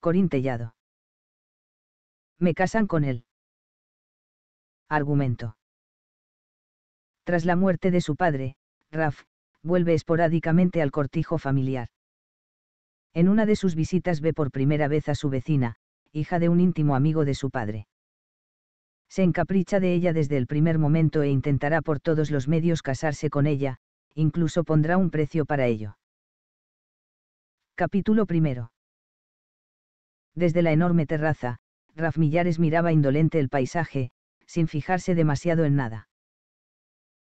corintellado. Me casan con él. Argumento. Tras la muerte de su padre, Raf, vuelve esporádicamente al cortijo familiar. En una de sus visitas ve por primera vez a su vecina, hija de un íntimo amigo de su padre. Se encapricha de ella desde el primer momento e intentará por todos los medios casarse con ella, incluso pondrá un precio para ello. Capítulo primero. Desde la enorme terraza, Raf Millares miraba indolente el paisaje, sin fijarse demasiado en nada.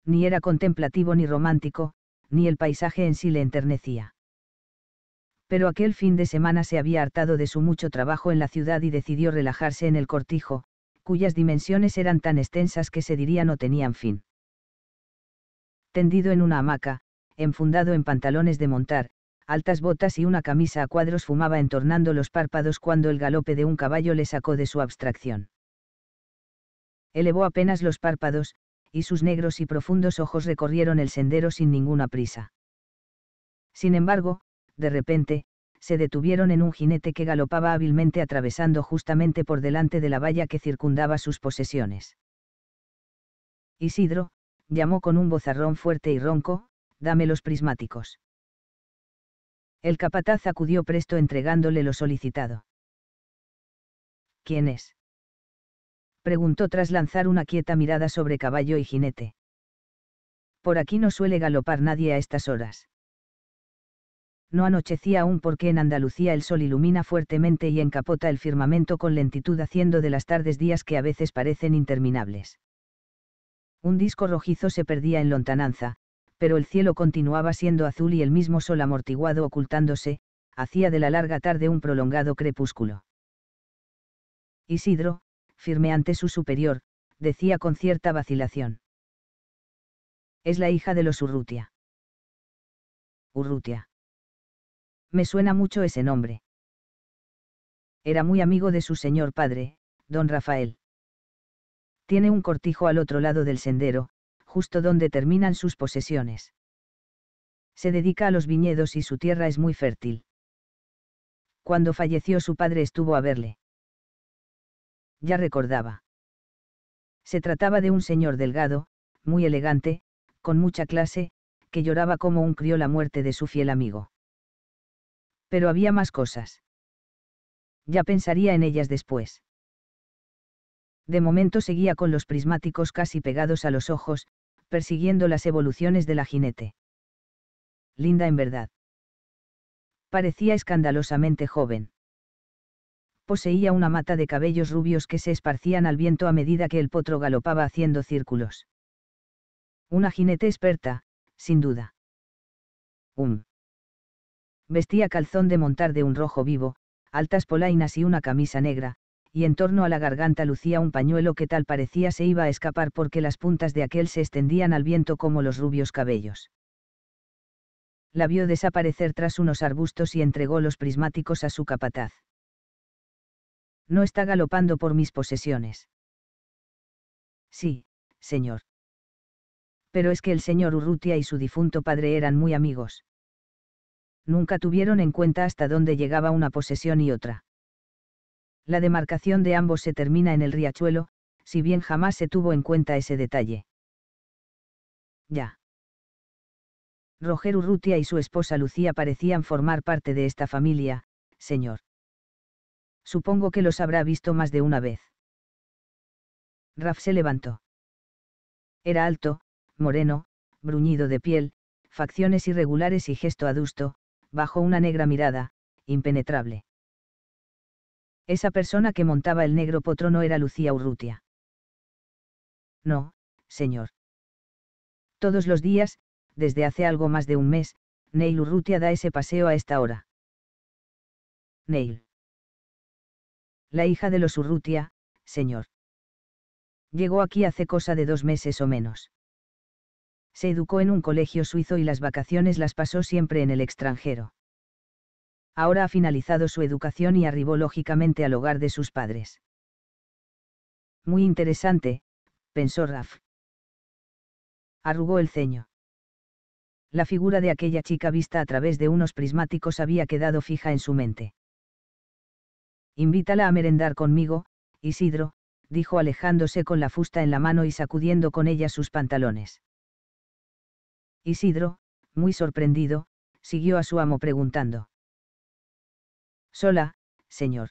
Ni era contemplativo ni romántico, ni el paisaje en sí le enternecía. Pero aquel fin de semana se había hartado de su mucho trabajo en la ciudad y decidió relajarse en el cortijo, cuyas dimensiones eran tan extensas que se diría no tenían fin. Tendido en una hamaca, enfundado en pantalones de montar, altas botas y una camisa a cuadros fumaba entornando los párpados cuando el galope de un caballo le sacó de su abstracción. Elevó apenas los párpados, y sus negros y profundos ojos recorrieron el sendero sin ninguna prisa. Sin embargo, de repente, se detuvieron en un jinete que galopaba hábilmente atravesando justamente por delante de la valla que circundaba sus posesiones. Isidro, llamó con un vozarrón fuerte y ronco, dame los prismáticos. El capataz acudió presto entregándole lo solicitado. ¿Quién es? preguntó tras lanzar una quieta mirada sobre caballo y jinete. Por aquí no suele galopar nadie a estas horas. No anochecía aún porque en Andalucía el sol ilumina fuertemente y encapota el firmamento con lentitud haciendo de las tardes días que a veces parecen interminables. Un disco rojizo se perdía en lontananza, pero el cielo continuaba siendo azul y el mismo sol amortiguado ocultándose, hacía de la larga tarde un prolongado crepúsculo. Isidro, firme ante su superior, decía con cierta vacilación. Es la hija de los Urrutia. Urrutia. Me suena mucho ese nombre. Era muy amigo de su señor padre, don Rafael. Tiene un cortijo al otro lado del sendero, justo donde terminan sus posesiones. Se dedica a los viñedos y su tierra es muy fértil. Cuando falleció su padre estuvo a verle. Ya recordaba. Se trataba de un señor delgado, muy elegante, con mucha clase, que lloraba como un crio la muerte de su fiel amigo. Pero había más cosas. Ya pensaría en ellas después. De momento seguía con los prismáticos casi pegados a los ojos, persiguiendo las evoluciones de la jinete. Linda en verdad. Parecía escandalosamente joven. Poseía una mata de cabellos rubios que se esparcían al viento a medida que el potro galopaba haciendo círculos. Una jinete experta, sin duda. Um. Vestía calzón de montar de un rojo vivo, altas polainas y una camisa negra, y en torno a la garganta lucía un pañuelo que tal parecía se iba a escapar porque las puntas de aquel se extendían al viento como los rubios cabellos. La vio desaparecer tras unos arbustos y entregó los prismáticos a su capataz. No está galopando por mis posesiones. Sí, señor. Pero es que el señor Urrutia y su difunto padre eran muy amigos. Nunca tuvieron en cuenta hasta dónde llegaba una posesión y otra la demarcación de ambos se termina en el riachuelo, si bien jamás se tuvo en cuenta ese detalle. Ya. Roger Urrutia y su esposa Lucía parecían formar parte de esta familia, señor. Supongo que los habrá visto más de una vez. Raf se levantó. Era alto, moreno, bruñido de piel, facciones irregulares y gesto adusto, bajo una negra mirada, impenetrable. Esa persona que montaba el negro potro no era Lucía Urrutia. No, señor. Todos los días, desde hace algo más de un mes, Neil Urrutia da ese paseo a esta hora. Neil. La hija de los Urrutia, señor. Llegó aquí hace cosa de dos meses o menos. Se educó en un colegio suizo y las vacaciones las pasó siempre en el extranjero ahora ha finalizado su educación y arribó lógicamente al hogar de sus padres. Muy interesante, pensó Raf. Arrugó el ceño. La figura de aquella chica vista a través de unos prismáticos había quedado fija en su mente. Invítala a merendar conmigo, Isidro, dijo alejándose con la fusta en la mano y sacudiendo con ella sus pantalones. Isidro, muy sorprendido, siguió a su amo preguntando. Sola, señor.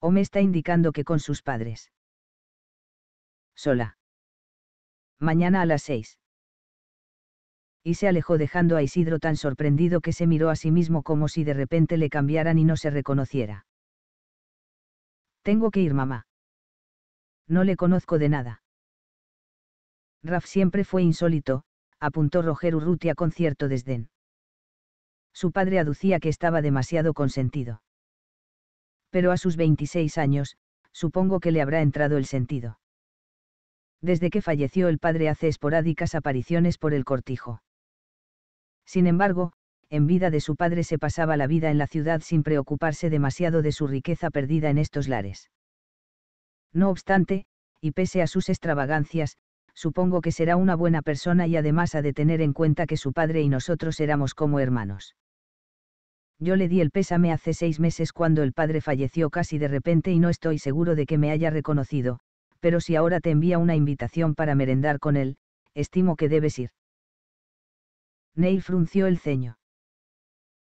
¿O me está indicando que con sus padres? Sola. Mañana a las seis. Y se alejó dejando a Isidro tan sorprendido que se miró a sí mismo como si de repente le cambiaran y no se reconociera. Tengo que ir, mamá. No le conozco de nada. Raf siempre fue insólito, apuntó Roger Urrutia con cierto desdén. Su padre aducía que estaba demasiado consentido. Pero a sus 26 años, supongo que le habrá entrado el sentido. Desde que falleció el padre hace esporádicas apariciones por el cortijo. Sin embargo, en vida de su padre se pasaba la vida en la ciudad sin preocuparse demasiado de su riqueza perdida en estos lares. No obstante, y pese a sus extravagancias, supongo que será una buena persona y además ha de tener en cuenta que su padre y nosotros éramos como hermanos. Yo le di el pésame hace seis meses cuando el padre falleció casi de repente y no estoy seguro de que me haya reconocido, pero si ahora te envía una invitación para merendar con él, estimo que debes ir. Neil frunció el ceño.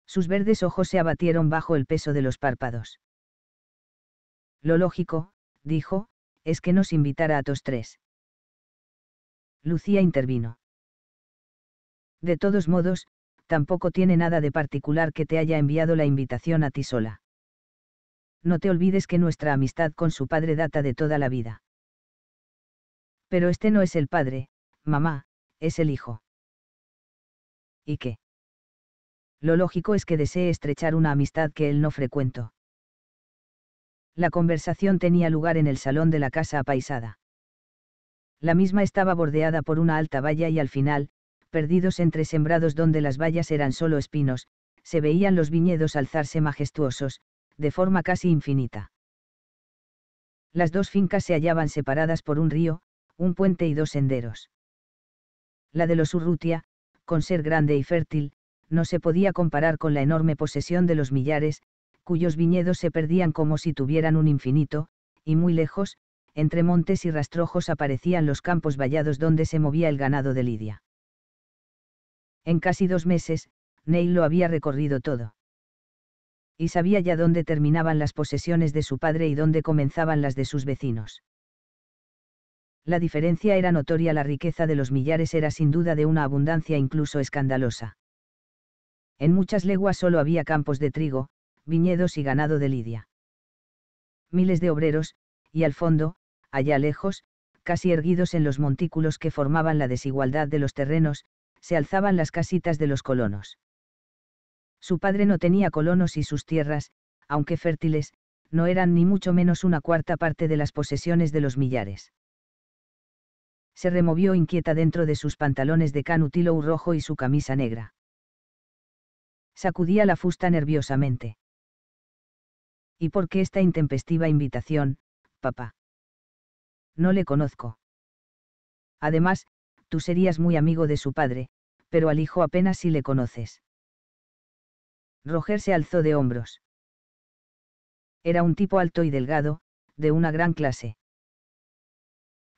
Sus verdes ojos se abatieron bajo el peso de los párpados. Lo lógico, dijo, es que nos invitara a tos tres. Lucía intervino. De todos modos, tampoco tiene nada de particular que te haya enviado la invitación a ti sola. No te olvides que nuestra amistad con su padre data de toda la vida. Pero este no es el padre, mamá, es el hijo. ¿Y qué? Lo lógico es que desee estrechar una amistad que él no frecuento. La conversación tenía lugar en el salón de la casa apaisada. La misma estaba bordeada por una alta valla y al final, perdidos entre sembrados donde las vallas eran solo espinos, se veían los viñedos alzarse majestuosos, de forma casi infinita. Las dos fincas se hallaban separadas por un río, un puente y dos senderos. La de los Urrutia, con ser grande y fértil, no se podía comparar con la enorme posesión de los millares, cuyos viñedos se perdían como si tuvieran un infinito, y muy lejos, entre montes y rastrojos aparecían los campos vallados donde se movía el ganado de Lidia. En casi dos meses, Neil lo había recorrido todo. Y sabía ya dónde terminaban las posesiones de su padre y dónde comenzaban las de sus vecinos. La diferencia era notoria, la riqueza de los millares era sin duda de una abundancia incluso escandalosa. En muchas leguas solo había campos de trigo, viñedos y ganado de lidia. Miles de obreros, y al fondo, allá lejos, casi erguidos en los montículos que formaban la desigualdad de los terrenos, se alzaban las casitas de los colonos. Su padre no tenía colonos y sus tierras, aunque fértiles, no eran ni mucho menos una cuarta parte de las posesiones de los millares. Se removió inquieta dentro de sus pantalones de canutilo rojo y su camisa negra. Sacudía la fusta nerviosamente. ¿Y por qué esta intempestiva invitación, papá? No le conozco. Además, tú serías muy amigo de su padre, pero al hijo apenas si le conoces. Roger se alzó de hombros. Era un tipo alto y delgado, de una gran clase.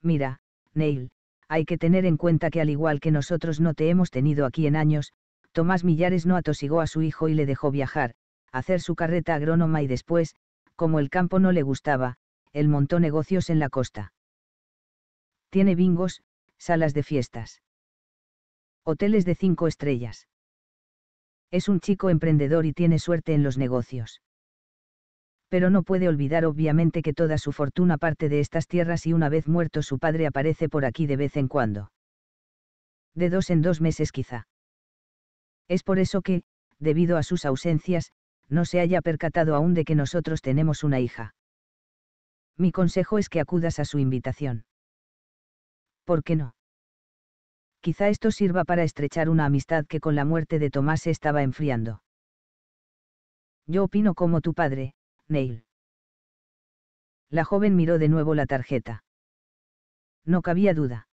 Mira, Neil, hay que tener en cuenta que al igual que nosotros no te hemos tenido aquí en años, Tomás Millares no atosigó a su hijo y le dejó viajar, hacer su carreta agrónoma y después, como el campo no le gustaba, él montó negocios en la costa. Tiene bingos, salas de fiestas. Hoteles de cinco estrellas. Es un chico emprendedor y tiene suerte en los negocios. Pero no puede olvidar obviamente que toda su fortuna parte de estas tierras y una vez muerto su padre aparece por aquí de vez en cuando. De dos en dos meses quizá. Es por eso que, debido a sus ausencias, no se haya percatado aún de que nosotros tenemos una hija. Mi consejo es que acudas a su invitación. ¿Por qué no? quizá esto sirva para estrechar una amistad que con la muerte de Tomás se estaba enfriando. Yo opino como tu padre, Neil. La joven miró de nuevo la tarjeta. No cabía duda.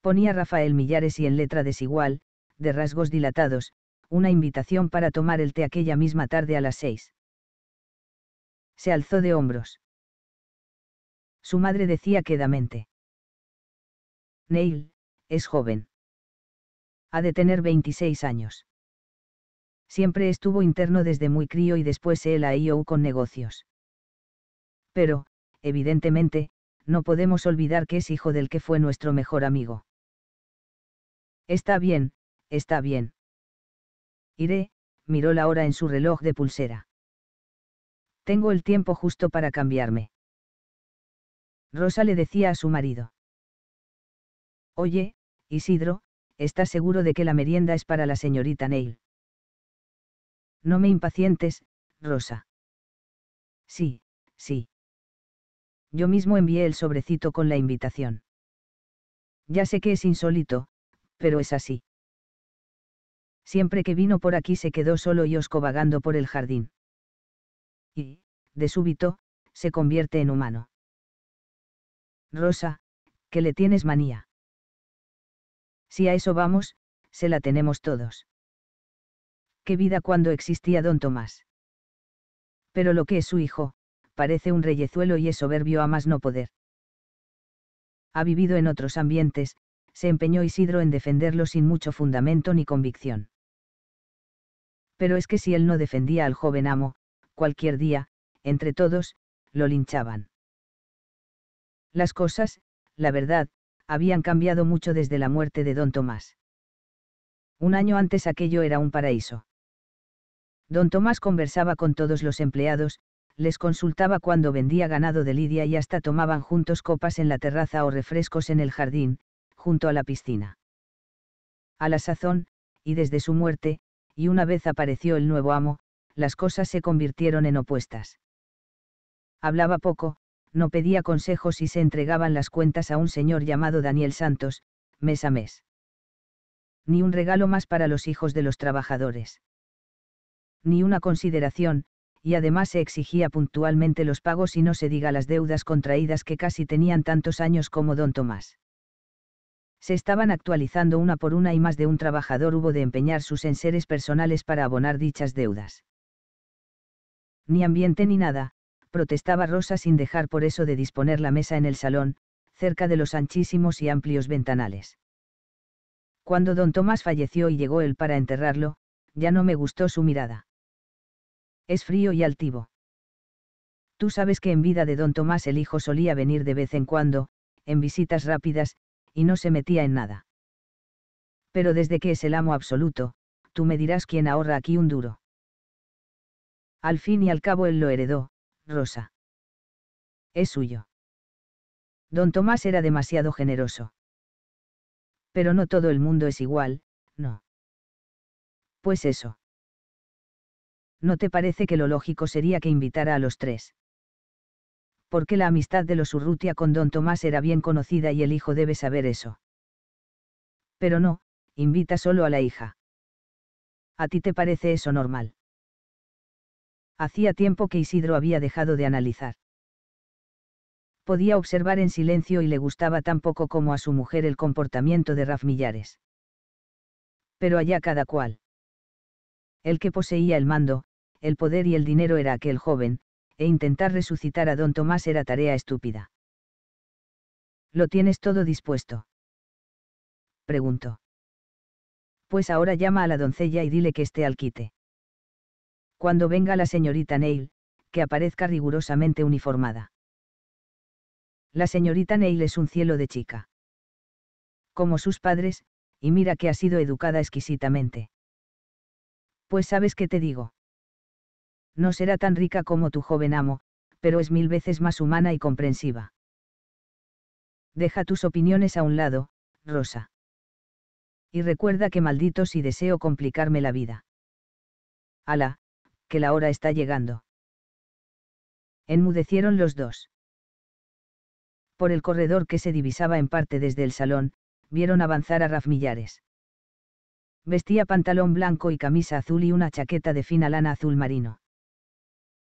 Ponía Rafael Millares y en letra desigual, de rasgos dilatados, una invitación para tomar el té aquella misma tarde a las seis. Se alzó de hombros. Su madre decía quedamente. Neil, es joven. Ha de tener 26 años. Siempre estuvo interno desde muy crío y después él la IOU con negocios. Pero, evidentemente, no podemos olvidar que es hijo del que fue nuestro mejor amigo. Está bien, está bien. Iré, miró la hora en su reloj de pulsera. Tengo el tiempo justo para cambiarme. Rosa le decía a su marido. Oye, Isidro, ¿estás seguro de que la merienda es para la señorita Neil. No me impacientes, Rosa. Sí, sí. Yo mismo envié el sobrecito con la invitación. Ya sé que es insólito, pero es así. Siempre que vino por aquí se quedó solo y oscovagando por el jardín. Y, de súbito, se convierte en humano. Rosa, ¿qué le tienes manía. Si a eso vamos, se la tenemos todos. Qué vida cuando existía don Tomás. Pero lo que es su hijo, parece un reyezuelo y es soberbio a más no poder. Ha vivido en otros ambientes, se empeñó Isidro en defenderlo sin mucho fundamento ni convicción. Pero es que si él no defendía al joven amo, cualquier día, entre todos, lo linchaban. Las cosas, la verdad, habían cambiado mucho desde la muerte de don Tomás. Un año antes aquello era un paraíso. Don Tomás conversaba con todos los empleados, les consultaba cuando vendía ganado de Lidia y hasta tomaban juntos copas en la terraza o refrescos en el jardín, junto a la piscina. A la sazón, y desde su muerte, y una vez apareció el nuevo amo, las cosas se convirtieron en opuestas. Hablaba poco, no pedía consejos y se entregaban las cuentas a un señor llamado Daniel Santos, mes a mes. Ni un regalo más para los hijos de los trabajadores. Ni una consideración, y además se exigía puntualmente los pagos y no se diga las deudas contraídas que casi tenían tantos años como don Tomás. Se estaban actualizando una por una y más de un trabajador hubo de empeñar sus enseres personales para abonar dichas deudas. Ni ambiente ni nada, protestaba Rosa sin dejar por eso de disponer la mesa en el salón, cerca de los anchísimos y amplios ventanales. Cuando don Tomás falleció y llegó él para enterrarlo, ya no me gustó su mirada. Es frío y altivo. Tú sabes que en vida de don Tomás el hijo solía venir de vez en cuando, en visitas rápidas, y no se metía en nada. Pero desde que es el amo absoluto, tú me dirás quién ahorra aquí un duro. Al fin y al cabo él lo heredó, Rosa. Es suyo. Don Tomás era demasiado generoso. Pero no todo el mundo es igual, no. Pues eso. ¿No te parece que lo lógico sería que invitara a los tres? Porque la amistad de los Urrutia con don Tomás era bien conocida y el hijo debe saber eso. Pero no, invita solo a la hija. ¿A ti te parece eso normal? hacía tiempo que Isidro había dejado de analizar. Podía observar en silencio y le gustaba tan poco como a su mujer el comportamiento de Raf Millares. Pero allá cada cual. El que poseía el mando, el poder y el dinero era aquel joven, e intentar resucitar a don Tomás era tarea estúpida. ¿Lo tienes todo dispuesto? Preguntó. Pues ahora llama a la doncella y dile que esté al quite cuando venga la señorita Neil, que aparezca rigurosamente uniformada. La señorita Neil es un cielo de chica. Como sus padres, y mira que ha sido educada exquisitamente. Pues sabes qué te digo. No será tan rica como tu joven amo, pero es mil veces más humana y comprensiva. Deja tus opiniones a un lado, Rosa. Y recuerda que maldito si deseo complicarme la vida. Ala, que la hora está llegando. Enmudecieron los dos. Por el corredor que se divisaba en parte desde el salón, vieron avanzar a Raf Vestía pantalón blanco y camisa azul y una chaqueta de fina lana azul marino.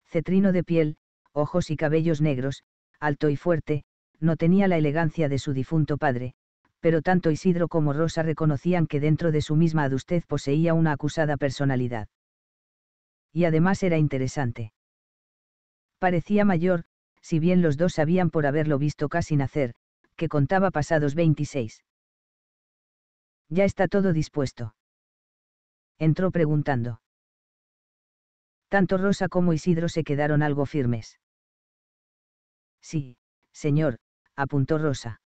Cetrino de piel, ojos y cabellos negros, alto y fuerte, no tenía la elegancia de su difunto padre, pero tanto Isidro como Rosa reconocían que dentro de su misma adustez poseía una acusada personalidad y además era interesante. Parecía mayor, si bien los dos sabían por haberlo visto casi nacer, que contaba pasados 26. Ya está todo dispuesto. Entró preguntando. Tanto Rosa como Isidro se quedaron algo firmes. Sí, señor, apuntó Rosa.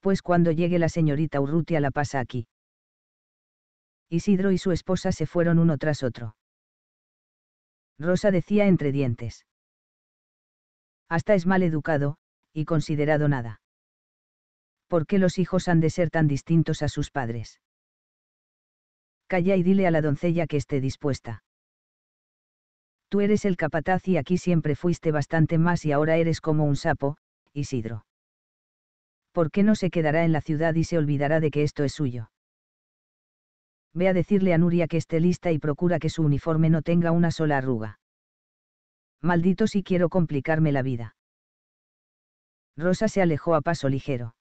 Pues cuando llegue la señorita Urrutia la pasa aquí. Isidro y su esposa se fueron uno tras otro. Rosa decía entre dientes. Hasta es mal educado, y considerado nada. ¿Por qué los hijos han de ser tan distintos a sus padres? Calla y dile a la doncella que esté dispuesta. Tú eres el capataz y aquí siempre fuiste bastante más y ahora eres como un sapo, Isidro. ¿Por qué no se quedará en la ciudad y se olvidará de que esto es suyo? Ve a decirle a Nuria que esté lista y procura que su uniforme no tenga una sola arruga. Maldito si quiero complicarme la vida. Rosa se alejó a paso ligero.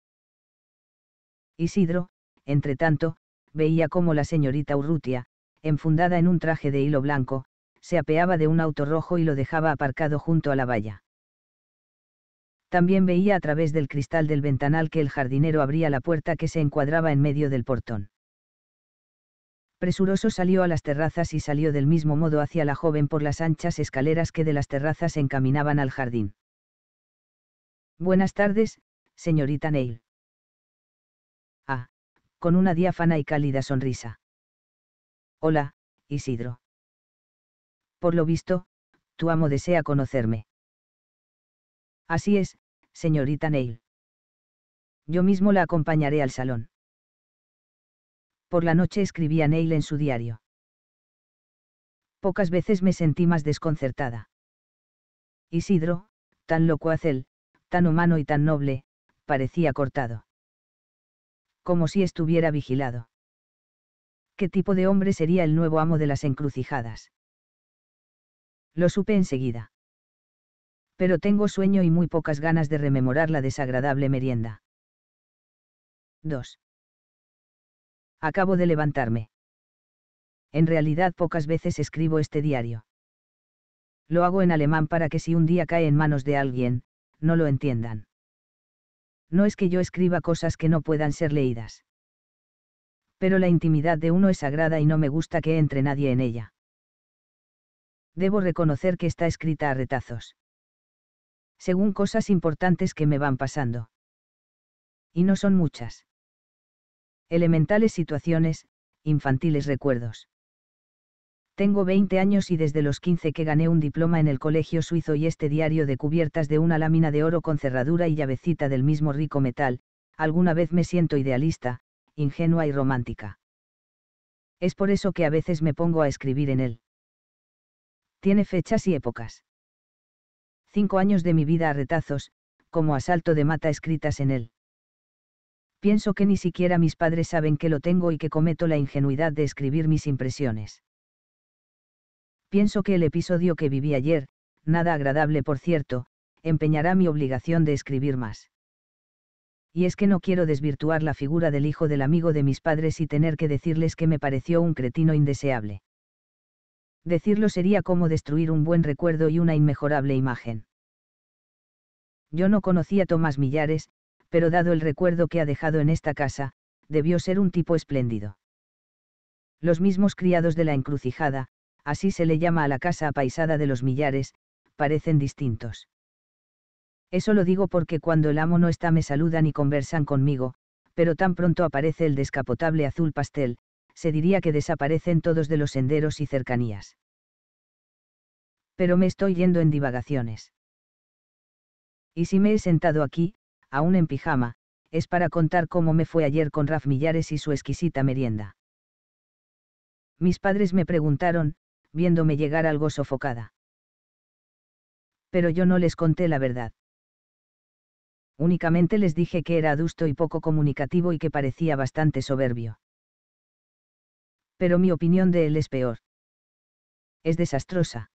Isidro, entre tanto, veía cómo la señorita Urrutia, enfundada en un traje de hilo blanco, se apeaba de un auto rojo y lo dejaba aparcado junto a la valla. También veía a través del cristal del ventanal que el jardinero abría la puerta que se encuadraba en medio del portón presuroso salió a las terrazas y salió del mismo modo hacia la joven por las anchas escaleras que de las terrazas encaminaban al jardín. Buenas tardes, señorita Neil. Ah, con una diáfana y cálida sonrisa. Hola, Isidro. Por lo visto, tu amo desea conocerme. Así es, señorita Neil. Yo mismo la acompañaré al salón. Por la noche escribía Neil en su diario. Pocas veces me sentí más desconcertada. Isidro, tan locuaz él, tan humano y tan noble, parecía cortado. Como si estuviera vigilado. ¿Qué tipo de hombre sería el nuevo amo de las encrucijadas? Lo supe enseguida. Pero tengo sueño y muy pocas ganas de rememorar la desagradable merienda. 2. Acabo de levantarme. En realidad pocas veces escribo este diario. Lo hago en alemán para que si un día cae en manos de alguien, no lo entiendan. No es que yo escriba cosas que no puedan ser leídas. Pero la intimidad de uno es sagrada y no me gusta que entre nadie en ella. Debo reconocer que está escrita a retazos. Según cosas importantes que me van pasando. Y no son muchas elementales situaciones, infantiles recuerdos. Tengo 20 años y desde los 15 que gané un diploma en el colegio suizo y este diario de cubiertas de una lámina de oro con cerradura y llavecita del mismo rico metal, alguna vez me siento idealista, ingenua y romántica. Es por eso que a veces me pongo a escribir en él. Tiene fechas y épocas. Cinco años de mi vida a retazos, como asalto de mata escritas en él pienso que ni siquiera mis padres saben que lo tengo y que cometo la ingenuidad de escribir mis impresiones. Pienso que el episodio que viví ayer, nada agradable por cierto, empeñará mi obligación de escribir más. Y es que no quiero desvirtuar la figura del hijo del amigo de mis padres y tener que decirles que me pareció un cretino indeseable. Decirlo sería como destruir un buen recuerdo y una inmejorable imagen. Yo no conocía a Tomás Millares, pero dado el recuerdo que ha dejado en esta casa, debió ser un tipo espléndido. Los mismos criados de la encrucijada, así se le llama a la casa apaisada de los millares, parecen distintos. Eso lo digo porque cuando el amo no está me saludan y conversan conmigo, pero tan pronto aparece el descapotable azul pastel, se diría que desaparecen todos de los senderos y cercanías. Pero me estoy yendo en divagaciones. Y si me he sentado aquí, aún en pijama, es para contar cómo me fue ayer con Raf Millares y su exquisita merienda. Mis padres me preguntaron, viéndome llegar algo sofocada. Pero yo no les conté la verdad. Únicamente les dije que era adusto y poco comunicativo y que parecía bastante soberbio. Pero mi opinión de él es peor. Es desastrosa.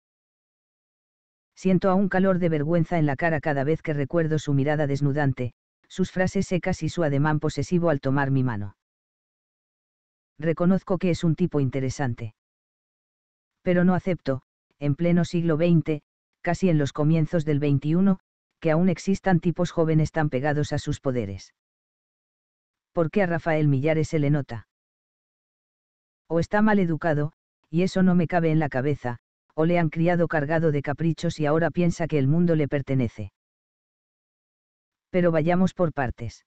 Siento aún calor de vergüenza en la cara cada vez que recuerdo su mirada desnudante, sus frases secas y su ademán posesivo al tomar mi mano. Reconozco que es un tipo interesante. Pero no acepto, en pleno siglo XX, casi en los comienzos del XXI, que aún existan tipos jóvenes tan pegados a sus poderes. ¿Por qué a Rafael Millares se le nota? O está mal educado, y eso no me cabe en la cabeza, o le han criado cargado de caprichos y ahora piensa que el mundo le pertenece. Pero vayamos por partes.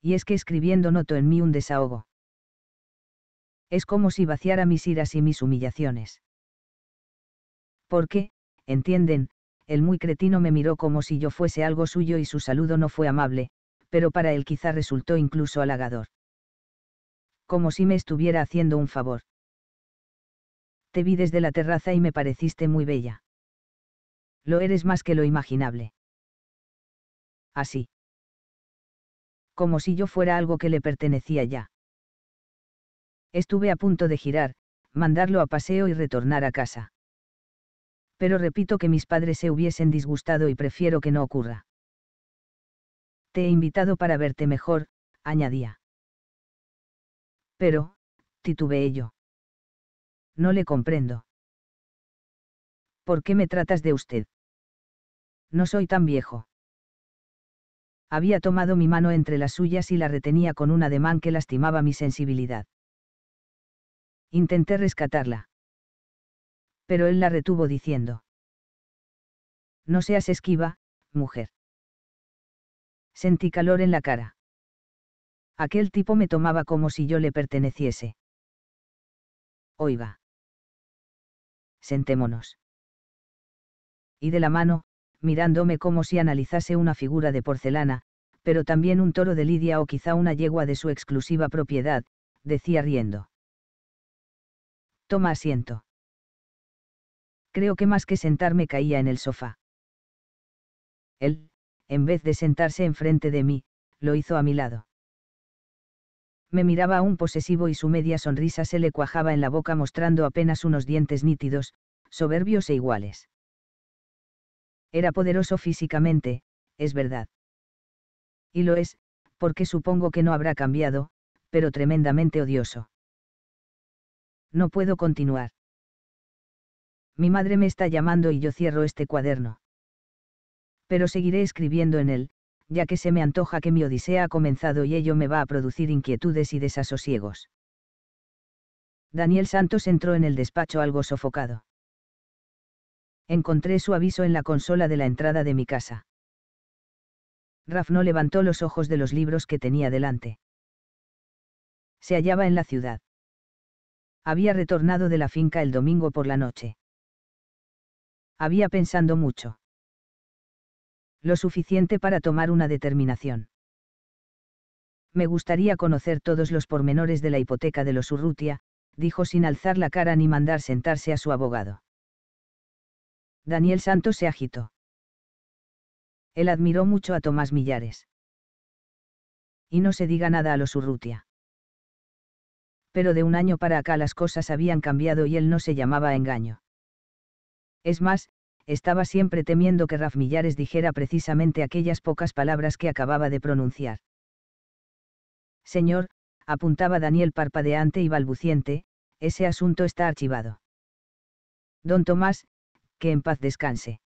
Y es que escribiendo noto en mí un desahogo. Es como si vaciara mis iras y mis humillaciones. Porque, entienden, el muy cretino me miró como si yo fuese algo suyo y su saludo no fue amable, pero para él quizá resultó incluso halagador. Como si me estuviera haciendo un favor te vi desde la terraza y me pareciste muy bella. Lo eres más que lo imaginable. Así. Como si yo fuera algo que le pertenecía ya. Estuve a punto de girar, mandarlo a paseo y retornar a casa. Pero repito que mis padres se hubiesen disgustado y prefiero que no ocurra. Te he invitado para verte mejor, añadía. Pero, titubeé yo. No le comprendo. ¿Por qué me tratas de usted? No soy tan viejo. Había tomado mi mano entre las suyas y la retenía con un ademán que lastimaba mi sensibilidad. Intenté rescatarla. Pero él la retuvo diciendo. No seas esquiva, mujer. Sentí calor en la cara. Aquel tipo me tomaba como si yo le perteneciese. Oiga sentémonos. Y de la mano, mirándome como si analizase una figura de porcelana, pero también un toro de lidia o quizá una yegua de su exclusiva propiedad, decía riendo. Toma asiento. Creo que más que sentarme caía en el sofá. Él, en vez de sentarse enfrente de mí, lo hizo a mi lado me miraba un posesivo y su media sonrisa se le cuajaba en la boca mostrando apenas unos dientes nítidos, soberbios e iguales. Era poderoso físicamente, es verdad. Y lo es, porque supongo que no habrá cambiado, pero tremendamente odioso. No puedo continuar. Mi madre me está llamando y yo cierro este cuaderno. Pero seguiré escribiendo en él, ya que se me antoja que mi odisea ha comenzado y ello me va a producir inquietudes y desasosiegos. Daniel Santos entró en el despacho algo sofocado. Encontré su aviso en la consola de la entrada de mi casa. Raf no levantó los ojos de los libros que tenía delante. Se hallaba en la ciudad. Había retornado de la finca el domingo por la noche. Había pensado mucho lo suficiente para tomar una determinación. Me gustaría conocer todos los pormenores de la hipoteca de los Urrutia, dijo sin alzar la cara ni mandar sentarse a su abogado. Daniel Santos se agitó. Él admiró mucho a Tomás Millares. Y no se diga nada a los Urrutia. Pero de un año para acá las cosas habían cambiado y él no se llamaba a engaño. Es más, estaba siempre temiendo que Raf Millares dijera precisamente aquellas pocas palabras que acababa de pronunciar. Señor, apuntaba Daniel parpadeante y balbuciente, ese asunto está archivado. Don Tomás, que en paz descanse.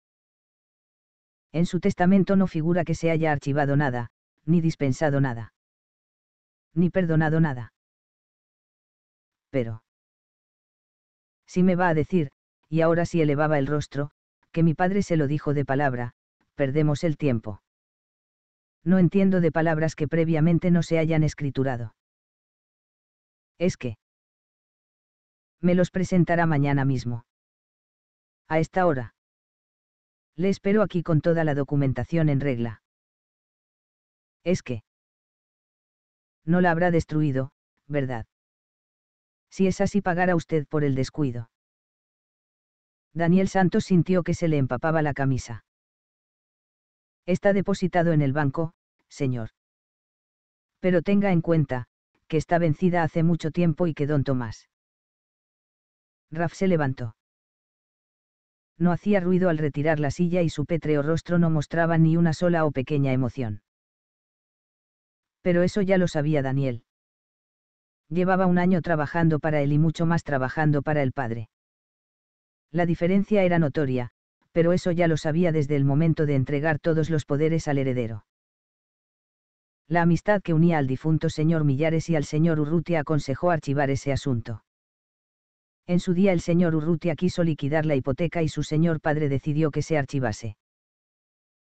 En su testamento no figura que se haya archivado nada, ni dispensado nada. Ni perdonado nada. Pero. Si me va a decir, y ahora sí elevaba el rostro, que mi padre se lo dijo de palabra, perdemos el tiempo. No entiendo de palabras que previamente no se hayan escriturado. Es que... Me los presentará mañana mismo. A esta hora. Le espero aquí con toda la documentación en regla. Es que... No la habrá destruido, ¿verdad? Si es así, pagará usted por el descuido. Daniel Santos sintió que se le empapaba la camisa. Está depositado en el banco, señor. Pero tenga en cuenta, que está vencida hace mucho tiempo y que don Tomás. Raf se levantó. No hacía ruido al retirar la silla y su pétreo rostro no mostraba ni una sola o pequeña emoción. Pero eso ya lo sabía Daniel. Llevaba un año trabajando para él y mucho más trabajando para el padre. La diferencia era notoria, pero eso ya lo sabía desde el momento de entregar todos los poderes al heredero. La amistad que unía al difunto señor Millares y al señor Urrutia aconsejó archivar ese asunto. En su día el señor Urrutia quiso liquidar la hipoteca y su señor padre decidió que se archivase.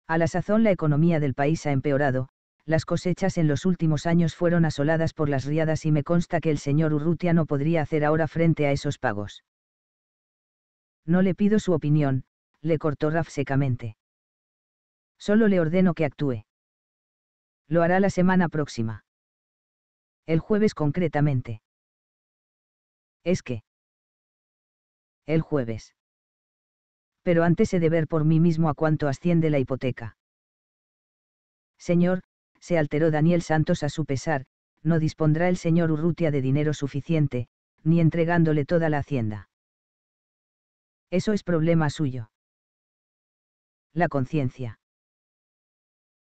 A la sazón la economía del país ha empeorado, las cosechas en los últimos años fueron asoladas por las riadas y me consta que el señor Urrutia no podría hacer ahora frente a esos pagos. No le pido su opinión, le cortó Raf secamente. Solo le ordeno que actúe. Lo hará la semana próxima. El jueves concretamente. Es que. El jueves. Pero antes he de ver por mí mismo a cuánto asciende la hipoteca. Señor, se alteró Daniel Santos a su pesar, no dispondrá el señor Urrutia de dinero suficiente, ni entregándole toda la hacienda. Eso es problema suyo. La conciencia.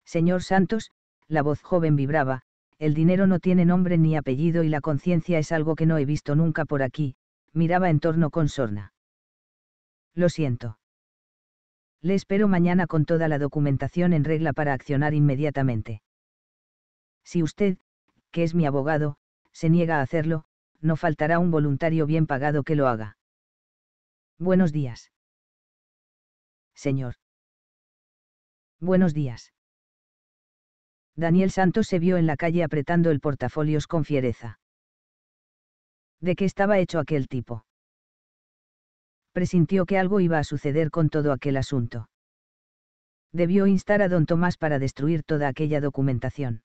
Señor Santos, la voz joven vibraba, el dinero no tiene nombre ni apellido y la conciencia es algo que no he visto nunca por aquí, miraba en torno con sorna. Lo siento. Le espero mañana con toda la documentación en regla para accionar inmediatamente. Si usted, que es mi abogado, se niega a hacerlo, no faltará un voluntario bien pagado que lo haga. Buenos días. Señor. Buenos días. Daniel Santos se vio en la calle apretando el portafolios con fiereza. ¿De qué estaba hecho aquel tipo? Presintió que algo iba a suceder con todo aquel asunto. Debió instar a don Tomás para destruir toda aquella documentación.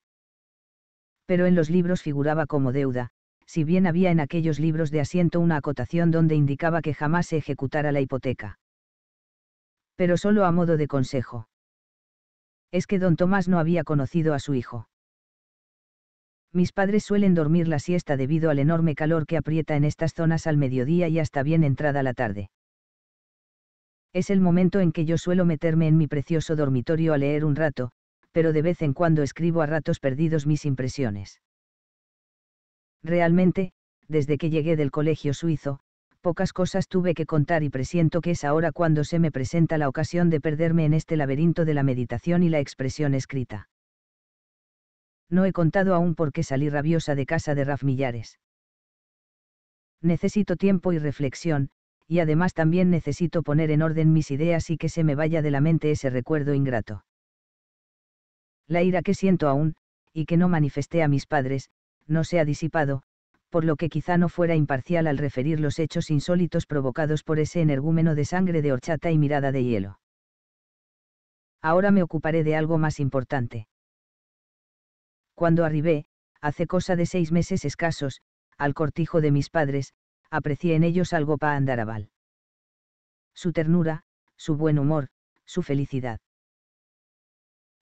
Pero en los libros figuraba como deuda, si bien había en aquellos libros de asiento una acotación donde indicaba que jamás se ejecutara la hipoteca. Pero solo a modo de consejo. Es que don Tomás no había conocido a su hijo. Mis padres suelen dormir la siesta debido al enorme calor que aprieta en estas zonas al mediodía y hasta bien entrada la tarde. Es el momento en que yo suelo meterme en mi precioso dormitorio a leer un rato, pero de vez en cuando escribo a ratos perdidos mis impresiones. Realmente, desde que llegué del colegio suizo, pocas cosas tuve que contar y presiento que es ahora cuando se me presenta la ocasión de perderme en este laberinto de la meditación y la expresión escrita. No he contado aún por qué salí rabiosa de casa de Raf Millares. Necesito tiempo y reflexión, y además también necesito poner en orden mis ideas y que se me vaya de la mente ese recuerdo ingrato. La ira que siento aún, y que no manifesté a mis padres, no se ha disipado, por lo que quizá no fuera imparcial al referir los hechos insólitos provocados por ese energúmeno de sangre de horchata y mirada de hielo. Ahora me ocuparé de algo más importante. Cuando arribé, hace cosa de seis meses escasos, al cortijo de mis padres, aprecié en ellos algo para Andaraval. Su ternura, su buen humor, su felicidad.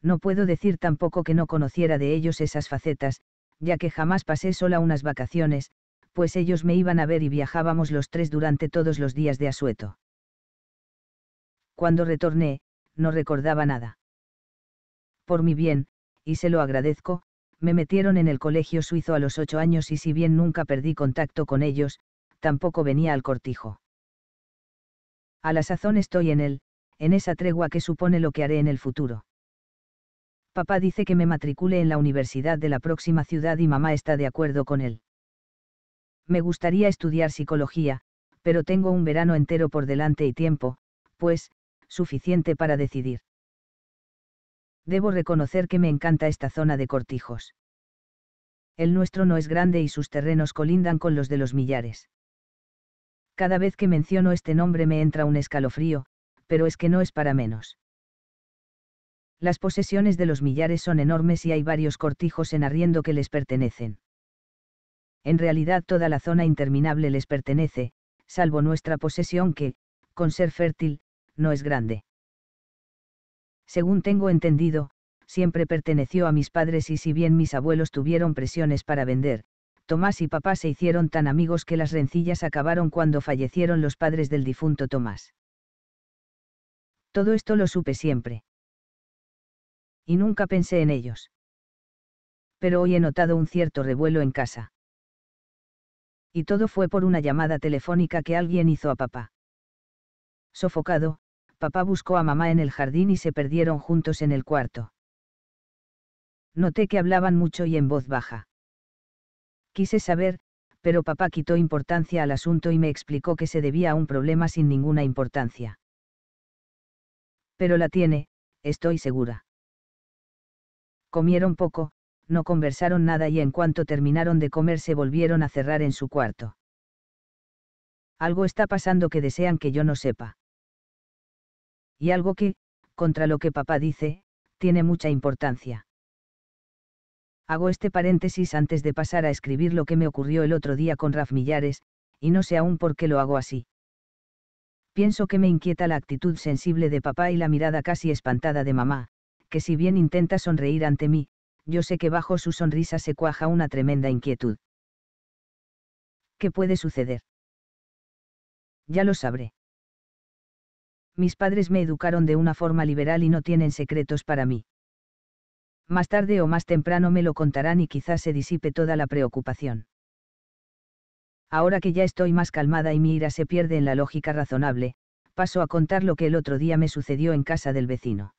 No puedo decir tampoco que no conociera de ellos esas facetas, ya que jamás pasé sola unas vacaciones, pues ellos me iban a ver y viajábamos los tres durante todos los días de asueto. Cuando retorné, no recordaba nada. Por mi bien, y se lo agradezco, me metieron en el colegio suizo a los ocho años y si bien nunca perdí contacto con ellos, tampoco venía al cortijo. A la sazón estoy en él, en esa tregua que supone lo que haré en el futuro. Papá dice que me matricule en la universidad de la próxima ciudad y mamá está de acuerdo con él. Me gustaría estudiar psicología, pero tengo un verano entero por delante y tiempo, pues, suficiente para decidir. Debo reconocer que me encanta esta zona de cortijos. El nuestro no es grande y sus terrenos colindan con los de los millares. Cada vez que menciono este nombre me entra un escalofrío, pero es que no es para menos las posesiones de los millares son enormes y hay varios cortijos en arriendo que les pertenecen. En realidad toda la zona interminable les pertenece, salvo nuestra posesión que, con ser fértil, no es grande. Según tengo entendido, siempre perteneció a mis padres y si bien mis abuelos tuvieron presiones para vender, Tomás y papá se hicieron tan amigos que las rencillas acabaron cuando fallecieron los padres del difunto Tomás. Todo esto lo supe siempre y nunca pensé en ellos. Pero hoy he notado un cierto revuelo en casa. Y todo fue por una llamada telefónica que alguien hizo a papá. Sofocado, papá buscó a mamá en el jardín y se perdieron juntos en el cuarto. Noté que hablaban mucho y en voz baja. Quise saber, pero papá quitó importancia al asunto y me explicó que se debía a un problema sin ninguna importancia. Pero la tiene, estoy segura. Comieron poco, no conversaron nada y en cuanto terminaron de comer se volvieron a cerrar en su cuarto. Algo está pasando que desean que yo no sepa. Y algo que, contra lo que papá dice, tiene mucha importancia. Hago este paréntesis antes de pasar a escribir lo que me ocurrió el otro día con Raf Millares, y no sé aún por qué lo hago así. Pienso que me inquieta la actitud sensible de papá y la mirada casi espantada de mamá, si bien intenta sonreír ante mí, yo sé que bajo su sonrisa se cuaja una tremenda inquietud. ¿Qué puede suceder? Ya lo sabré. Mis padres me educaron de una forma liberal y no tienen secretos para mí. Más tarde o más temprano me lo contarán y quizás se disipe toda la preocupación. Ahora que ya estoy más calmada y mi ira se pierde en la lógica razonable, paso a contar lo que el otro día me sucedió en casa del vecino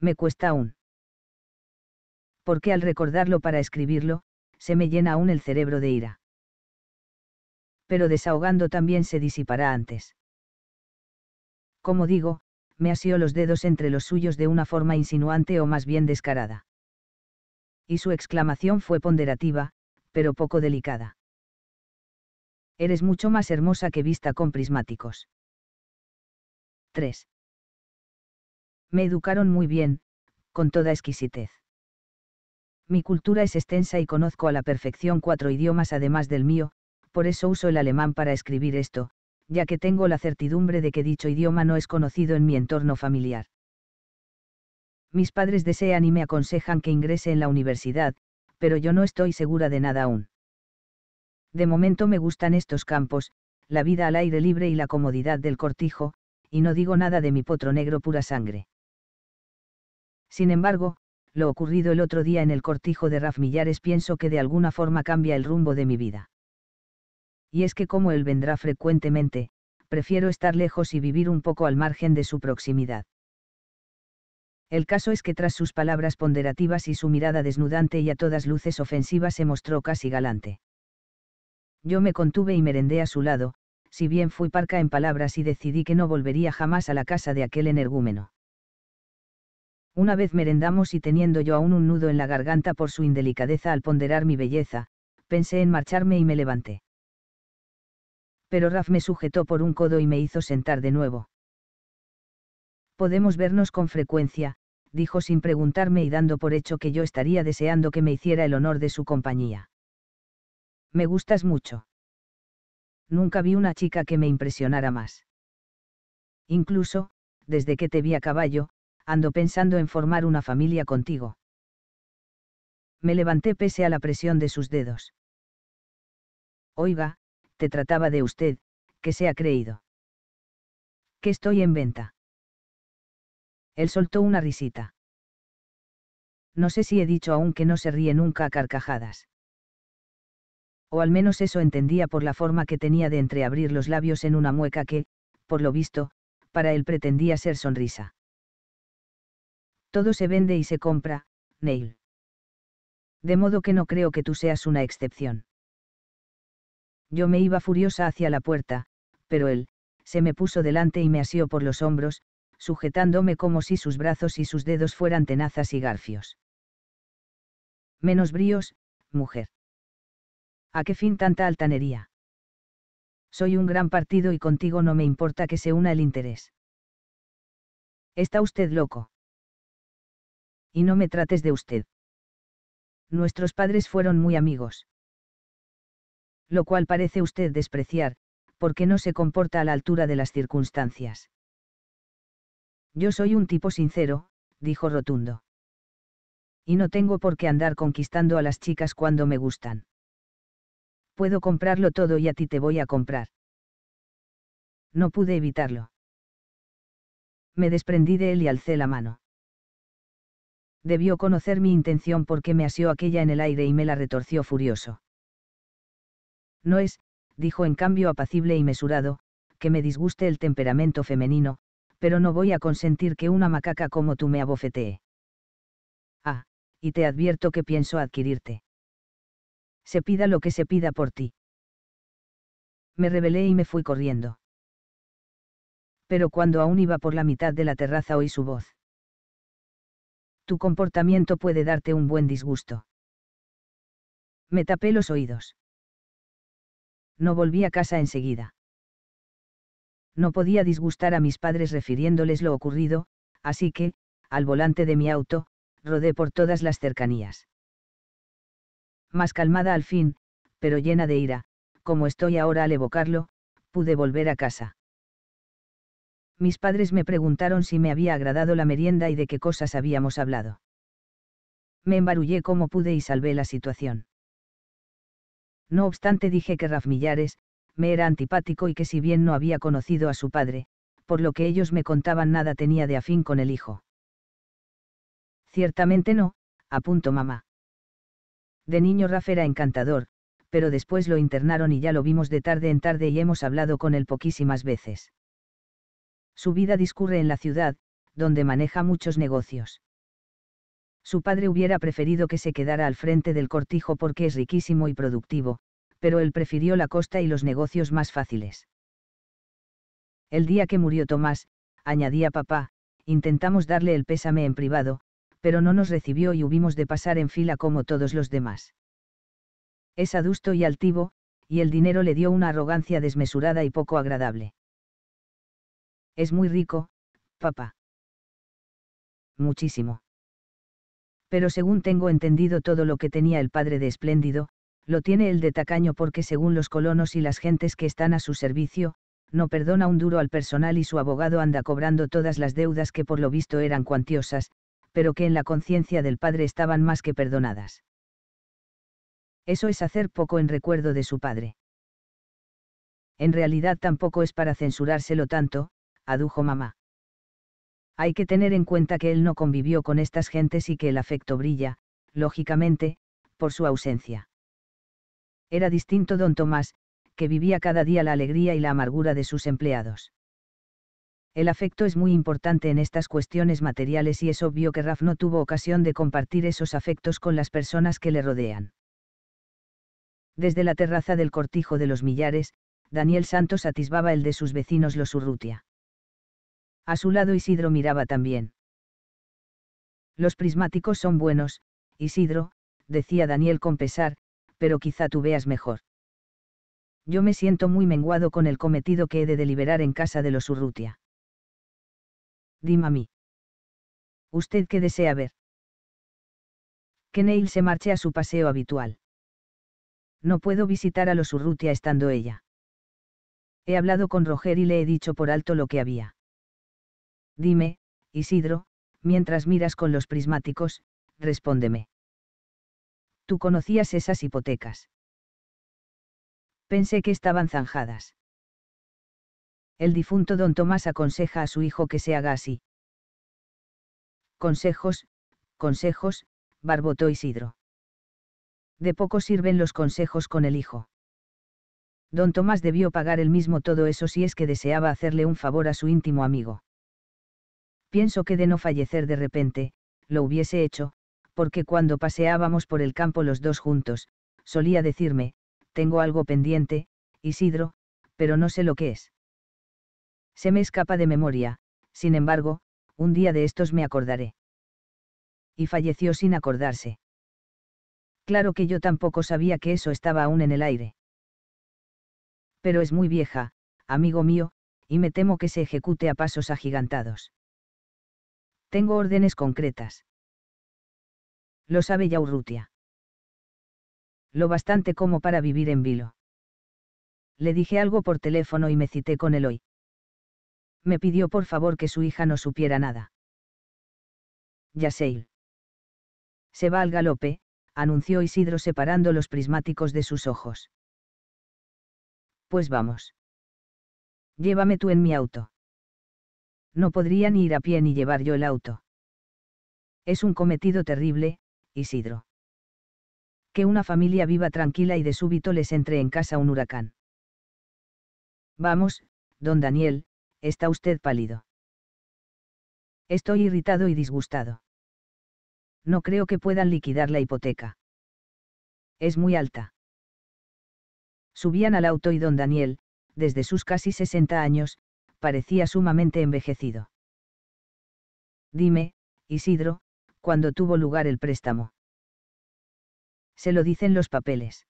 me cuesta aún. Porque al recordarlo para escribirlo, se me llena aún el cerebro de ira. Pero desahogando también se disipará antes. Como digo, me asió los dedos entre los suyos de una forma insinuante o más bien descarada. Y su exclamación fue ponderativa, pero poco delicada. Eres mucho más hermosa que vista con prismáticos. 3 me educaron muy bien, con toda exquisitez. Mi cultura es extensa y conozco a la perfección cuatro idiomas además del mío, por eso uso el alemán para escribir esto, ya que tengo la certidumbre de que dicho idioma no es conocido en mi entorno familiar. Mis padres desean y me aconsejan que ingrese en la universidad, pero yo no estoy segura de nada aún. De momento me gustan estos campos, la vida al aire libre y la comodidad del cortijo, y no digo nada de mi potro negro pura sangre. Sin embargo, lo ocurrido el otro día en el cortijo de Raf Millares pienso que de alguna forma cambia el rumbo de mi vida. Y es que como él vendrá frecuentemente, prefiero estar lejos y vivir un poco al margen de su proximidad. El caso es que tras sus palabras ponderativas y su mirada desnudante y a todas luces ofensiva se mostró casi galante. Yo me contuve y merendé a su lado, si bien fui parca en palabras y decidí que no volvería jamás a la casa de aquel energúmeno. Una vez merendamos y teniendo yo aún un nudo en la garganta por su indelicadeza al ponderar mi belleza, pensé en marcharme y me levanté. Pero Raf me sujetó por un codo y me hizo sentar de nuevo. Podemos vernos con frecuencia, dijo sin preguntarme y dando por hecho que yo estaría deseando que me hiciera el honor de su compañía. Me gustas mucho. Nunca vi una chica que me impresionara más. Incluso, desde que te vi a caballo, ando pensando en formar una familia contigo. Me levanté pese a la presión de sus dedos. Oiga, te trataba de usted, que se ha creído. Que estoy en venta. Él soltó una risita. No sé si he dicho aún que no se ríe nunca a carcajadas. O al menos eso entendía por la forma que tenía de entreabrir los labios en una mueca que, por lo visto, para él pretendía ser sonrisa todo se vende y se compra, Neil. De modo que no creo que tú seas una excepción. Yo me iba furiosa hacia la puerta, pero él, se me puso delante y me asió por los hombros, sujetándome como si sus brazos y sus dedos fueran tenazas y garfios. Menos bríos, mujer. ¿A qué fin tanta altanería? Soy un gran partido y contigo no me importa que se una el interés. Está usted loco y no me trates de usted. Nuestros padres fueron muy amigos. Lo cual parece usted despreciar, porque no se comporta a la altura de las circunstancias. Yo soy un tipo sincero, dijo Rotundo. Y no tengo por qué andar conquistando a las chicas cuando me gustan. Puedo comprarlo todo y a ti te voy a comprar. No pude evitarlo. Me desprendí de él y alcé la mano debió conocer mi intención porque me asió aquella en el aire y me la retorció furioso. No es, dijo en cambio apacible y mesurado, que me disguste el temperamento femenino, pero no voy a consentir que una macaca como tú me abofetee. Ah, y te advierto que pienso adquirirte. Se pida lo que se pida por ti. Me rebelé y me fui corriendo. Pero cuando aún iba por la mitad de la terraza oí su voz tu comportamiento puede darte un buen disgusto. Me tapé los oídos. No volví a casa enseguida. No podía disgustar a mis padres refiriéndoles lo ocurrido, así que, al volante de mi auto, rodé por todas las cercanías. Más calmada al fin, pero llena de ira, como estoy ahora al evocarlo, pude volver a casa mis padres me preguntaron si me había agradado la merienda y de qué cosas habíamos hablado. Me embarullé como pude y salvé la situación. No obstante dije que Raf Millares, me era antipático y que si bien no había conocido a su padre, por lo que ellos me contaban nada tenía de afín con el hijo. Ciertamente no, apunto mamá. De niño Raf era encantador, pero después lo internaron y ya lo vimos de tarde en tarde y hemos hablado con él poquísimas veces. Su vida discurre en la ciudad, donde maneja muchos negocios. Su padre hubiera preferido que se quedara al frente del cortijo porque es riquísimo y productivo, pero él prefirió la costa y los negocios más fáciles. El día que murió Tomás, añadía papá, intentamos darle el pésame en privado, pero no nos recibió y hubimos de pasar en fila como todos los demás. Es adusto y altivo, y el dinero le dio una arrogancia desmesurada y poco agradable. Es muy rico, papá. Muchísimo. Pero según tengo entendido todo lo que tenía el padre de espléndido, lo tiene el de tacaño porque según los colonos y las gentes que están a su servicio, no perdona un duro al personal y su abogado anda cobrando todas las deudas que por lo visto eran cuantiosas, pero que en la conciencia del padre estaban más que perdonadas. Eso es hacer poco en recuerdo de su padre. En realidad tampoco es para censurárselo tanto, adujo mamá. Hay que tener en cuenta que él no convivió con estas gentes y que el afecto brilla, lógicamente, por su ausencia. Era distinto don Tomás, que vivía cada día la alegría y la amargura de sus empleados. El afecto es muy importante en estas cuestiones materiales y es obvio que Raf no tuvo ocasión de compartir esos afectos con las personas que le rodean. Desde la terraza del cortijo de los millares, Daniel Santos atisbaba el de sus vecinos los a su lado Isidro miraba también. Los prismáticos son buenos, Isidro, decía Daniel con pesar, pero quizá tú veas mejor. Yo me siento muy menguado con el cometido que he de deliberar en casa de los Urrutia. Dime a mí. ¿Usted qué desea ver? Que Neil se marche a su paseo habitual. No puedo visitar a los Urrutia estando ella. He hablado con Roger y le he dicho por alto lo que había. Dime, Isidro, mientras miras con los prismáticos, respóndeme. Tú conocías esas hipotecas. Pensé que estaban zanjadas. El difunto don Tomás aconseja a su hijo que se haga así. Consejos, consejos, barbotó Isidro. De poco sirven los consejos con el hijo. Don Tomás debió pagar él mismo todo eso si es que deseaba hacerle un favor a su íntimo amigo pienso que de no fallecer de repente, lo hubiese hecho, porque cuando paseábamos por el campo los dos juntos, solía decirme, tengo algo pendiente, Isidro, pero no sé lo que es. Se me escapa de memoria, sin embargo, un día de estos me acordaré. Y falleció sin acordarse. Claro que yo tampoco sabía que eso estaba aún en el aire. Pero es muy vieja, amigo mío, y me temo que se ejecute a pasos agigantados. Tengo órdenes concretas. Lo sabe ya Lo bastante como para vivir en vilo. Le dije algo por teléfono y me cité con él hoy. Me pidió por favor que su hija no supiera nada. Yaseil. Se va al galope, anunció Isidro separando los prismáticos de sus ojos. Pues vamos. Llévame tú en mi auto. No podría ni ir a pie ni llevar yo el auto. Es un cometido terrible, Isidro. Que una familia viva tranquila y de súbito les entre en casa un huracán. Vamos, don Daniel, está usted pálido. Estoy irritado y disgustado. No creo que puedan liquidar la hipoteca. Es muy alta. Subían al auto y don Daniel, desde sus casi 60 años, parecía sumamente envejecido. Dime, Isidro, ¿cuándo tuvo lugar el préstamo? Se lo dicen los papeles.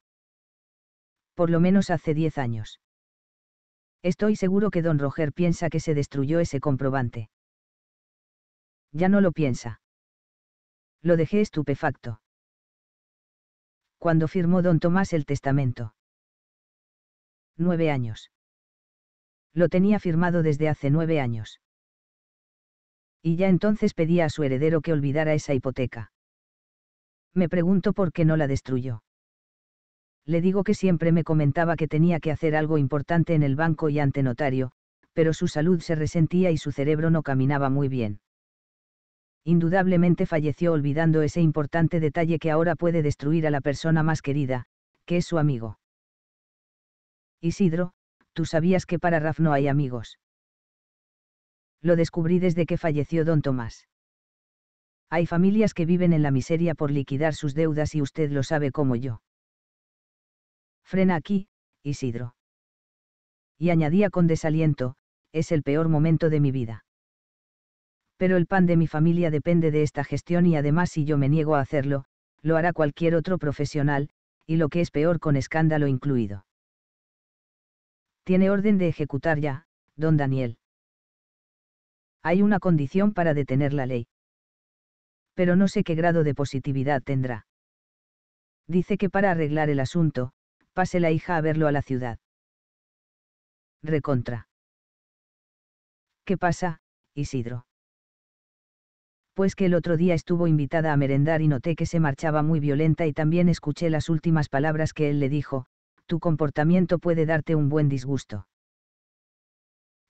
Por lo menos hace diez años. Estoy seguro que don Roger piensa que se destruyó ese comprobante. Ya no lo piensa. Lo dejé estupefacto. Cuando firmó don Tomás el testamento? Nueve años lo tenía firmado desde hace nueve años. Y ya entonces pedía a su heredero que olvidara esa hipoteca. Me pregunto por qué no la destruyó. Le digo que siempre me comentaba que tenía que hacer algo importante en el banco y ante notario, pero su salud se resentía y su cerebro no caminaba muy bien. Indudablemente falleció olvidando ese importante detalle que ahora puede destruir a la persona más querida, que es su amigo. Isidro, Tú sabías que para Raf no hay amigos. Lo descubrí desde que falleció don Tomás. Hay familias que viven en la miseria por liquidar sus deudas y usted lo sabe como yo. Frena aquí, Isidro. Y añadía con desaliento, es el peor momento de mi vida. Pero el pan de mi familia depende de esta gestión y además si yo me niego a hacerlo, lo hará cualquier otro profesional, y lo que es peor con escándalo incluido. Tiene orden de ejecutar ya, don Daniel. Hay una condición para detener la ley. Pero no sé qué grado de positividad tendrá. Dice que para arreglar el asunto, pase la hija a verlo a la ciudad. Recontra. ¿Qué pasa, Isidro? Pues que el otro día estuvo invitada a merendar y noté que se marchaba muy violenta y también escuché las últimas palabras que él le dijo, tu comportamiento puede darte un buen disgusto.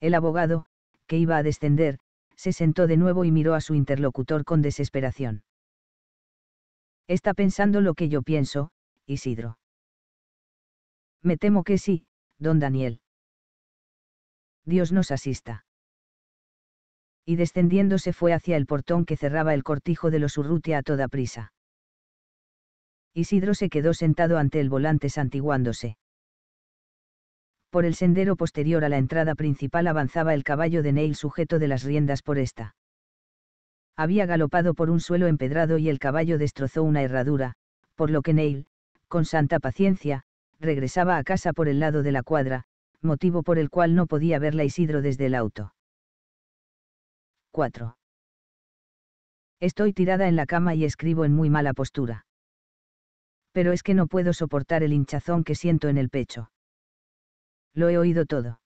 El abogado, que iba a descender, se sentó de nuevo y miró a su interlocutor con desesperación. Está pensando lo que yo pienso, Isidro. Me temo que sí, don Daniel. Dios nos asista. Y descendiendo se fue hacia el portón que cerraba el cortijo de los Urrutia a toda prisa. Isidro se quedó sentado ante el volante santiguándose. Por el sendero posterior a la entrada principal avanzaba el caballo de Neil sujeto de las riendas por esta. Había galopado por un suelo empedrado y el caballo destrozó una herradura, por lo que Neil, con santa paciencia, regresaba a casa por el lado de la cuadra, motivo por el cual no podía verla Isidro desde el auto. 4. Estoy tirada en la cama y escribo en muy mala postura pero es que no puedo soportar el hinchazón que siento en el pecho. Lo he oído todo.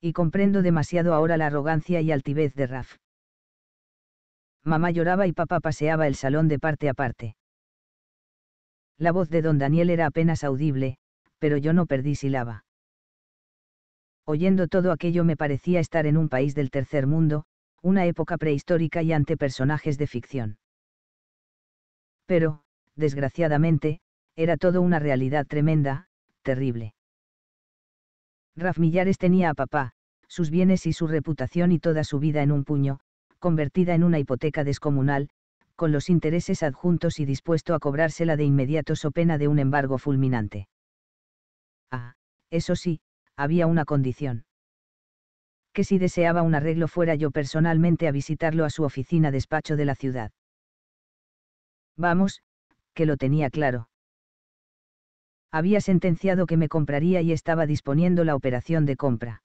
Y comprendo demasiado ahora la arrogancia y altivez de Raf. Mamá lloraba y papá paseaba el salón de parte a parte. La voz de don Daniel era apenas audible, pero yo no perdí silaba. Oyendo todo aquello me parecía estar en un país del tercer mundo, una época prehistórica y ante personajes de ficción. Pero, desgraciadamente, era todo una realidad tremenda, terrible. Raf Millares tenía a papá, sus bienes y su reputación y toda su vida en un puño, convertida en una hipoteca descomunal, con los intereses adjuntos y dispuesto a cobrársela de inmediato so pena de un embargo fulminante. Ah, eso sí, había una condición. Que si deseaba un arreglo fuera yo personalmente a visitarlo a su oficina despacho de la ciudad. Vamos, que lo tenía claro. Había sentenciado que me compraría y estaba disponiendo la operación de compra.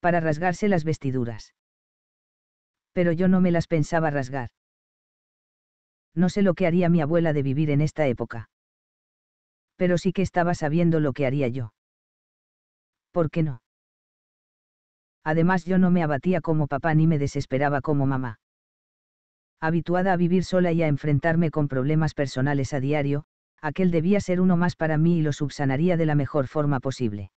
Para rasgarse las vestiduras. Pero yo no me las pensaba rasgar. No sé lo que haría mi abuela de vivir en esta época. Pero sí que estaba sabiendo lo que haría yo. ¿Por qué no? Además yo no me abatía como papá ni me desesperaba como mamá habituada a vivir sola y a enfrentarme con problemas personales a diario, aquel debía ser uno más para mí y lo subsanaría de la mejor forma posible.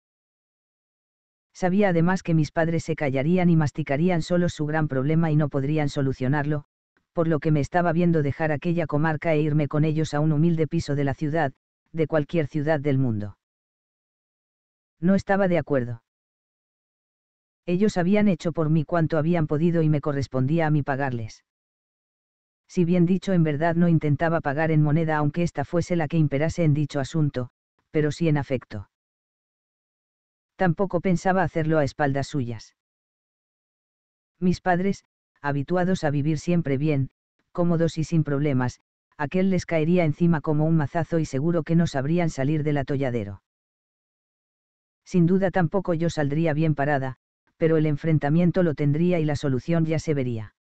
Sabía además que mis padres se callarían y masticarían solos su gran problema y no podrían solucionarlo, por lo que me estaba viendo dejar aquella comarca e irme con ellos a un humilde piso de la ciudad, de cualquier ciudad del mundo. No estaba de acuerdo. Ellos habían hecho por mí cuanto habían podido y me correspondía a mí pagarles si bien dicho en verdad no intentaba pagar en moneda aunque ésta fuese la que imperase en dicho asunto, pero sí en afecto. Tampoco pensaba hacerlo a espaldas suyas. Mis padres, habituados a vivir siempre bien, cómodos y sin problemas, aquel les caería encima como un mazazo y seguro que no sabrían salir del atolladero. Sin duda tampoco yo saldría bien parada, pero el enfrentamiento lo tendría y la solución ya se vería.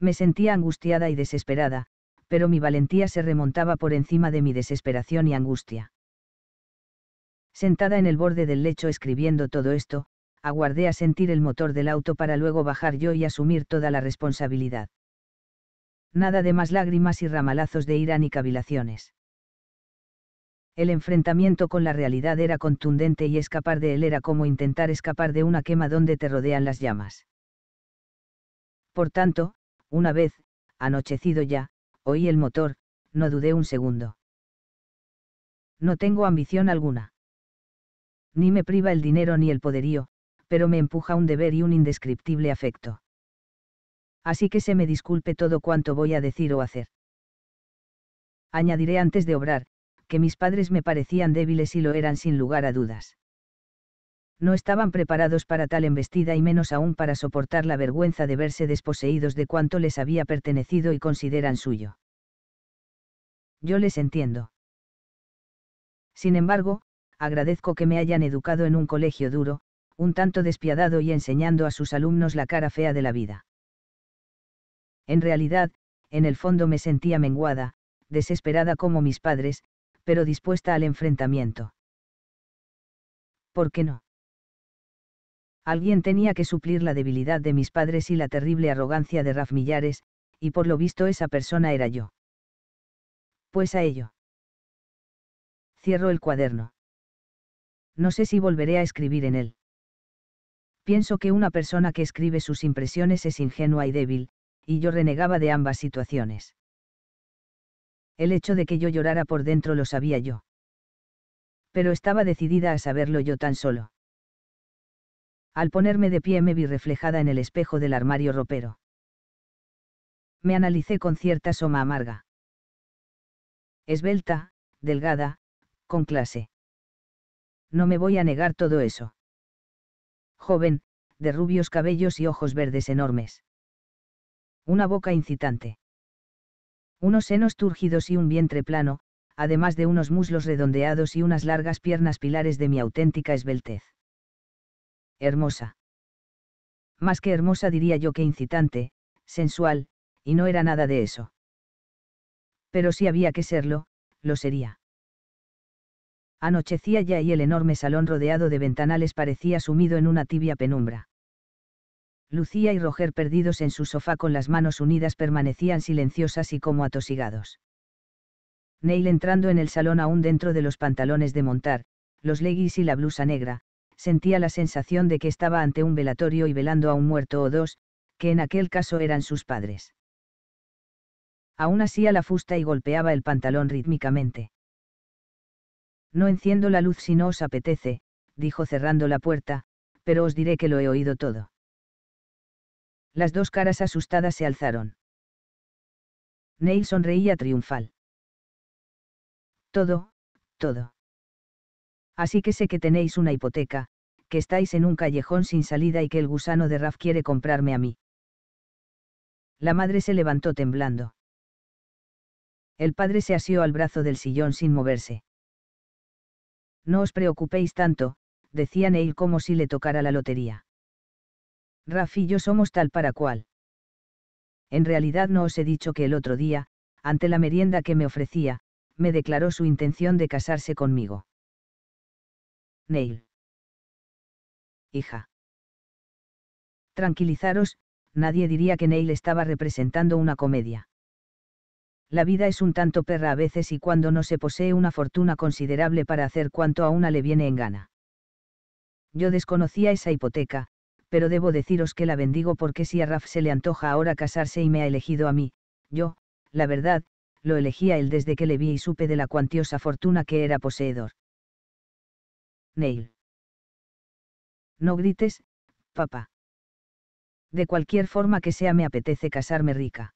Me sentía angustiada y desesperada, pero mi valentía se remontaba por encima de mi desesperación y angustia. Sentada en el borde del lecho escribiendo todo esto, aguardé a sentir el motor del auto para luego bajar yo y asumir toda la responsabilidad. Nada de más lágrimas y ramalazos de ira ni cavilaciones. El enfrentamiento con la realidad era contundente y escapar de él era como intentar escapar de una quema donde te rodean las llamas. Por tanto, una vez, anochecido ya, oí el motor, no dudé un segundo. No tengo ambición alguna. Ni me priva el dinero ni el poderío, pero me empuja un deber y un indescriptible afecto. Así que se me disculpe todo cuanto voy a decir o hacer. Añadiré antes de obrar, que mis padres me parecían débiles y lo eran sin lugar a dudas no estaban preparados para tal embestida y menos aún para soportar la vergüenza de verse desposeídos de cuanto les había pertenecido y consideran suyo. Yo les entiendo. Sin embargo, agradezco que me hayan educado en un colegio duro, un tanto despiadado y enseñando a sus alumnos la cara fea de la vida. En realidad, en el fondo me sentía menguada, desesperada como mis padres, pero dispuesta al enfrentamiento. ¿Por qué no? Alguien tenía que suplir la debilidad de mis padres y la terrible arrogancia de Raf Millares, y por lo visto esa persona era yo. Pues a ello. Cierro el cuaderno. No sé si volveré a escribir en él. Pienso que una persona que escribe sus impresiones es ingenua y débil, y yo renegaba de ambas situaciones. El hecho de que yo llorara por dentro lo sabía yo. Pero estaba decidida a saberlo yo tan solo. Al ponerme de pie me vi reflejada en el espejo del armario ropero. Me analicé con cierta soma amarga. Esbelta, delgada, con clase. No me voy a negar todo eso. Joven, de rubios cabellos y ojos verdes enormes. Una boca incitante. Unos senos túrgidos y un vientre plano, además de unos muslos redondeados y unas largas piernas pilares de mi auténtica esbeltez hermosa. Más que hermosa diría yo que incitante, sensual, y no era nada de eso. Pero si había que serlo, lo sería. Anochecía ya y el enorme salón rodeado de ventanales parecía sumido en una tibia penumbra. Lucía y Roger perdidos en su sofá con las manos unidas permanecían silenciosas y como atosigados. Neil entrando en el salón aún dentro de los pantalones de montar, los leggings y la blusa negra, sentía la sensación de que estaba ante un velatorio y velando a un muerto o dos, que en aquel caso eran sus padres. Aún así a la fusta y golpeaba el pantalón rítmicamente. No enciendo la luz si no os apetece, dijo cerrando la puerta, pero os diré que lo he oído todo. Las dos caras asustadas se alzaron. Neil sonreía triunfal. Todo, todo. Así que sé que tenéis una hipoteca, que estáis en un callejón sin salida y que el gusano de Raf quiere comprarme a mí. La madre se levantó temblando. El padre se asió al brazo del sillón sin moverse. No os preocupéis tanto, decía Neil como si le tocara la lotería. Raf y yo somos tal para cual. En realidad no os he dicho que el otro día, ante la merienda que me ofrecía, me declaró su intención de casarse conmigo. Neil. Hija. Tranquilizaros, nadie diría que Neil estaba representando una comedia. La vida es un tanto perra a veces y cuando no se posee una fortuna considerable para hacer cuanto a una le viene en gana. Yo desconocía esa hipoteca, pero debo deciros que la bendigo porque si a Raf se le antoja ahora casarse y me ha elegido a mí, yo, la verdad, lo elegía él desde que le vi y supe de la cuantiosa fortuna que era poseedor. Neil. No grites, papá. De cualquier forma que sea me apetece casarme rica.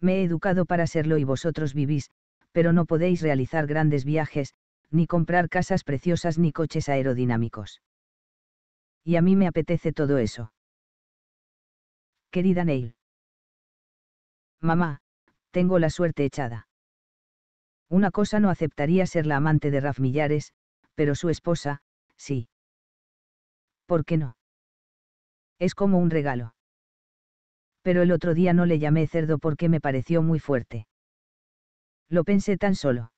Me he educado para serlo y vosotros vivís, pero no podéis realizar grandes viajes, ni comprar casas preciosas ni coches aerodinámicos. Y a mí me apetece todo eso. Querida Neil. Mamá, tengo la suerte echada. Una cosa no aceptaría ser la amante de Raf Millares, pero su esposa, sí. ¿Por qué no? Es como un regalo. Pero el otro día no le llamé cerdo porque me pareció muy fuerte. Lo pensé tan solo.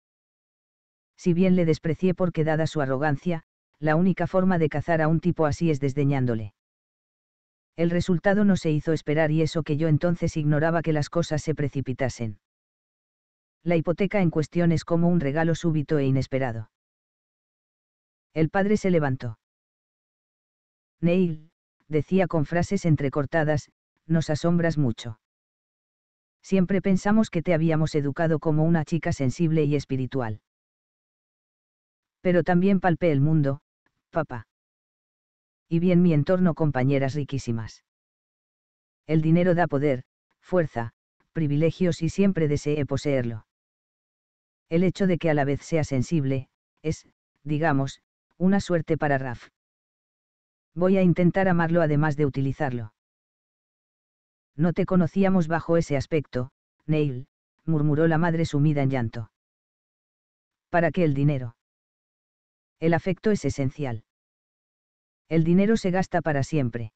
Si bien le desprecié porque dada su arrogancia, la única forma de cazar a un tipo así es desdeñándole. El resultado no se hizo esperar y eso que yo entonces ignoraba que las cosas se precipitasen. La hipoteca en cuestión es como un regalo súbito e inesperado. El padre se levantó. Neil, decía con frases entrecortadas, nos asombras mucho. Siempre pensamos que te habíamos educado como una chica sensible y espiritual. Pero también palpé el mundo, papá. Y bien mi entorno compañeras riquísimas. El dinero da poder, fuerza, privilegios y siempre deseé poseerlo. El hecho de que a la vez sea sensible, es, digamos, una suerte para Raf. Voy a intentar amarlo además de utilizarlo. No te conocíamos bajo ese aspecto, Neil, murmuró la madre sumida en llanto. ¿Para qué el dinero? El afecto es esencial. El dinero se gasta para siempre.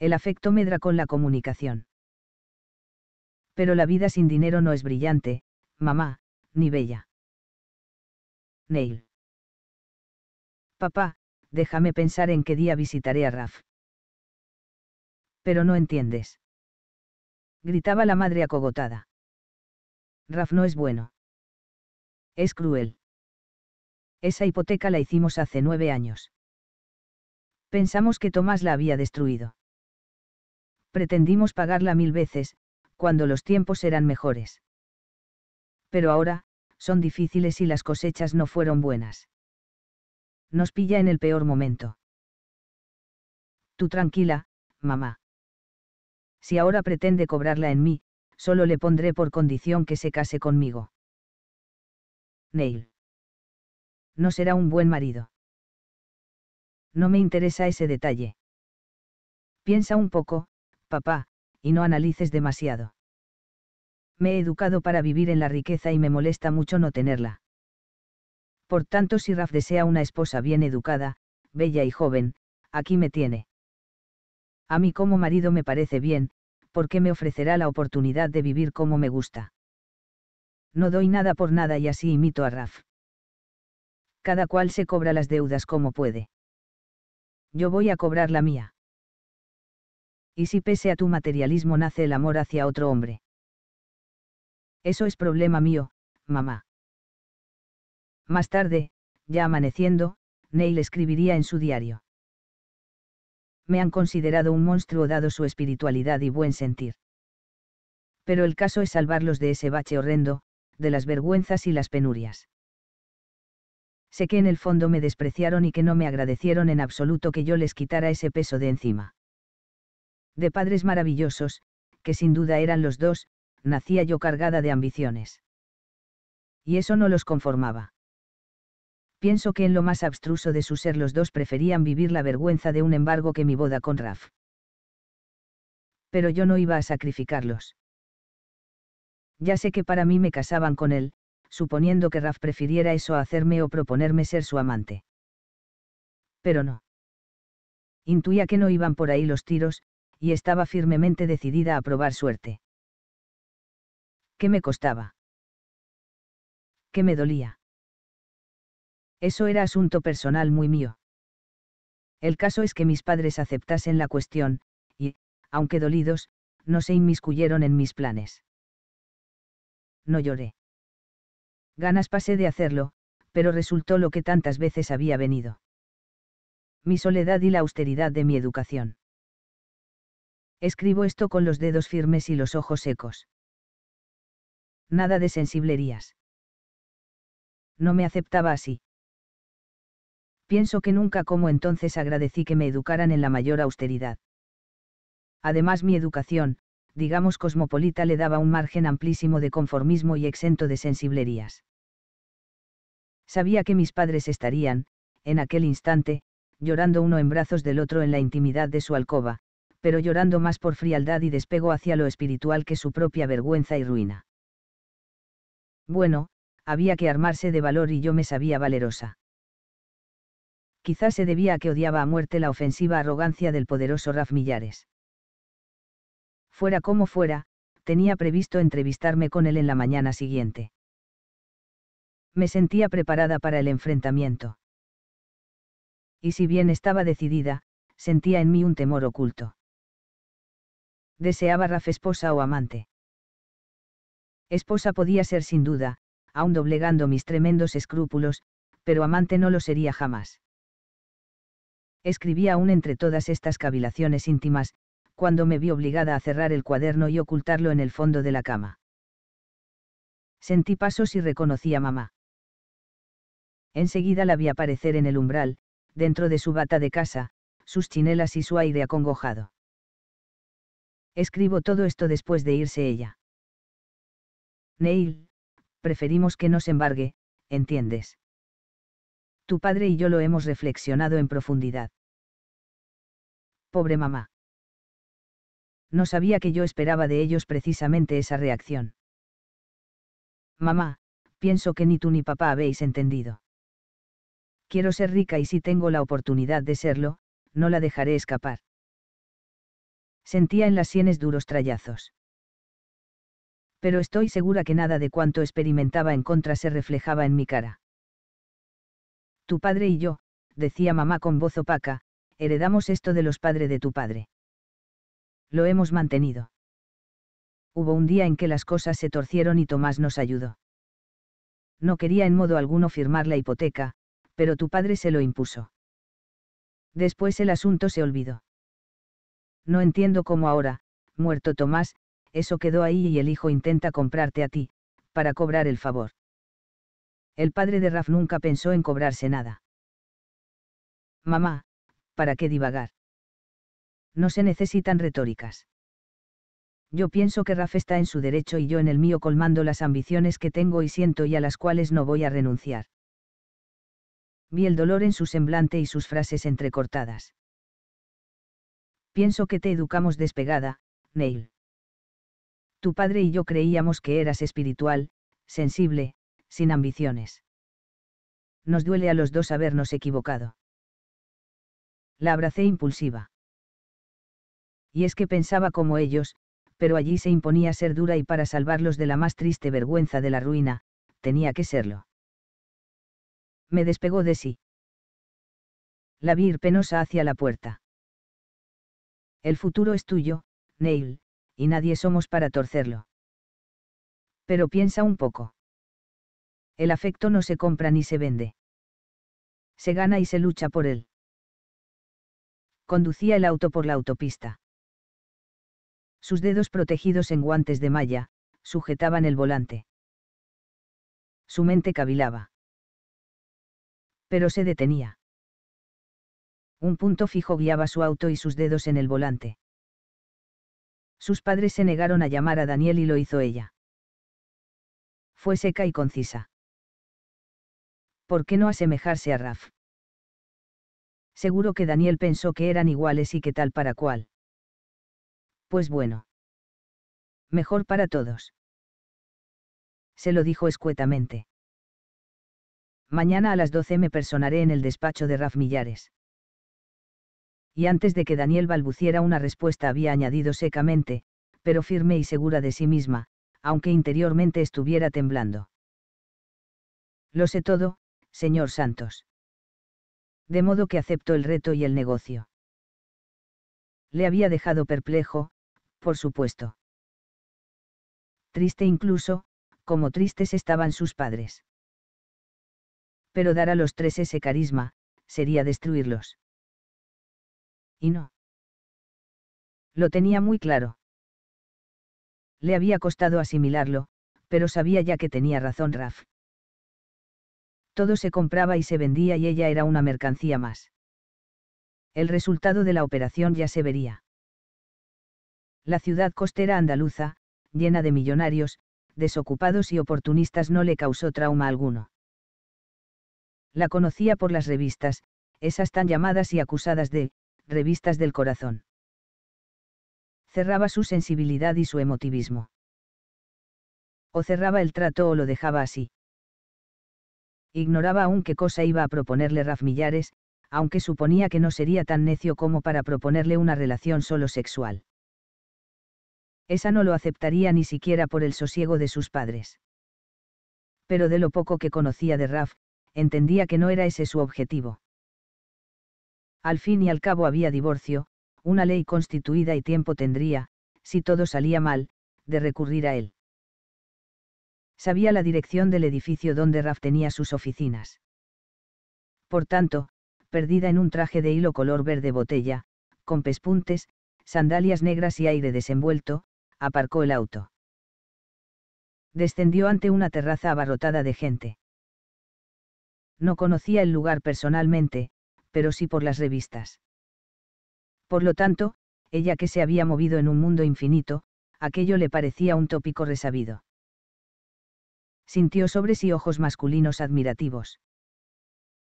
El afecto medra con la comunicación. Pero la vida sin dinero no es brillante, mamá, ni bella. Neil. Papá, déjame pensar en qué día visitaré a Raf. Pero no entiendes. Gritaba la madre acogotada. Raf no es bueno. Es cruel. Esa hipoteca la hicimos hace nueve años. Pensamos que Tomás la había destruido. Pretendimos pagarla mil veces, cuando los tiempos eran mejores. Pero ahora, son difíciles y las cosechas no fueron buenas nos pilla en el peor momento. Tú tranquila, mamá. Si ahora pretende cobrarla en mí, solo le pondré por condición que se case conmigo. Neil. No será un buen marido. No me interesa ese detalle. Piensa un poco, papá, y no analices demasiado. Me he educado para vivir en la riqueza y me molesta mucho no tenerla. Por tanto, si Raf desea una esposa bien educada, bella y joven, aquí me tiene. A mí como marido me parece bien, porque me ofrecerá la oportunidad de vivir como me gusta. No doy nada por nada y así imito a Raf. Cada cual se cobra las deudas como puede. Yo voy a cobrar la mía. Y si pese a tu materialismo nace el amor hacia otro hombre. Eso es problema mío, mamá. Más tarde, ya amaneciendo, Neil escribiría en su diario. Me han considerado un monstruo dado su espiritualidad y buen sentir. Pero el caso es salvarlos de ese bache horrendo, de las vergüenzas y las penurias. Sé que en el fondo me despreciaron y que no me agradecieron en absoluto que yo les quitara ese peso de encima. De padres maravillosos, que sin duda eran los dos, nacía yo cargada de ambiciones. Y eso no los conformaba pienso que en lo más abstruso de su ser los dos preferían vivir la vergüenza de un embargo que mi boda con Raf. Pero yo no iba a sacrificarlos. Ya sé que para mí me casaban con él, suponiendo que Raf prefiriera eso a hacerme o proponerme ser su amante. Pero no. Intuía que no iban por ahí los tiros, y estaba firmemente decidida a probar suerte. ¿Qué me costaba? ¿Qué me dolía? Eso era asunto personal muy mío. El caso es que mis padres aceptasen la cuestión, y, aunque dolidos, no se inmiscuyeron en mis planes. No lloré. Ganas pasé de hacerlo, pero resultó lo que tantas veces había venido. Mi soledad y la austeridad de mi educación. Escribo esto con los dedos firmes y los ojos secos. Nada de sensiblerías. No me aceptaba así pienso que nunca como entonces agradecí que me educaran en la mayor austeridad. Además mi educación, digamos cosmopolita, le daba un margen amplísimo de conformismo y exento de sensiblerías. Sabía que mis padres estarían, en aquel instante, llorando uno en brazos del otro en la intimidad de su alcoba, pero llorando más por frialdad y despego hacia lo espiritual que su propia vergüenza y ruina. Bueno, había que armarse de valor y yo me sabía valerosa. Quizás se debía a que odiaba a muerte la ofensiva arrogancia del poderoso Raf Millares. Fuera como fuera, tenía previsto entrevistarme con él en la mañana siguiente. Me sentía preparada para el enfrentamiento. Y si bien estaba decidida, sentía en mí un temor oculto. Deseaba Raf esposa o amante. Esposa podía ser sin duda, aun doblegando mis tremendos escrúpulos, pero amante no lo sería jamás. Escribí aún entre todas estas cavilaciones íntimas, cuando me vi obligada a cerrar el cuaderno y ocultarlo en el fondo de la cama. Sentí pasos y reconocí a mamá. Enseguida la vi aparecer en el umbral, dentro de su bata de casa, sus chinelas y su aire acongojado. Escribo todo esto después de irse ella. Neil, preferimos que nos embargue, ¿entiendes? tu padre y yo lo hemos reflexionado en profundidad. Pobre mamá. No sabía que yo esperaba de ellos precisamente esa reacción. Mamá, pienso que ni tú ni papá habéis entendido. Quiero ser rica y si tengo la oportunidad de serlo, no la dejaré escapar. Sentía en las sienes duros trallazos. Pero estoy segura que nada de cuanto experimentaba en contra se reflejaba en mi cara. Tu padre y yo, decía mamá con voz opaca, heredamos esto de los padres de tu padre. Lo hemos mantenido. Hubo un día en que las cosas se torcieron y Tomás nos ayudó. No quería en modo alguno firmar la hipoteca, pero tu padre se lo impuso. Después el asunto se olvidó. No entiendo cómo ahora, muerto Tomás, eso quedó ahí y el hijo intenta comprarte a ti, para cobrar el favor. El padre de Raf nunca pensó en cobrarse nada. Mamá, ¿para qué divagar? No se necesitan retóricas. Yo pienso que Raf está en su derecho y yo en el mío colmando las ambiciones que tengo y siento y a las cuales no voy a renunciar. Vi el dolor en su semblante y sus frases entrecortadas. Pienso que te educamos despegada, Neil. Tu padre y yo creíamos que eras espiritual, sensible, sin ambiciones. Nos duele a los dos habernos equivocado. La abracé impulsiva. Y es que pensaba como ellos, pero allí se imponía ser dura y para salvarlos de la más triste vergüenza de la ruina, tenía que serlo. Me despegó de sí. La vi ir penosa hacia la puerta. El futuro es tuyo, Neil, y nadie somos para torcerlo. Pero piensa un poco. El afecto no se compra ni se vende. Se gana y se lucha por él. Conducía el auto por la autopista. Sus dedos protegidos en guantes de malla, sujetaban el volante. Su mente cavilaba. Pero se detenía. Un punto fijo guiaba su auto y sus dedos en el volante. Sus padres se negaron a llamar a Daniel y lo hizo ella. Fue seca y concisa. ¿por qué no asemejarse a Raf? Seguro que Daniel pensó que eran iguales y que tal para cual. Pues bueno. Mejor para todos. Se lo dijo escuetamente. Mañana a las 12 me personaré en el despacho de Raf Millares. Y antes de que Daniel balbuciera una respuesta había añadido secamente, pero firme y segura de sí misma, aunque interiormente estuviera temblando. Lo sé todo, señor Santos. De modo que aceptó el reto y el negocio. Le había dejado perplejo, por supuesto. Triste incluso, como tristes estaban sus padres. Pero dar a los tres ese carisma, sería destruirlos. Y no. Lo tenía muy claro. Le había costado asimilarlo, pero sabía ya que tenía razón Raf todo se compraba y se vendía y ella era una mercancía más. El resultado de la operación ya se vería. La ciudad costera andaluza, llena de millonarios, desocupados y oportunistas no le causó trauma alguno. La conocía por las revistas, esas tan llamadas y acusadas de, revistas del corazón. Cerraba su sensibilidad y su emotivismo. O cerraba el trato o lo dejaba así. Ignoraba aún qué cosa iba a proponerle Raf Millares, aunque suponía que no sería tan necio como para proponerle una relación solo sexual. Esa no lo aceptaría ni siquiera por el sosiego de sus padres. Pero de lo poco que conocía de Raf, entendía que no era ese su objetivo. Al fin y al cabo había divorcio, una ley constituida y tiempo tendría, si todo salía mal, de recurrir a él sabía la dirección del edificio donde Raf tenía sus oficinas. Por tanto, perdida en un traje de hilo color verde botella, con pespuntes, sandalias negras y aire desenvuelto, aparcó el auto. Descendió ante una terraza abarrotada de gente. No conocía el lugar personalmente, pero sí por las revistas. Por lo tanto, ella que se había movido en un mundo infinito, aquello le parecía un tópico resabido sintió sobres y ojos masculinos admirativos.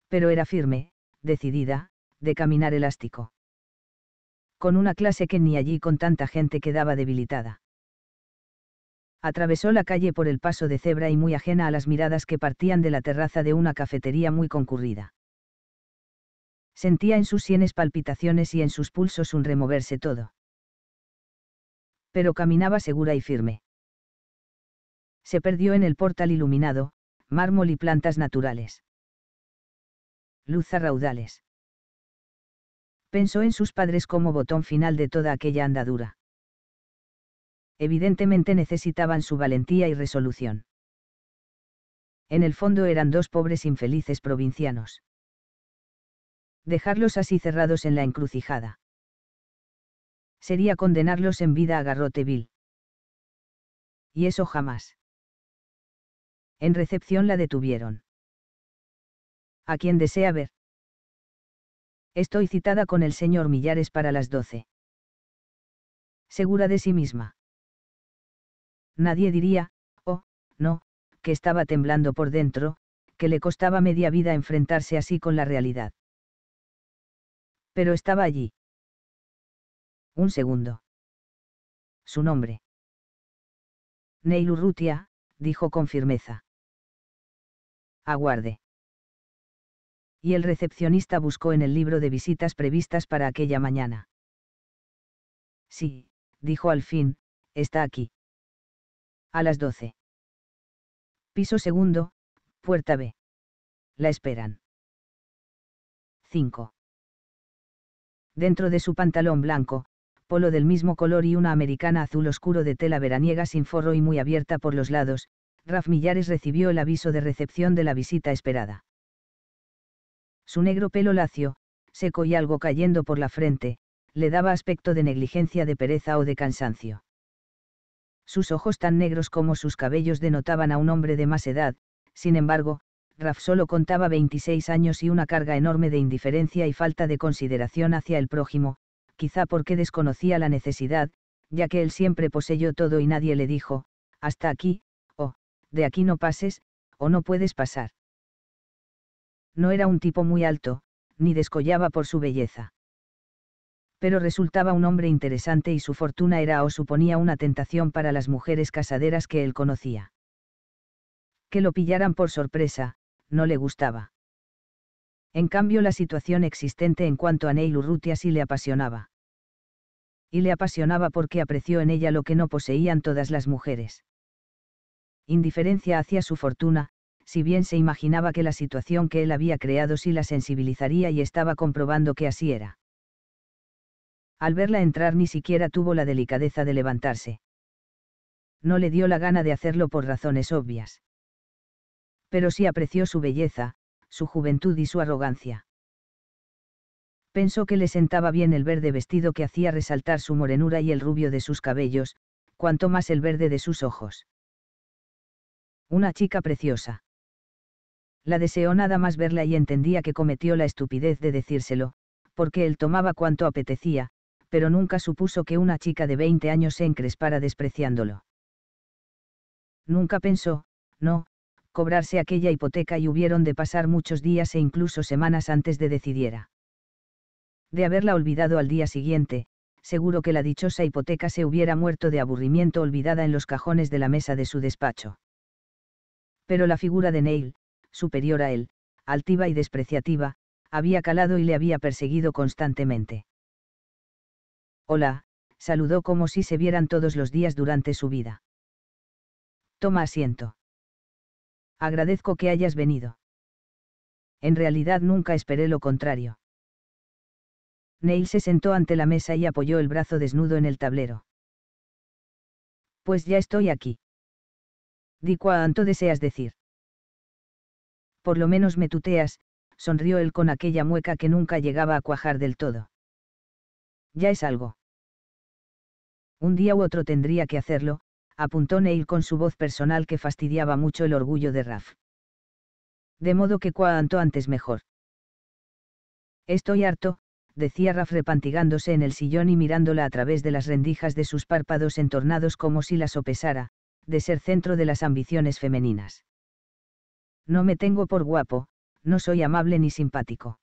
Pero era firme, decidida, de caminar elástico. Con una clase que ni allí con tanta gente quedaba debilitada. Atravesó la calle por el paso de cebra y muy ajena a las miradas que partían de la terraza de una cafetería muy concurrida. Sentía en sus sienes palpitaciones y en sus pulsos un removerse todo. Pero caminaba segura y firme se perdió en el portal iluminado, mármol y plantas naturales. Luz a raudales. Pensó en sus padres como botón final de toda aquella andadura. Evidentemente necesitaban su valentía y resolución. En el fondo eran dos pobres infelices provincianos. Dejarlos así cerrados en la encrucijada. Sería condenarlos en vida a garrote vil. Y eso jamás en recepción la detuvieron. ¿A quién desea ver? Estoy citada con el señor Millares para las doce. Segura de sí misma. Nadie diría, oh, no, que estaba temblando por dentro, que le costaba media vida enfrentarse así con la realidad. Pero estaba allí. Un segundo. Su nombre. Neil Urrutia, dijo con firmeza aguarde. Y el recepcionista buscó en el libro de visitas previstas para aquella mañana. Sí, dijo al fin, está aquí. A las doce. Piso segundo, puerta B. La esperan. 5. Dentro de su pantalón blanco, polo del mismo color y una americana azul oscuro de tela veraniega sin forro y muy abierta por los lados, Raf Millares recibió el aviso de recepción de la visita esperada. Su negro pelo lacio, seco y algo cayendo por la frente, le daba aspecto de negligencia de pereza o de cansancio. Sus ojos tan negros como sus cabellos denotaban a un hombre de más edad, sin embargo, Raf solo contaba 26 años y una carga enorme de indiferencia y falta de consideración hacia el prójimo, quizá porque desconocía la necesidad, ya que él siempre poseyó todo y nadie le dijo, hasta aquí, de aquí no pases, o no puedes pasar. No era un tipo muy alto, ni descollaba por su belleza. Pero resultaba un hombre interesante y su fortuna era o suponía una tentación para las mujeres casaderas que él conocía. Que lo pillaran por sorpresa, no le gustaba. En cambio la situación existente en cuanto a Neil Urrutia sí le apasionaba. Y le apasionaba porque apreció en ella lo que no poseían todas las mujeres indiferencia hacia su fortuna, si bien se imaginaba que la situación que él había creado sí la sensibilizaría y estaba comprobando que así era. Al verla entrar ni siquiera tuvo la delicadeza de levantarse. No le dio la gana de hacerlo por razones obvias. Pero sí apreció su belleza, su juventud y su arrogancia. Pensó que le sentaba bien el verde vestido que hacía resaltar su morenura y el rubio de sus cabellos, cuanto más el verde de sus ojos. Una chica preciosa. La deseó nada más verla y entendía que cometió la estupidez de decírselo, porque él tomaba cuanto apetecía, pero nunca supuso que una chica de 20 años se encrespara despreciándolo. Nunca pensó, no, cobrarse aquella hipoteca y hubieron de pasar muchos días e incluso semanas antes de decidiera. De haberla olvidado al día siguiente, seguro que la dichosa hipoteca se hubiera muerto de aburrimiento olvidada en los cajones de la mesa de su despacho pero la figura de Neil, superior a él, altiva y despreciativa, había calado y le había perseguido constantemente. Hola, saludó como si se vieran todos los días durante su vida. Toma asiento. Agradezco que hayas venido. En realidad nunca esperé lo contrario. Neil se sentó ante la mesa y apoyó el brazo desnudo en el tablero. Pues ya estoy aquí. Di cuánto deseas decir. Por lo menos me tuteas, sonrió él con aquella mueca que nunca llegaba a cuajar del todo. Ya es algo. Un día u otro tendría que hacerlo, apuntó Neil con su voz personal que fastidiaba mucho el orgullo de Raf. De modo que cuanto antes mejor. Estoy harto, decía Raf repantigándose en el sillón y mirándola a través de las rendijas de sus párpados entornados como si la sopesara, de ser centro de las ambiciones femeninas. No me tengo por guapo, no soy amable ni simpático.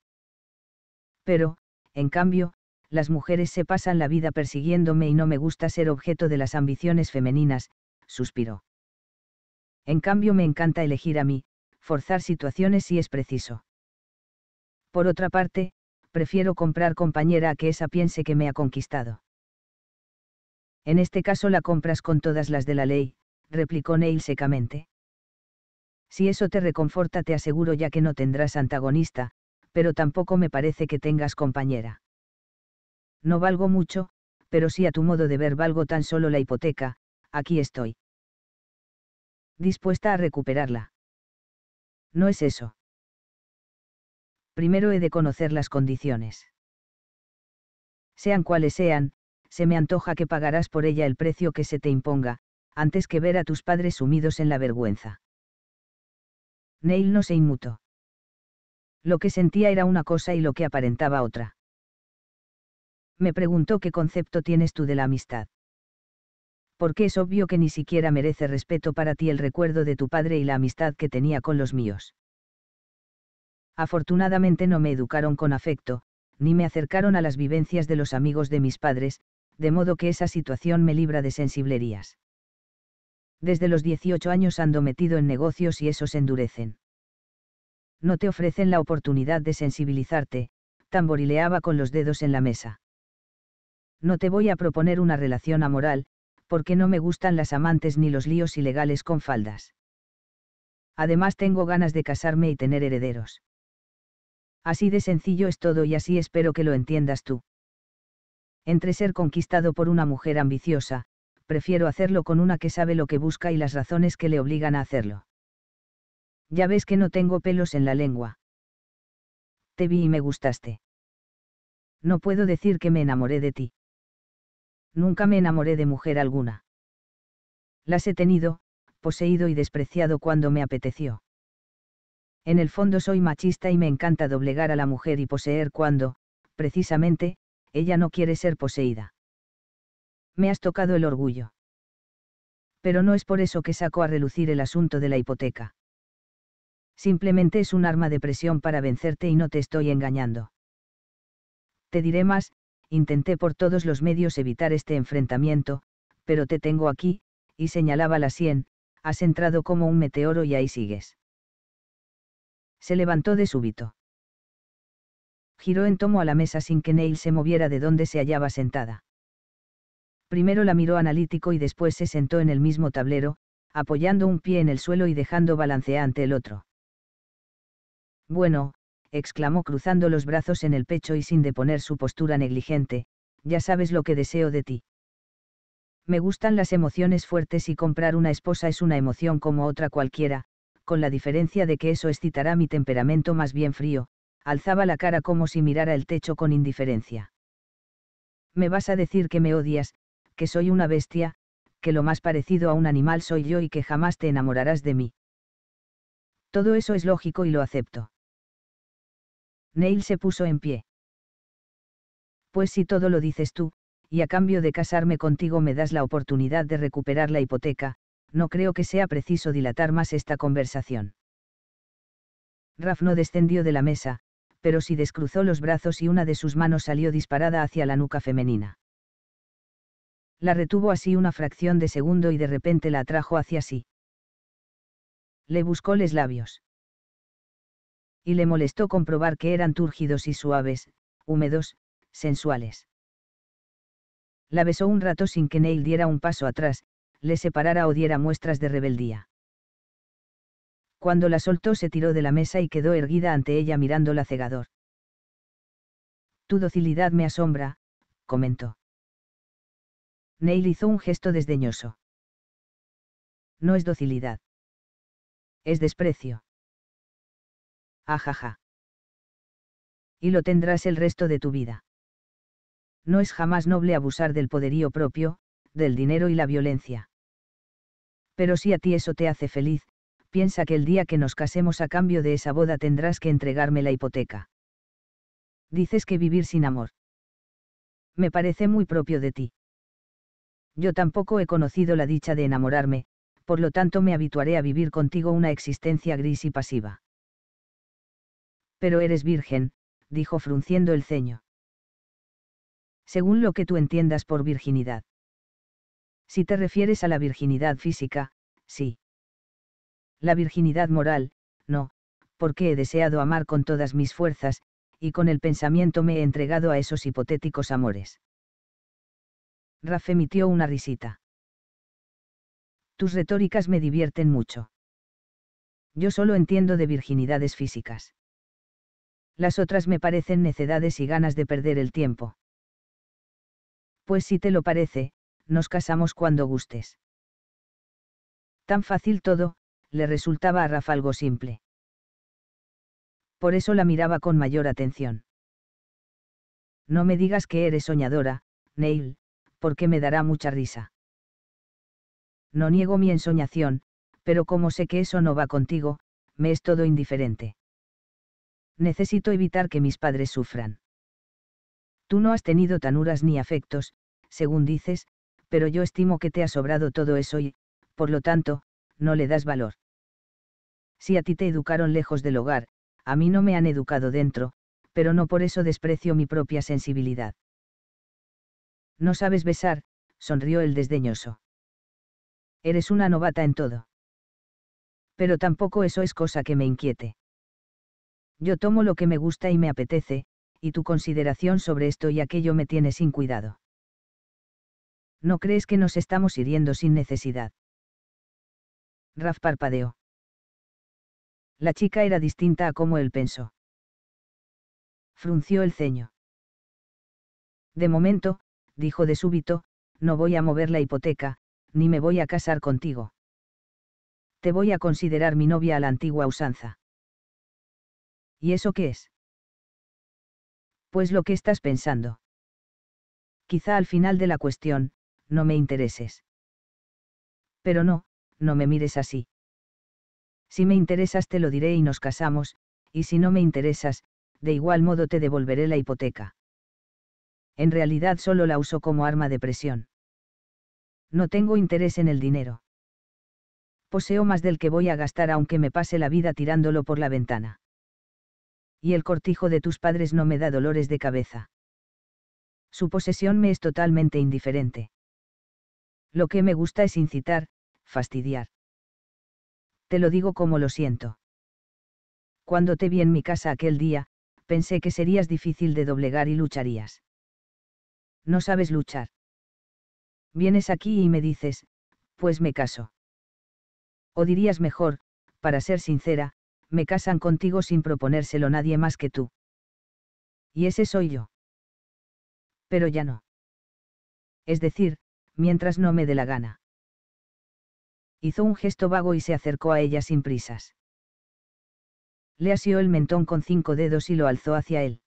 Pero, en cambio, las mujeres se pasan la vida persiguiéndome y no me gusta ser objeto de las ambiciones femeninas, suspiró. En cambio me encanta elegir a mí, forzar situaciones si es preciso. Por otra parte, prefiero comprar compañera a que esa piense que me ha conquistado. En este caso la compras con todas las de la ley, replicó Neil secamente. Si eso te reconforta te aseguro ya que no tendrás antagonista, pero tampoco me parece que tengas compañera. No valgo mucho, pero si a tu modo de ver valgo tan solo la hipoteca, aquí estoy. Dispuesta a recuperarla. No es eso. Primero he de conocer las condiciones. Sean cuales sean, se me antoja que pagarás por ella el precio que se te imponga, antes que ver a tus padres sumidos en la vergüenza. Neil no se inmutó. Lo que sentía era una cosa y lo que aparentaba otra. Me preguntó qué concepto tienes tú de la amistad. Porque es obvio que ni siquiera merece respeto para ti el recuerdo de tu padre y la amistad que tenía con los míos. Afortunadamente no me educaron con afecto, ni me acercaron a las vivencias de los amigos de mis padres, de modo que esa situación me libra de sensiblerías desde los 18 años ando metido en negocios y esos endurecen. No te ofrecen la oportunidad de sensibilizarte, tamborileaba con los dedos en la mesa. No te voy a proponer una relación amoral, porque no me gustan las amantes ni los líos ilegales con faldas. Además tengo ganas de casarme y tener herederos. Así de sencillo es todo y así espero que lo entiendas tú. Entre ser conquistado por una mujer ambiciosa, prefiero hacerlo con una que sabe lo que busca y las razones que le obligan a hacerlo. Ya ves que no tengo pelos en la lengua. Te vi y me gustaste. No puedo decir que me enamoré de ti. Nunca me enamoré de mujer alguna. Las he tenido, poseído y despreciado cuando me apeteció. En el fondo soy machista y me encanta doblegar a la mujer y poseer cuando, precisamente, ella no quiere ser poseída me has tocado el orgullo. Pero no es por eso que saco a relucir el asunto de la hipoteca. Simplemente es un arma de presión para vencerte y no te estoy engañando. Te diré más, intenté por todos los medios evitar este enfrentamiento, pero te tengo aquí, y señalaba la sien, has entrado como un meteoro y ahí sigues. Se levantó de súbito. Giró en tomo a la mesa sin que Neil se moviera de donde se hallaba sentada. Primero la miró analítico y después se sentó en el mismo tablero, apoyando un pie en el suelo y dejando balanceante el otro. Bueno, exclamó cruzando los brazos en el pecho y sin deponer su postura negligente, ya sabes lo que deseo de ti. Me gustan las emociones fuertes y comprar una esposa es una emoción como otra cualquiera, con la diferencia de que eso excitará mi temperamento más bien frío, alzaba la cara como si mirara el techo con indiferencia. Me vas a decir que me odias, que soy una bestia, que lo más parecido a un animal soy yo y que jamás te enamorarás de mí. Todo eso es lógico y lo acepto. Neil se puso en pie. Pues si todo lo dices tú, y a cambio de casarme contigo me das la oportunidad de recuperar la hipoteca, no creo que sea preciso dilatar más esta conversación. Raf no descendió de la mesa, pero sí descruzó los brazos y una de sus manos salió disparada hacia la nuca femenina la retuvo así una fracción de segundo y de repente la atrajo hacia sí. Le buscó los labios. Y le molestó comprobar que eran túrgidos y suaves, húmedos, sensuales. La besó un rato sin que Neil diera un paso atrás, le separara o diera muestras de rebeldía. Cuando la soltó se tiró de la mesa y quedó erguida ante ella mirándola cegador. Tu docilidad me asombra, comentó. Neil hizo un gesto desdeñoso. No es docilidad. Es desprecio. Ajaja. Y lo tendrás el resto de tu vida. No es jamás noble abusar del poderío propio, del dinero y la violencia. Pero si a ti eso te hace feliz, piensa que el día que nos casemos a cambio de esa boda tendrás que entregarme la hipoteca. Dices que vivir sin amor. Me parece muy propio de ti. Yo tampoco he conocido la dicha de enamorarme, por lo tanto me habituaré a vivir contigo una existencia gris y pasiva. Pero eres virgen, dijo frunciendo el ceño. Según lo que tú entiendas por virginidad. Si te refieres a la virginidad física, sí. La virginidad moral, no, porque he deseado amar con todas mis fuerzas, y con el pensamiento me he entregado a esos hipotéticos amores. Raf emitió una risita. Tus retóricas me divierten mucho. Yo solo entiendo de virginidades físicas. Las otras me parecen necedades y ganas de perder el tiempo. Pues si te lo parece, nos casamos cuando gustes. Tan fácil todo, le resultaba a Raf algo simple. Por eso la miraba con mayor atención. No me digas que eres soñadora, Neil, porque me dará mucha risa. No niego mi ensoñación, pero como sé que eso no va contigo, me es todo indiferente. Necesito evitar que mis padres sufran. Tú no has tenido tanuras ni afectos, según dices, pero yo estimo que te ha sobrado todo eso y, por lo tanto, no le das valor. Si a ti te educaron lejos del hogar, a mí no me han educado dentro, pero no por eso desprecio mi propia sensibilidad. No sabes besar, sonrió el desdeñoso. Eres una novata en todo. Pero tampoco eso es cosa que me inquiete. Yo tomo lo que me gusta y me apetece, y tu consideración sobre esto y aquello me tiene sin cuidado. ¿No crees que nos estamos hiriendo sin necesidad? Raf parpadeó. La chica era distinta a como él pensó. Frunció el ceño. De momento, dijo de súbito, no voy a mover la hipoteca, ni me voy a casar contigo. Te voy a considerar mi novia a la antigua usanza. ¿Y eso qué es? Pues lo que estás pensando. Quizá al final de la cuestión, no me intereses. Pero no, no me mires así. Si me interesas te lo diré y nos casamos, y si no me interesas, de igual modo te devolveré la hipoteca en realidad solo la uso como arma de presión. No tengo interés en el dinero. Poseo más del que voy a gastar aunque me pase la vida tirándolo por la ventana. Y el cortijo de tus padres no me da dolores de cabeza. Su posesión me es totalmente indiferente. Lo que me gusta es incitar, fastidiar. Te lo digo como lo siento. Cuando te vi en mi casa aquel día, pensé que serías difícil de doblegar y lucharías. No sabes luchar. Vienes aquí y me dices, pues me caso. O dirías mejor, para ser sincera, me casan contigo sin proponérselo nadie más que tú. Y ese soy yo. Pero ya no. Es decir, mientras no me dé la gana. Hizo un gesto vago y se acercó a ella sin prisas. Le asió el mentón con cinco dedos y lo alzó hacia él.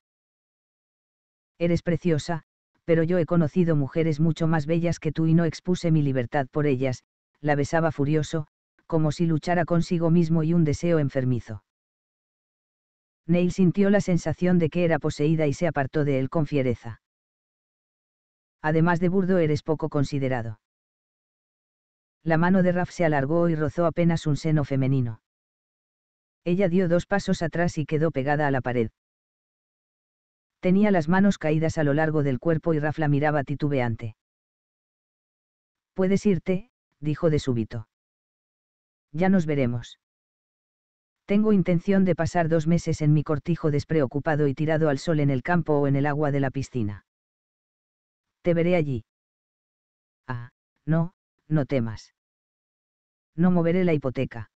Eres preciosa, pero yo he conocido mujeres mucho más bellas que tú y no expuse mi libertad por ellas, la besaba furioso, como si luchara consigo mismo y un deseo enfermizo. Neil sintió la sensación de que era poseída y se apartó de él con fiereza. Además de burdo eres poco considerado. La mano de Raf se alargó y rozó apenas un seno femenino. Ella dio dos pasos atrás y quedó pegada a la pared tenía las manos caídas a lo largo del cuerpo y Rafla miraba titubeante. Puedes irte, dijo de súbito. Ya nos veremos. Tengo intención de pasar dos meses en mi cortijo despreocupado y tirado al sol en el campo o en el agua de la piscina. Te veré allí. Ah, no, no temas. No moveré la hipoteca.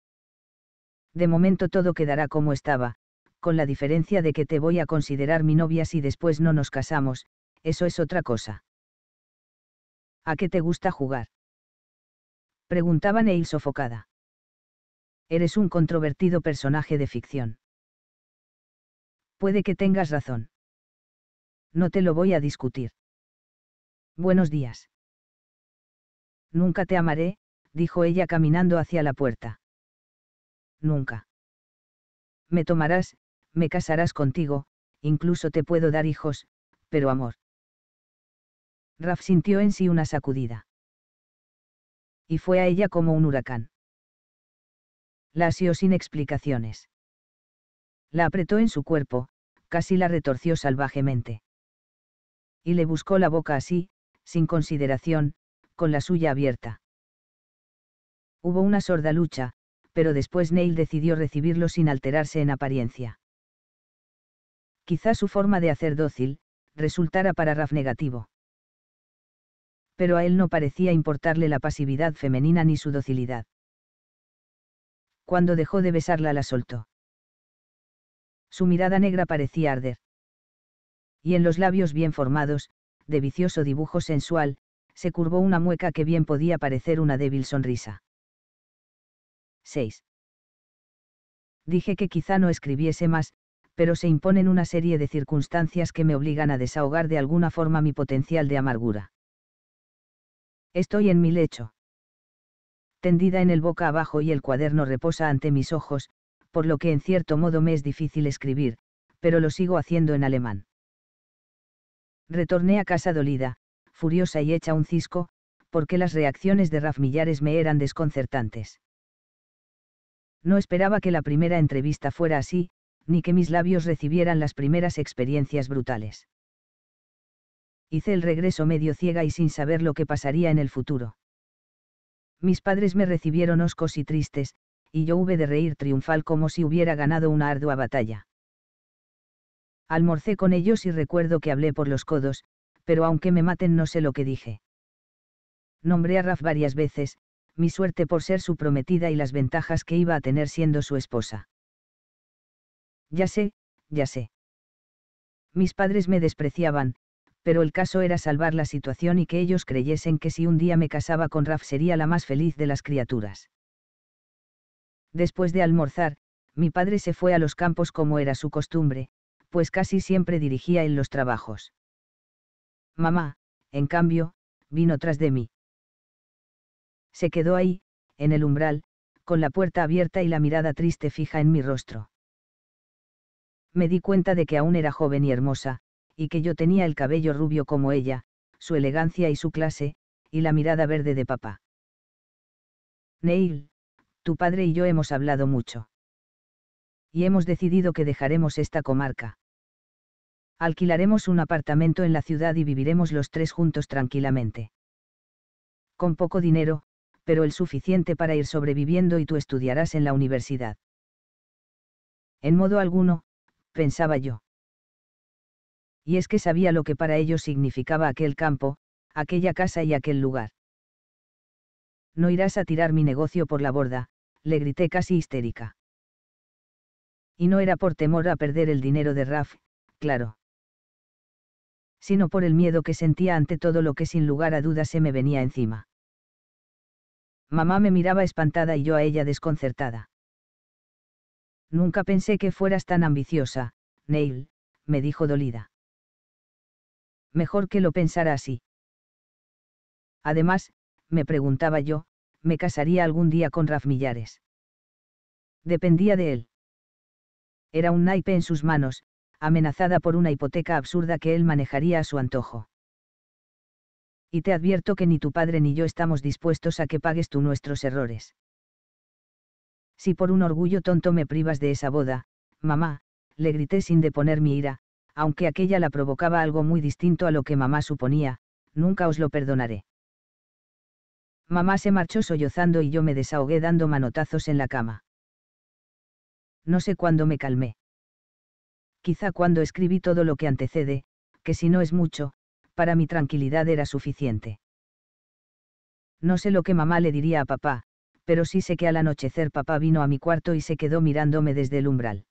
De momento todo quedará como estaba, con la diferencia de que te voy a considerar mi novia si después no nos casamos, eso es otra cosa. ¿A qué te gusta jugar? Preguntaba Neil sofocada. Eres un controvertido personaje de ficción. Puede que tengas razón. No te lo voy a discutir. Buenos días. Nunca te amaré, dijo ella caminando hacia la puerta. Nunca. Me tomarás, me casarás contigo, incluso te puedo dar hijos, pero amor. Raf sintió en sí una sacudida. Y fue a ella como un huracán. La asió sin explicaciones. La apretó en su cuerpo, casi la retorció salvajemente. Y le buscó la boca así, sin consideración, con la suya abierta. Hubo una sorda lucha, pero después Neil decidió recibirlo sin alterarse en apariencia quizá su forma de hacer dócil, resultara para Raf negativo. Pero a él no parecía importarle la pasividad femenina ni su docilidad. Cuando dejó de besarla la soltó. Su mirada negra parecía arder. Y en los labios bien formados, de vicioso dibujo sensual, se curvó una mueca que bien podía parecer una débil sonrisa. 6. Dije que quizá no escribiese más, pero se imponen una serie de circunstancias que me obligan a desahogar de alguna forma mi potencial de amargura. Estoy en mi lecho. Tendida en el boca abajo y el cuaderno reposa ante mis ojos, por lo que en cierto modo me es difícil escribir, pero lo sigo haciendo en alemán. Retorné a casa dolida, furiosa y hecha un cisco, porque las reacciones de Raf Millares me eran desconcertantes. No esperaba que la primera entrevista fuera así, ni que mis labios recibieran las primeras experiencias brutales. Hice el regreso medio ciega y sin saber lo que pasaría en el futuro. Mis padres me recibieron oscos y tristes, y yo hube de reír triunfal como si hubiera ganado una ardua batalla. Almorcé con ellos y recuerdo que hablé por los codos, pero aunque me maten no sé lo que dije. Nombré a Raf varias veces, mi suerte por ser su prometida y las ventajas que iba a tener siendo su esposa. Ya sé, ya sé. Mis padres me despreciaban, pero el caso era salvar la situación y que ellos creyesen que si un día me casaba con Raf sería la más feliz de las criaturas. Después de almorzar, mi padre se fue a los campos como era su costumbre, pues casi siempre dirigía en los trabajos. Mamá, en cambio, vino tras de mí. Se quedó ahí, en el umbral, con la puerta abierta y la mirada triste fija en mi rostro me di cuenta de que aún era joven y hermosa, y que yo tenía el cabello rubio como ella, su elegancia y su clase, y la mirada verde de papá. Neil, tu padre y yo hemos hablado mucho. Y hemos decidido que dejaremos esta comarca. Alquilaremos un apartamento en la ciudad y viviremos los tres juntos tranquilamente. Con poco dinero, pero el suficiente para ir sobreviviendo y tú estudiarás en la universidad. En modo alguno, pensaba yo. Y es que sabía lo que para ellos significaba aquel campo, aquella casa y aquel lugar. No irás a tirar mi negocio por la borda, le grité casi histérica. Y no era por temor a perder el dinero de Raf, claro. Sino por el miedo que sentía ante todo lo que sin lugar a dudas se me venía encima. Mamá me miraba espantada y yo a ella desconcertada. Nunca pensé que fueras tan ambiciosa, Neil, me dijo dolida. Mejor que lo pensara así. Además, me preguntaba yo, me casaría algún día con Raf Millares. Dependía de él. Era un naipe en sus manos, amenazada por una hipoteca absurda que él manejaría a su antojo. Y te advierto que ni tu padre ni yo estamos dispuestos a que pagues tú nuestros errores si por un orgullo tonto me privas de esa boda, mamá, le grité sin deponer mi ira, aunque aquella la provocaba algo muy distinto a lo que mamá suponía, nunca os lo perdonaré. Mamá se marchó sollozando y yo me desahogué dando manotazos en la cama. No sé cuándo me calmé. Quizá cuando escribí todo lo que antecede, que si no es mucho, para mi tranquilidad era suficiente. No sé lo que mamá le diría a papá, pero sí sé que al anochecer papá vino a mi cuarto y se quedó mirándome desde el umbral.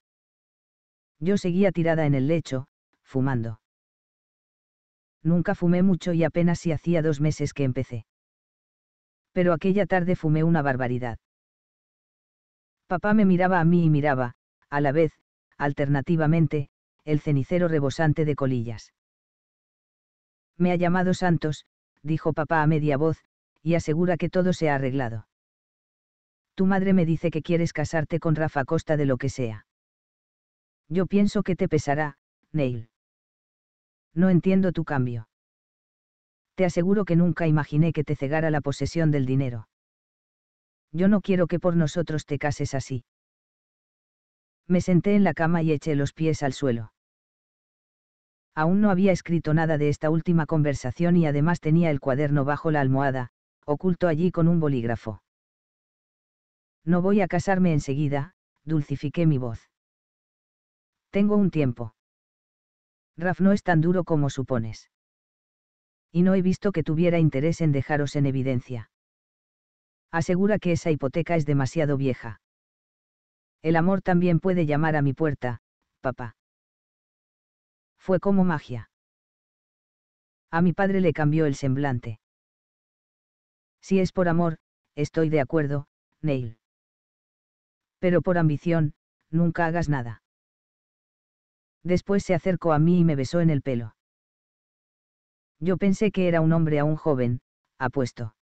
Yo seguía tirada en el lecho, fumando. Nunca fumé mucho y apenas si hacía dos meses que empecé. Pero aquella tarde fumé una barbaridad. Papá me miraba a mí y miraba, a la vez, alternativamente, el cenicero rebosante de colillas. Me ha llamado Santos, dijo papá a media voz, y asegura que todo se ha arreglado tu madre me dice que quieres casarte con Rafa costa de lo que sea. Yo pienso que te pesará, Neil. No entiendo tu cambio. Te aseguro que nunca imaginé que te cegara la posesión del dinero. Yo no quiero que por nosotros te cases así. Me senté en la cama y eché los pies al suelo. Aún no había escrito nada de esta última conversación y además tenía el cuaderno bajo la almohada, oculto allí con un bolígrafo. No voy a casarme enseguida, dulcifiqué mi voz. Tengo un tiempo. Raf no es tan duro como supones. Y no he visto que tuviera interés en dejaros en evidencia. Asegura que esa hipoteca es demasiado vieja. El amor también puede llamar a mi puerta, papá. Fue como magia. A mi padre le cambió el semblante. Si es por amor, estoy de acuerdo, Neil. Pero por ambición, nunca hagas nada. Después se acercó a mí y me besó en el pelo. Yo pensé que era un hombre aún joven, apuesto.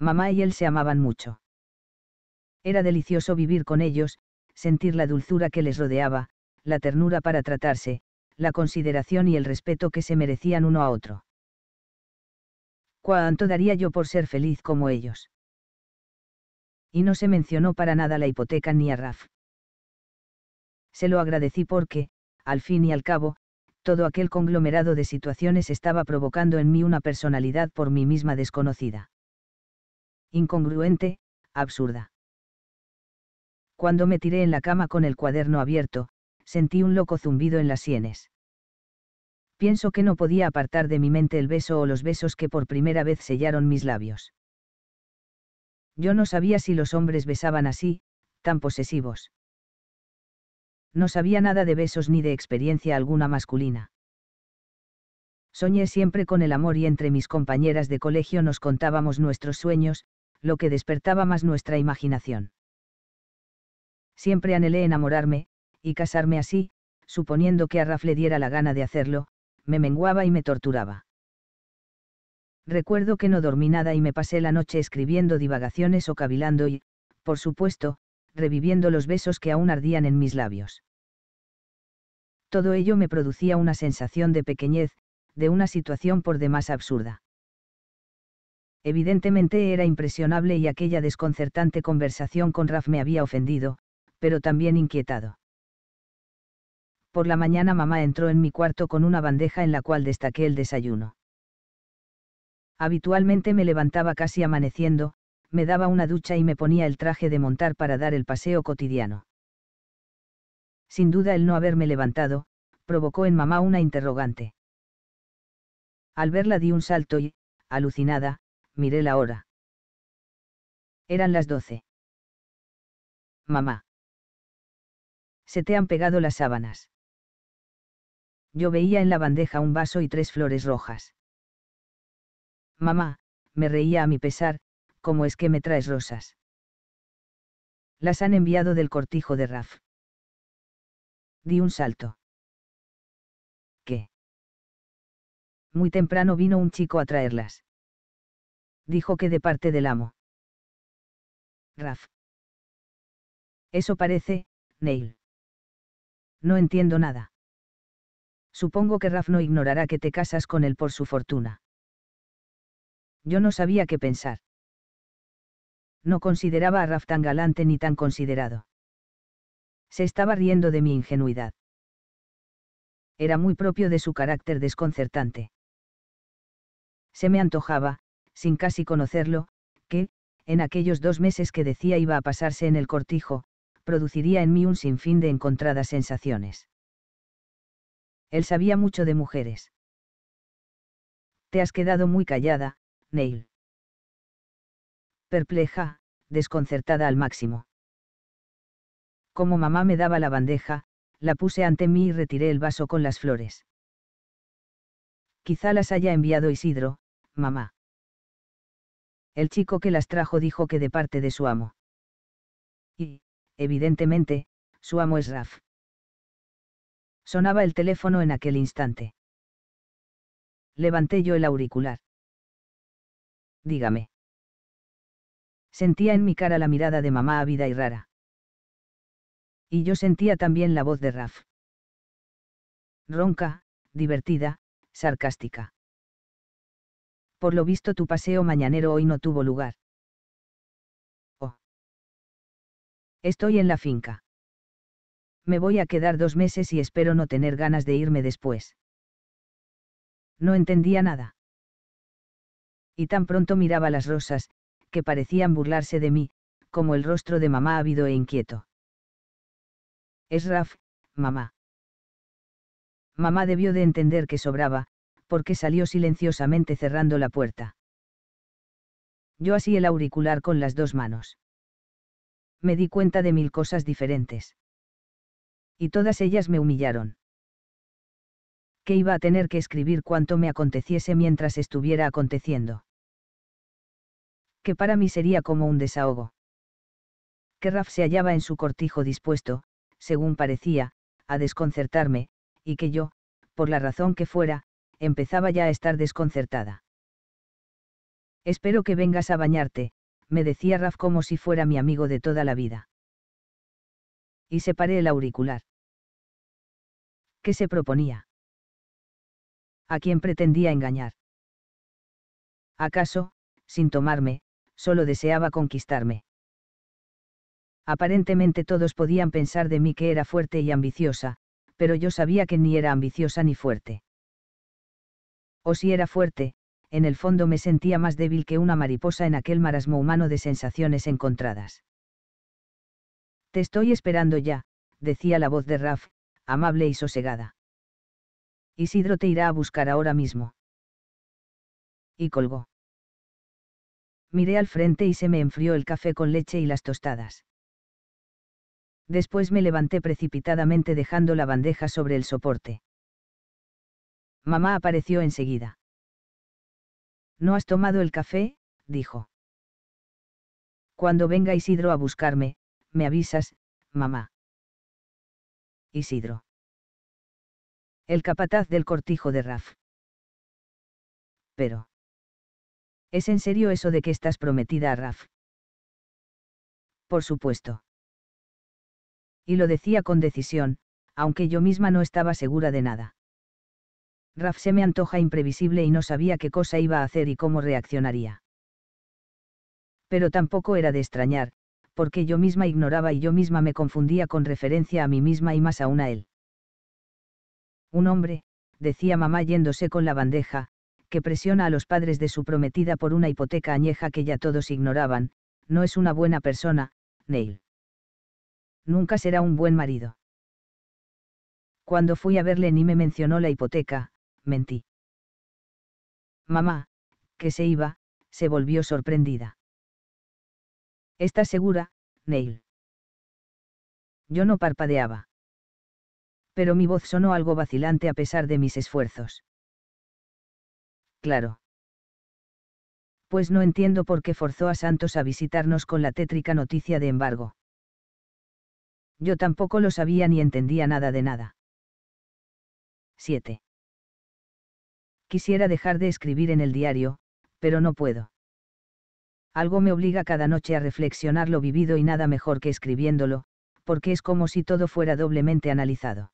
Mamá y él se amaban mucho. Era delicioso vivir con ellos, sentir la dulzura que les rodeaba, la ternura para tratarse, la consideración y el respeto que se merecían uno a otro. ¿Cuánto daría yo por ser feliz como ellos? y no se mencionó para nada la hipoteca ni a Raf. Se lo agradecí porque, al fin y al cabo, todo aquel conglomerado de situaciones estaba provocando en mí una personalidad por mí misma desconocida. Incongruente, absurda. Cuando me tiré en la cama con el cuaderno abierto, sentí un loco zumbido en las sienes. Pienso que no podía apartar de mi mente el beso o los besos que por primera vez sellaron mis labios. Yo no sabía si los hombres besaban así, tan posesivos. No sabía nada de besos ni de experiencia alguna masculina. Soñé siempre con el amor y entre mis compañeras de colegio nos contábamos nuestros sueños, lo que despertaba más nuestra imaginación. Siempre anhelé enamorarme, y casarme así, suponiendo que a Raf diera la gana de hacerlo, me menguaba y me torturaba. Recuerdo que no dormí nada y me pasé la noche escribiendo divagaciones o cavilando y, por supuesto, reviviendo los besos que aún ardían en mis labios. Todo ello me producía una sensación de pequeñez, de una situación por demás absurda. Evidentemente era impresionable y aquella desconcertante conversación con Raf me había ofendido, pero también inquietado. Por la mañana mamá entró en mi cuarto con una bandeja en la cual destaqué el desayuno. Habitualmente me levantaba casi amaneciendo, me daba una ducha y me ponía el traje de montar para dar el paseo cotidiano. Sin duda el no haberme levantado, provocó en mamá una interrogante. Al verla di un salto y, alucinada, miré la hora. Eran las doce. Mamá. Se te han pegado las sábanas. Yo veía en la bandeja un vaso y tres flores rojas. Mamá, me reía a mi pesar, ¿cómo es que me traes rosas? Las han enviado del cortijo de Raf. Di un salto. ¿Qué? Muy temprano vino un chico a traerlas. Dijo que de parte del amo. Raf. Eso parece, Neil. No entiendo nada. Supongo que Raf no ignorará que te casas con él por su fortuna yo no sabía qué pensar. No consideraba a Raf tan galante ni tan considerado. Se estaba riendo de mi ingenuidad. Era muy propio de su carácter desconcertante. Se me antojaba, sin casi conocerlo, que, en aquellos dos meses que decía iba a pasarse en el cortijo, produciría en mí un sinfín de encontradas sensaciones. Él sabía mucho de mujeres. Te has quedado muy callada, Neil. Perpleja, desconcertada al máximo. Como mamá me daba la bandeja, la puse ante mí y retiré el vaso con las flores. Quizá las haya enviado Isidro, mamá. El chico que las trajo dijo que de parte de su amo. Y, evidentemente, su amo es Raf. Sonaba el teléfono en aquel instante. Levanté yo el auricular dígame. Sentía en mi cara la mirada de mamá ávida y rara. Y yo sentía también la voz de Raf. Ronca, divertida, sarcástica. Por lo visto tu paseo mañanero hoy no tuvo lugar. Oh. Estoy en la finca. Me voy a quedar dos meses y espero no tener ganas de irme después. No entendía nada y tan pronto miraba las rosas, que parecían burlarse de mí, como el rostro de mamá ávido e inquieto. Es Raf, mamá. Mamá debió de entender que sobraba, porque salió silenciosamente cerrando la puerta. Yo así el auricular con las dos manos. Me di cuenta de mil cosas diferentes. Y todas ellas me humillaron que iba a tener que escribir cuanto me aconteciese mientras estuviera aconteciendo. Que para mí sería como un desahogo. Que Raf se hallaba en su cortijo dispuesto, según parecía, a desconcertarme, y que yo, por la razón que fuera, empezaba ya a estar desconcertada. Espero que vengas a bañarte, me decía Raf como si fuera mi amigo de toda la vida. Y separé el auricular. ¿Qué se proponía? a quien pretendía engañar. ¿Acaso, sin tomarme, solo deseaba conquistarme? Aparentemente todos podían pensar de mí que era fuerte y ambiciosa, pero yo sabía que ni era ambiciosa ni fuerte. O si era fuerte, en el fondo me sentía más débil que una mariposa en aquel marasmo humano de sensaciones encontradas. Te estoy esperando ya, decía la voz de Raf, amable y sosegada. Isidro te irá a buscar ahora mismo. Y colgó. Miré al frente y se me enfrió el café con leche y las tostadas. Después me levanté precipitadamente dejando la bandeja sobre el soporte. Mamá apareció enseguida. ¿No has tomado el café? dijo. Cuando venga Isidro a buscarme, me avisas, mamá. Isidro el capataz del cortijo de Raf. Pero... ¿Es en serio eso de que estás prometida a Raf? Por supuesto. Y lo decía con decisión, aunque yo misma no estaba segura de nada. Raf se me antoja imprevisible y no sabía qué cosa iba a hacer y cómo reaccionaría. Pero tampoco era de extrañar, porque yo misma ignoraba y yo misma me confundía con referencia a mí misma y más aún a él. Un hombre, decía mamá yéndose con la bandeja, que presiona a los padres de su prometida por una hipoteca añeja que ya todos ignoraban, no es una buena persona, Neil. Nunca será un buen marido. Cuando fui a verle ni me mencionó la hipoteca, mentí. Mamá, que se iba, se volvió sorprendida. ¿Estás segura, Neil? Yo no parpadeaba pero mi voz sonó algo vacilante a pesar de mis esfuerzos. Claro. Pues no entiendo por qué forzó a Santos a visitarnos con la tétrica noticia de embargo. Yo tampoco lo sabía ni entendía nada de nada. 7. Quisiera dejar de escribir en el diario, pero no puedo. Algo me obliga cada noche a reflexionar lo vivido y nada mejor que escribiéndolo, porque es como si todo fuera doblemente analizado.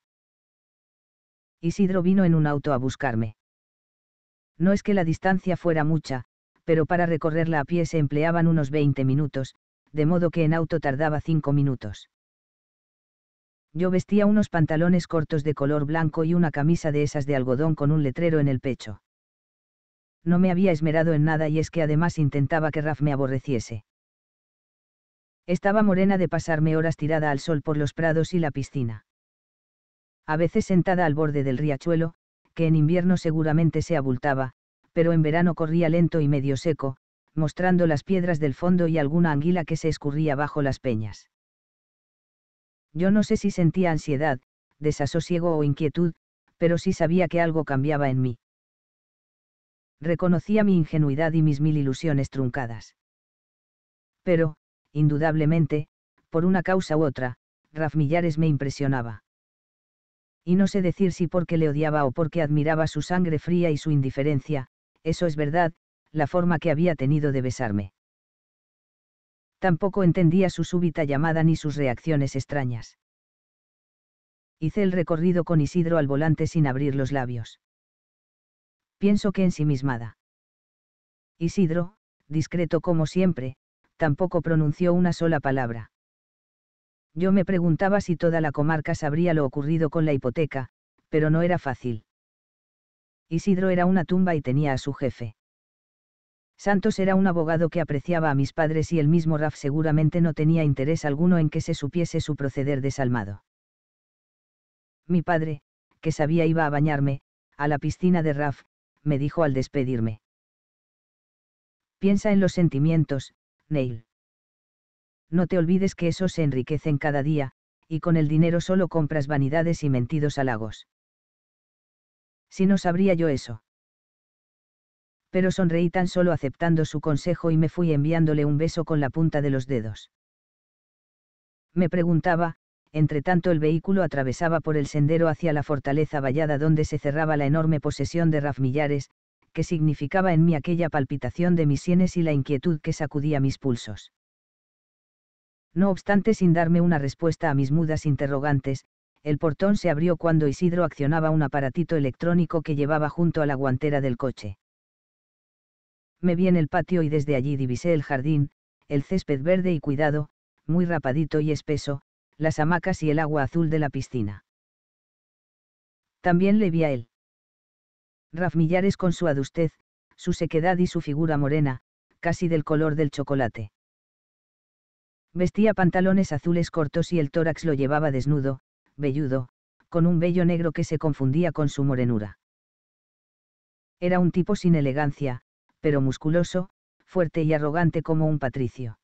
Isidro vino en un auto a buscarme. No es que la distancia fuera mucha, pero para recorrerla a pie se empleaban unos 20 minutos, de modo que en auto tardaba cinco minutos. Yo vestía unos pantalones cortos de color blanco y una camisa de esas de algodón con un letrero en el pecho. No me había esmerado en nada y es que además intentaba que Raf me aborreciese. Estaba morena de pasarme horas tirada al sol por los prados y la piscina a veces sentada al borde del riachuelo, que en invierno seguramente se abultaba, pero en verano corría lento y medio seco, mostrando las piedras del fondo y alguna anguila que se escurría bajo las peñas. Yo no sé si sentía ansiedad, desasosiego o inquietud, pero sí sabía que algo cambiaba en mí. Reconocía mi ingenuidad y mis mil ilusiones truncadas. Pero, indudablemente, por una causa u otra, Raf Millares me impresionaba y no sé decir si porque le odiaba o porque admiraba su sangre fría y su indiferencia, eso es verdad, la forma que había tenido de besarme. Tampoco entendía su súbita llamada ni sus reacciones extrañas. Hice el recorrido con Isidro al volante sin abrir los labios. Pienso que ensimismada. Isidro, discreto como siempre, tampoco pronunció una sola palabra. Yo me preguntaba si toda la comarca sabría lo ocurrido con la hipoteca, pero no era fácil. Isidro era una tumba y tenía a su jefe. Santos era un abogado que apreciaba a mis padres y el mismo Raf seguramente no tenía interés alguno en que se supiese su proceder desalmado. Mi padre, que sabía iba a bañarme, a la piscina de Raf, me dijo al despedirme. Piensa en los sentimientos, Neil no te olvides que esos se enriquecen cada día, y con el dinero solo compras vanidades y mentidos halagos. Si no sabría yo eso. Pero sonreí tan solo aceptando su consejo y me fui enviándole un beso con la punta de los dedos. Me preguntaba, entre tanto el vehículo atravesaba por el sendero hacia la fortaleza vallada donde se cerraba la enorme posesión de rafmillares, que significaba en mí aquella palpitación de mis sienes y la inquietud que sacudía mis pulsos. No obstante, sin darme una respuesta a mis mudas interrogantes, el portón se abrió cuando Isidro accionaba un aparatito electrónico que llevaba junto a la guantera del coche. Me vi en el patio y desde allí divisé el jardín, el césped verde y cuidado, muy rapadito y espeso, las hamacas y el agua azul de la piscina. También le vi a él. Rafmillares con su adustez, su sequedad y su figura morena, casi del color del chocolate. Vestía pantalones azules cortos y el tórax lo llevaba desnudo, velludo, con un vello negro que se confundía con su morenura. Era un tipo sin elegancia, pero musculoso, fuerte y arrogante como un patricio.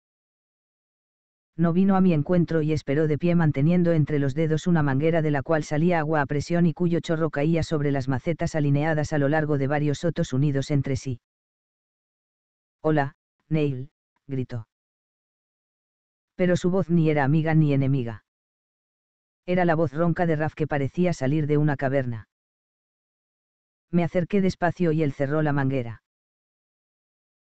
No vino a mi encuentro y esperó de pie manteniendo entre los dedos una manguera de la cual salía agua a presión y cuyo chorro caía sobre las macetas alineadas a lo largo de varios sotos unidos entre sí. Hola, Neil, gritó pero su voz ni era amiga ni enemiga. Era la voz ronca de Raf que parecía salir de una caverna. Me acerqué despacio y él cerró la manguera.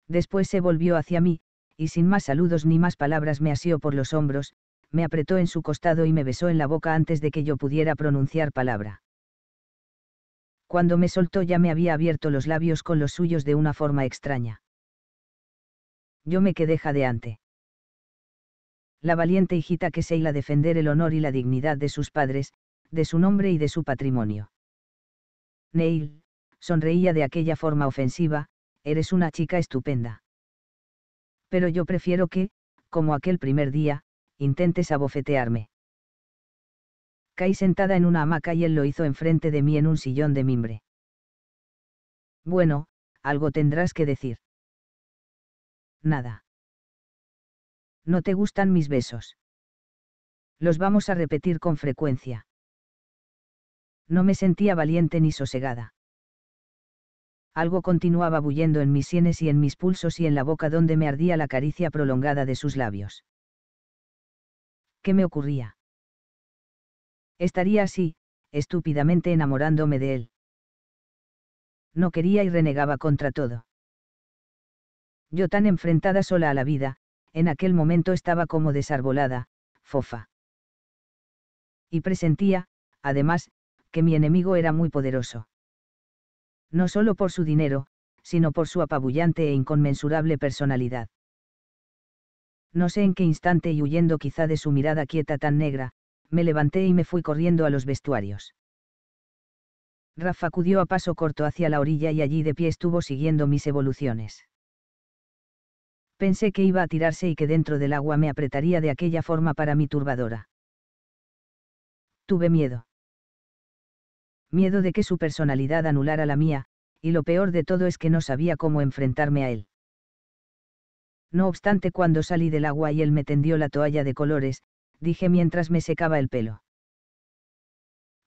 Después se volvió hacia mí, y sin más saludos ni más palabras me asió por los hombros, me apretó en su costado y me besó en la boca antes de que yo pudiera pronunciar palabra. Cuando me soltó ya me había abierto los labios con los suyos de una forma extraña. Yo me quedé jadeante la valiente hijita que se hila defender el honor y la dignidad de sus padres, de su nombre y de su patrimonio. Neil, sonreía de aquella forma ofensiva, eres una chica estupenda. Pero yo prefiero que, como aquel primer día, intentes abofetearme. Caí sentada en una hamaca y él lo hizo enfrente de mí en un sillón de mimbre. Bueno, algo tendrás que decir. Nada. ¿No te gustan mis besos? Los vamos a repetir con frecuencia. No me sentía valiente ni sosegada. Algo continuaba bullendo en mis sienes y en mis pulsos y en la boca donde me ardía la caricia prolongada de sus labios. ¿Qué me ocurría? Estaría así, estúpidamente enamorándome de él. No quería y renegaba contra todo. Yo tan enfrentada sola a la vida, en aquel momento estaba como desarbolada, fofa. Y presentía, además, que mi enemigo era muy poderoso. No solo por su dinero, sino por su apabullante e inconmensurable personalidad. No sé en qué instante y huyendo quizá de su mirada quieta tan negra, me levanté y me fui corriendo a los vestuarios. Rafa acudió a paso corto hacia la orilla y allí de pie estuvo siguiendo mis evoluciones pensé que iba a tirarse y que dentro del agua me apretaría de aquella forma para mi turbadora. Tuve miedo. Miedo de que su personalidad anulara la mía, y lo peor de todo es que no sabía cómo enfrentarme a él. No obstante, cuando salí del agua y él me tendió la toalla de colores, dije mientras me secaba el pelo.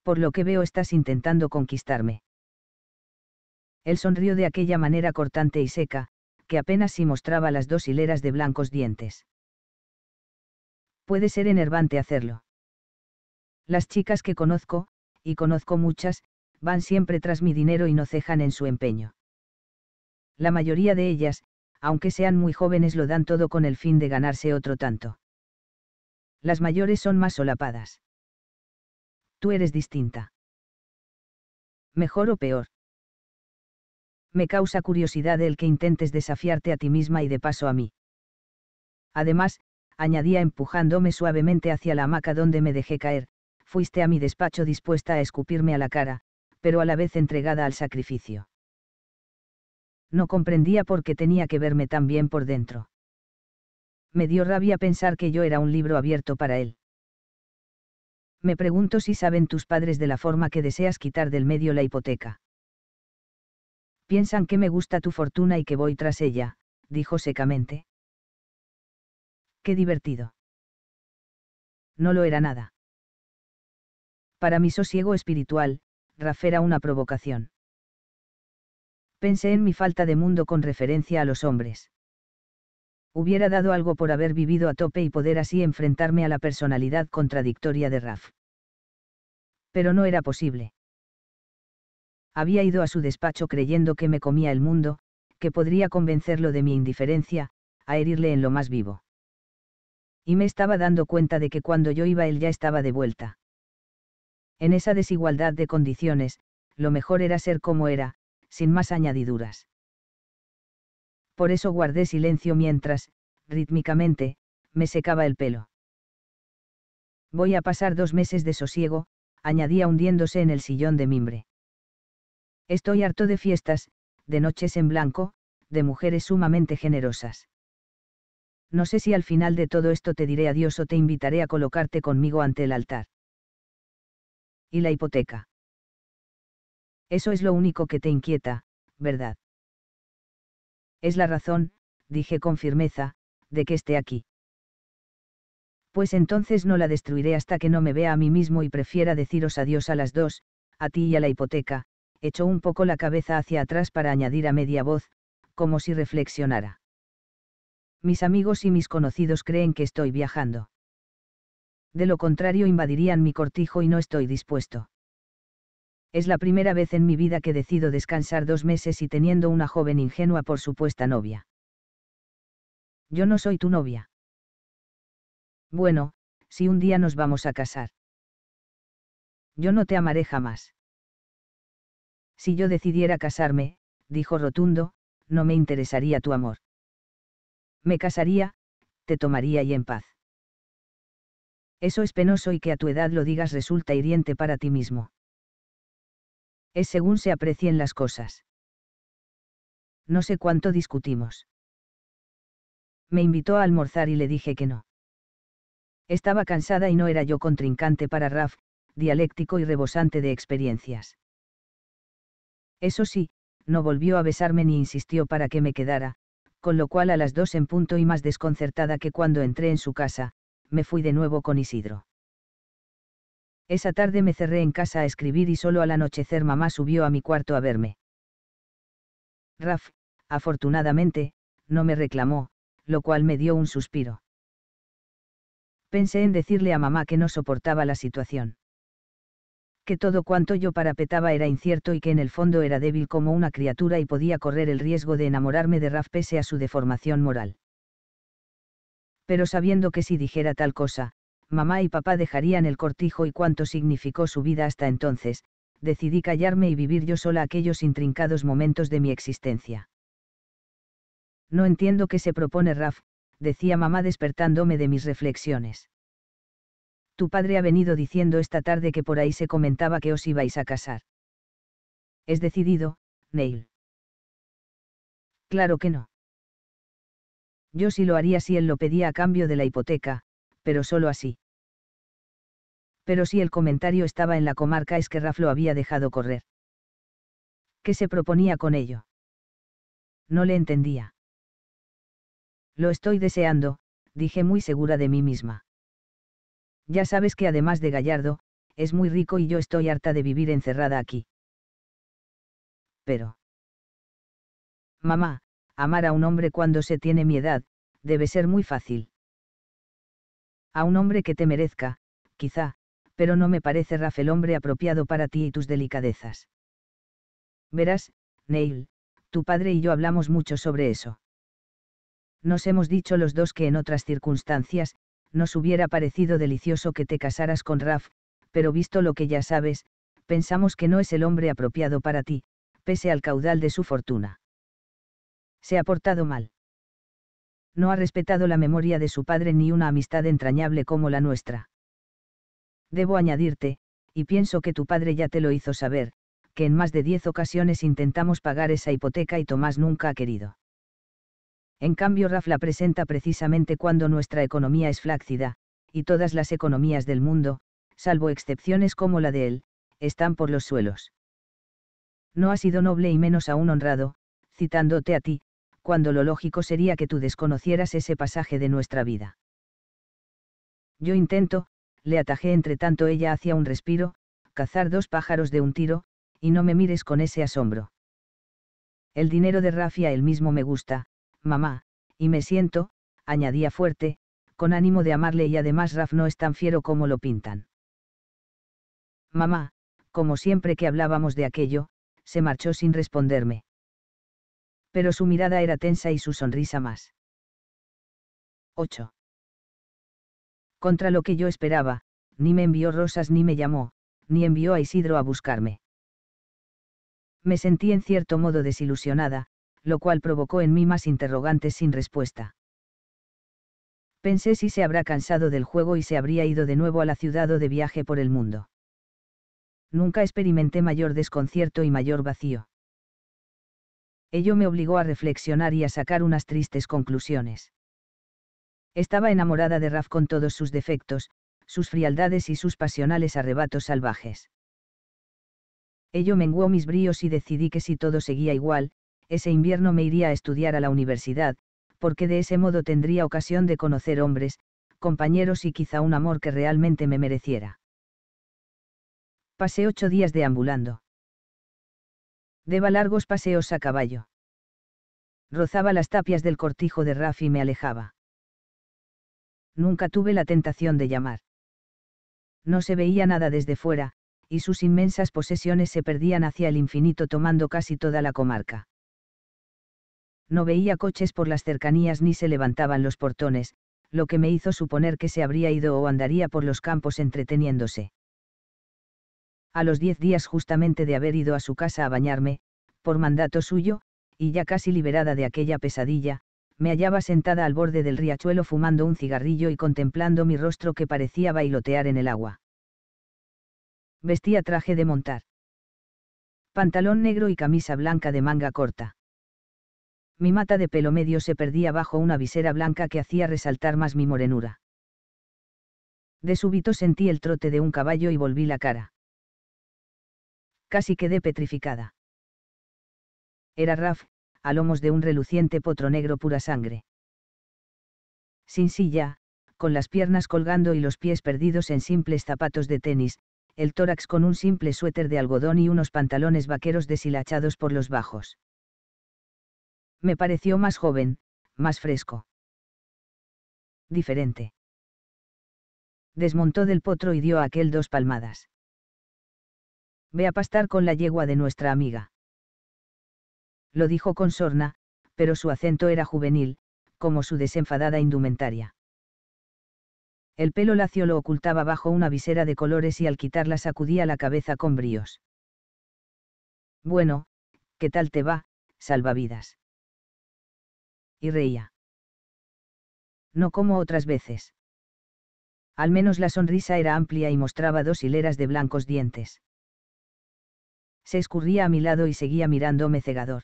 Por lo que veo estás intentando conquistarme. Él sonrió de aquella manera cortante y seca, que apenas si mostraba las dos hileras de blancos dientes. Puede ser enervante hacerlo. Las chicas que conozco, y conozco muchas, van siempre tras mi dinero y no cejan en su empeño. La mayoría de ellas, aunque sean muy jóvenes, lo dan todo con el fin de ganarse otro tanto. Las mayores son más solapadas. Tú eres distinta. Mejor o peor me causa curiosidad el que intentes desafiarte a ti misma y de paso a mí. Además, añadía empujándome suavemente hacia la hamaca donde me dejé caer, fuiste a mi despacho dispuesta a escupirme a la cara, pero a la vez entregada al sacrificio. No comprendía por qué tenía que verme tan bien por dentro. Me dio rabia pensar que yo era un libro abierto para él. Me pregunto si saben tus padres de la forma que deseas quitar del medio la hipoteca. Piensan que me gusta tu fortuna y que voy tras ella, dijo secamente. Qué divertido. No lo era nada. Para mi sosiego espiritual, Raf era una provocación. Pensé en mi falta de mundo con referencia a los hombres. Hubiera dado algo por haber vivido a tope y poder así enfrentarme a la personalidad contradictoria de Raf. Pero no era posible había ido a su despacho creyendo que me comía el mundo, que podría convencerlo de mi indiferencia, a herirle en lo más vivo. Y me estaba dando cuenta de que cuando yo iba él ya estaba de vuelta. En esa desigualdad de condiciones, lo mejor era ser como era, sin más añadiduras. Por eso guardé silencio mientras, rítmicamente, me secaba el pelo. Voy a pasar dos meses de sosiego, añadía hundiéndose en el sillón de mimbre. Estoy harto de fiestas, de noches en blanco, de mujeres sumamente generosas. No sé si al final de todo esto te diré adiós o te invitaré a colocarte conmigo ante el altar. Y la hipoteca. Eso es lo único que te inquieta, ¿verdad? Es la razón, dije con firmeza, de que esté aquí. Pues entonces no la destruiré hasta que no me vea a mí mismo y prefiera deciros adiós a las dos, a ti y a la hipoteca, echó un poco la cabeza hacia atrás para añadir a media voz, como si reflexionara. Mis amigos y mis conocidos creen que estoy viajando. De lo contrario invadirían mi cortijo y no estoy dispuesto. Es la primera vez en mi vida que decido descansar dos meses y teniendo una joven ingenua por supuesta novia. Yo no soy tu novia. Bueno, si un día nos vamos a casar. Yo no te amaré jamás. Si yo decidiera casarme, dijo Rotundo, no me interesaría tu amor. Me casaría, te tomaría y en paz. Eso es penoso y que a tu edad lo digas resulta hiriente para ti mismo. Es según se aprecien las cosas. No sé cuánto discutimos. Me invitó a almorzar y le dije que no. Estaba cansada y no era yo contrincante para Raf, dialéctico y rebosante de experiencias. Eso sí, no volvió a besarme ni insistió para que me quedara, con lo cual a las dos en punto y más desconcertada que cuando entré en su casa, me fui de nuevo con Isidro. Esa tarde me cerré en casa a escribir y solo al anochecer mamá subió a mi cuarto a verme. Raf, afortunadamente, no me reclamó, lo cual me dio un suspiro. Pensé en decirle a mamá que no soportaba la situación que todo cuanto yo parapetaba era incierto y que en el fondo era débil como una criatura y podía correr el riesgo de enamorarme de Raf pese a su deformación moral. Pero sabiendo que si dijera tal cosa, mamá y papá dejarían el cortijo y cuánto significó su vida hasta entonces, decidí callarme y vivir yo sola aquellos intrincados momentos de mi existencia. No entiendo qué se propone Raf, decía mamá despertándome de mis reflexiones. Tu padre ha venido diciendo esta tarde que por ahí se comentaba que os ibais a casar. Es decidido, Neil. Claro que no. Yo sí lo haría si él lo pedía a cambio de la hipoteca, pero solo así. Pero si el comentario estaba en la comarca es que Raf lo había dejado correr. ¿Qué se proponía con ello? No le entendía. Lo estoy deseando, dije muy segura de mí misma. Ya sabes que además de Gallardo, es muy rico y yo estoy harta de vivir encerrada aquí. Pero... Mamá, amar a un hombre cuando se tiene mi edad, debe ser muy fácil. A un hombre que te merezca, quizá, pero no me parece Rafael hombre apropiado para ti y tus delicadezas. Verás, Neil, tu padre y yo hablamos mucho sobre eso. Nos hemos dicho los dos que en otras circunstancias, nos hubiera parecido delicioso que te casaras con Raf, pero visto lo que ya sabes, pensamos que no es el hombre apropiado para ti, pese al caudal de su fortuna. Se ha portado mal. No ha respetado la memoria de su padre ni una amistad entrañable como la nuestra. Debo añadirte, y pienso que tu padre ya te lo hizo saber, que en más de diez ocasiones intentamos pagar esa hipoteca y Tomás nunca ha querido. En cambio, RAF la presenta precisamente cuando nuestra economía es flácida, y todas las economías del mundo, salvo excepciones como la de él, están por los suelos. No ha sido noble y menos aún honrado, citándote a ti, cuando lo lógico sería que tú desconocieras ese pasaje de nuestra vida. Yo intento, le atajé entre tanto ella hacia un respiro, cazar dos pájaros de un tiro, y no me mires con ese asombro. El dinero de Rafia él mismo me gusta, mamá, y me siento, añadía fuerte, con ánimo de amarle y además Raf no es tan fiero como lo pintan. Mamá, como siempre que hablábamos de aquello, se marchó sin responderme. Pero su mirada era tensa y su sonrisa más. 8. Contra lo que yo esperaba, ni me envió rosas ni me llamó, ni envió a Isidro a buscarme. Me sentí en cierto modo desilusionada, lo cual provocó en mí más interrogantes sin respuesta. Pensé si se habrá cansado del juego y se habría ido de nuevo a la ciudad o de viaje por el mundo. Nunca experimenté mayor desconcierto y mayor vacío. Ello me obligó a reflexionar y a sacar unas tristes conclusiones. Estaba enamorada de Raf con todos sus defectos, sus frialdades y sus pasionales arrebatos salvajes. Ello menguó mis bríos y decidí que si todo seguía igual, ese invierno me iría a estudiar a la universidad, porque de ese modo tendría ocasión de conocer hombres, compañeros y quizá un amor que realmente me mereciera. Pasé ocho días deambulando. Deba largos paseos a caballo. Rozaba las tapias del cortijo de Raf y me alejaba. Nunca tuve la tentación de llamar. No se veía nada desde fuera, y sus inmensas posesiones se perdían hacia el infinito tomando casi toda la comarca. No veía coches por las cercanías ni se levantaban los portones, lo que me hizo suponer que se habría ido o andaría por los campos entreteniéndose. A los diez días justamente de haber ido a su casa a bañarme, por mandato suyo, y ya casi liberada de aquella pesadilla, me hallaba sentada al borde del riachuelo fumando un cigarrillo y contemplando mi rostro que parecía bailotear en el agua. Vestía traje de montar. Pantalón negro y camisa blanca de manga corta mi mata de pelo medio se perdía bajo una visera blanca que hacía resaltar más mi morenura. De súbito sentí el trote de un caballo y volví la cara. Casi quedé petrificada. Era Raf, a lomos de un reluciente potro negro pura sangre. Sin silla, con las piernas colgando y los pies perdidos en simples zapatos de tenis, el tórax con un simple suéter de algodón y unos pantalones vaqueros deshilachados por los bajos me pareció más joven, más fresco. Diferente. Desmontó del potro y dio aquel dos palmadas. Ve a pastar con la yegua de nuestra amiga. Lo dijo con sorna, pero su acento era juvenil, como su desenfadada indumentaria. El pelo lacio lo ocultaba bajo una visera de colores y al quitarla sacudía la cabeza con bríos. Bueno, ¿qué tal te va, salvavidas? y reía. No como otras veces. Al menos la sonrisa era amplia y mostraba dos hileras de blancos dientes. Se escurría a mi lado y seguía mirándome cegador.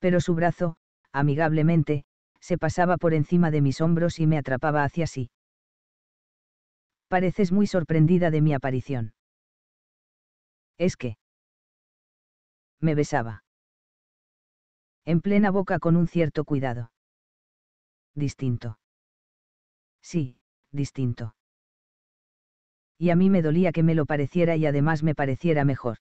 Pero su brazo, amigablemente, se pasaba por encima de mis hombros y me atrapaba hacia sí. Pareces muy sorprendida de mi aparición. Es que... Me besaba en plena boca con un cierto cuidado. Distinto. Sí, distinto. Y a mí me dolía que me lo pareciera y además me pareciera mejor.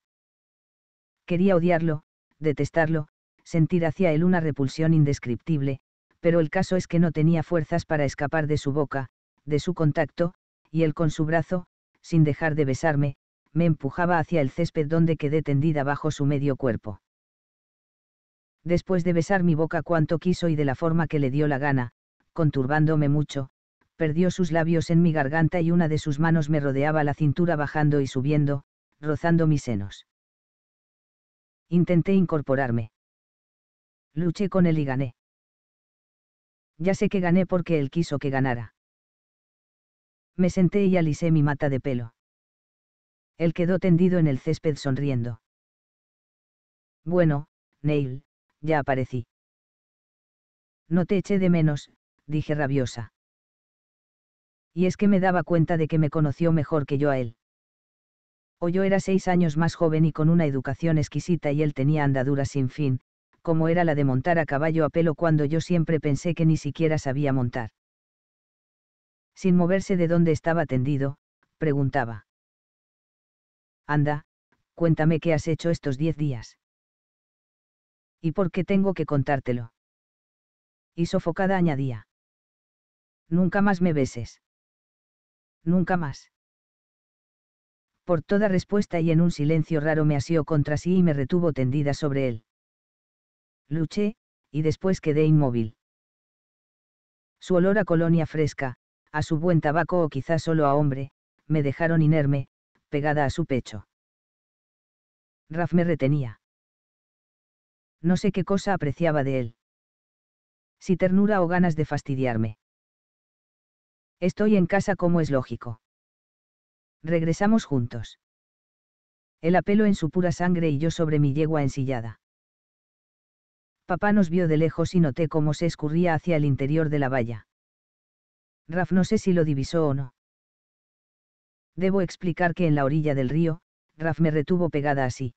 Quería odiarlo, detestarlo, sentir hacia él una repulsión indescriptible, pero el caso es que no tenía fuerzas para escapar de su boca, de su contacto, y él con su brazo, sin dejar de besarme, me empujaba hacia el césped donde quedé tendida bajo su medio cuerpo después de besar mi boca cuanto quiso y de la forma que le dio la gana, conturbándome mucho, perdió sus labios en mi garganta y una de sus manos me rodeaba la cintura bajando y subiendo, rozando mis senos. Intenté incorporarme. Luché con él y gané. Ya sé que gané porque él quiso que ganara. Me senté y alisé mi mata de pelo. Él quedó tendido en el césped sonriendo. Bueno, Neil, ya aparecí. No te eché de menos, dije rabiosa. Y es que me daba cuenta de que me conoció mejor que yo a él. O yo era seis años más joven y con una educación exquisita y él tenía andaduras sin fin, como era la de montar a caballo a pelo cuando yo siempre pensé que ni siquiera sabía montar. Sin moverse de donde estaba tendido, preguntaba. Anda, cuéntame qué has hecho estos diez días. ¿Y por qué tengo que contártelo? Y sofocada añadía. Nunca más me beses. Nunca más. Por toda respuesta y en un silencio raro me asió contra sí y me retuvo tendida sobre él. Luché, y después quedé inmóvil. Su olor a colonia fresca, a su buen tabaco o quizás solo a hombre, me dejaron inerme, pegada a su pecho. Raf me retenía no sé qué cosa apreciaba de él. Si ternura o ganas de fastidiarme. Estoy en casa como es lógico. Regresamos juntos. El apelo en su pura sangre y yo sobre mi yegua ensillada. Papá nos vio de lejos y noté cómo se escurría hacia el interior de la valla. Raf no sé si lo divisó o no. Debo explicar que en la orilla del río, Raf me retuvo pegada así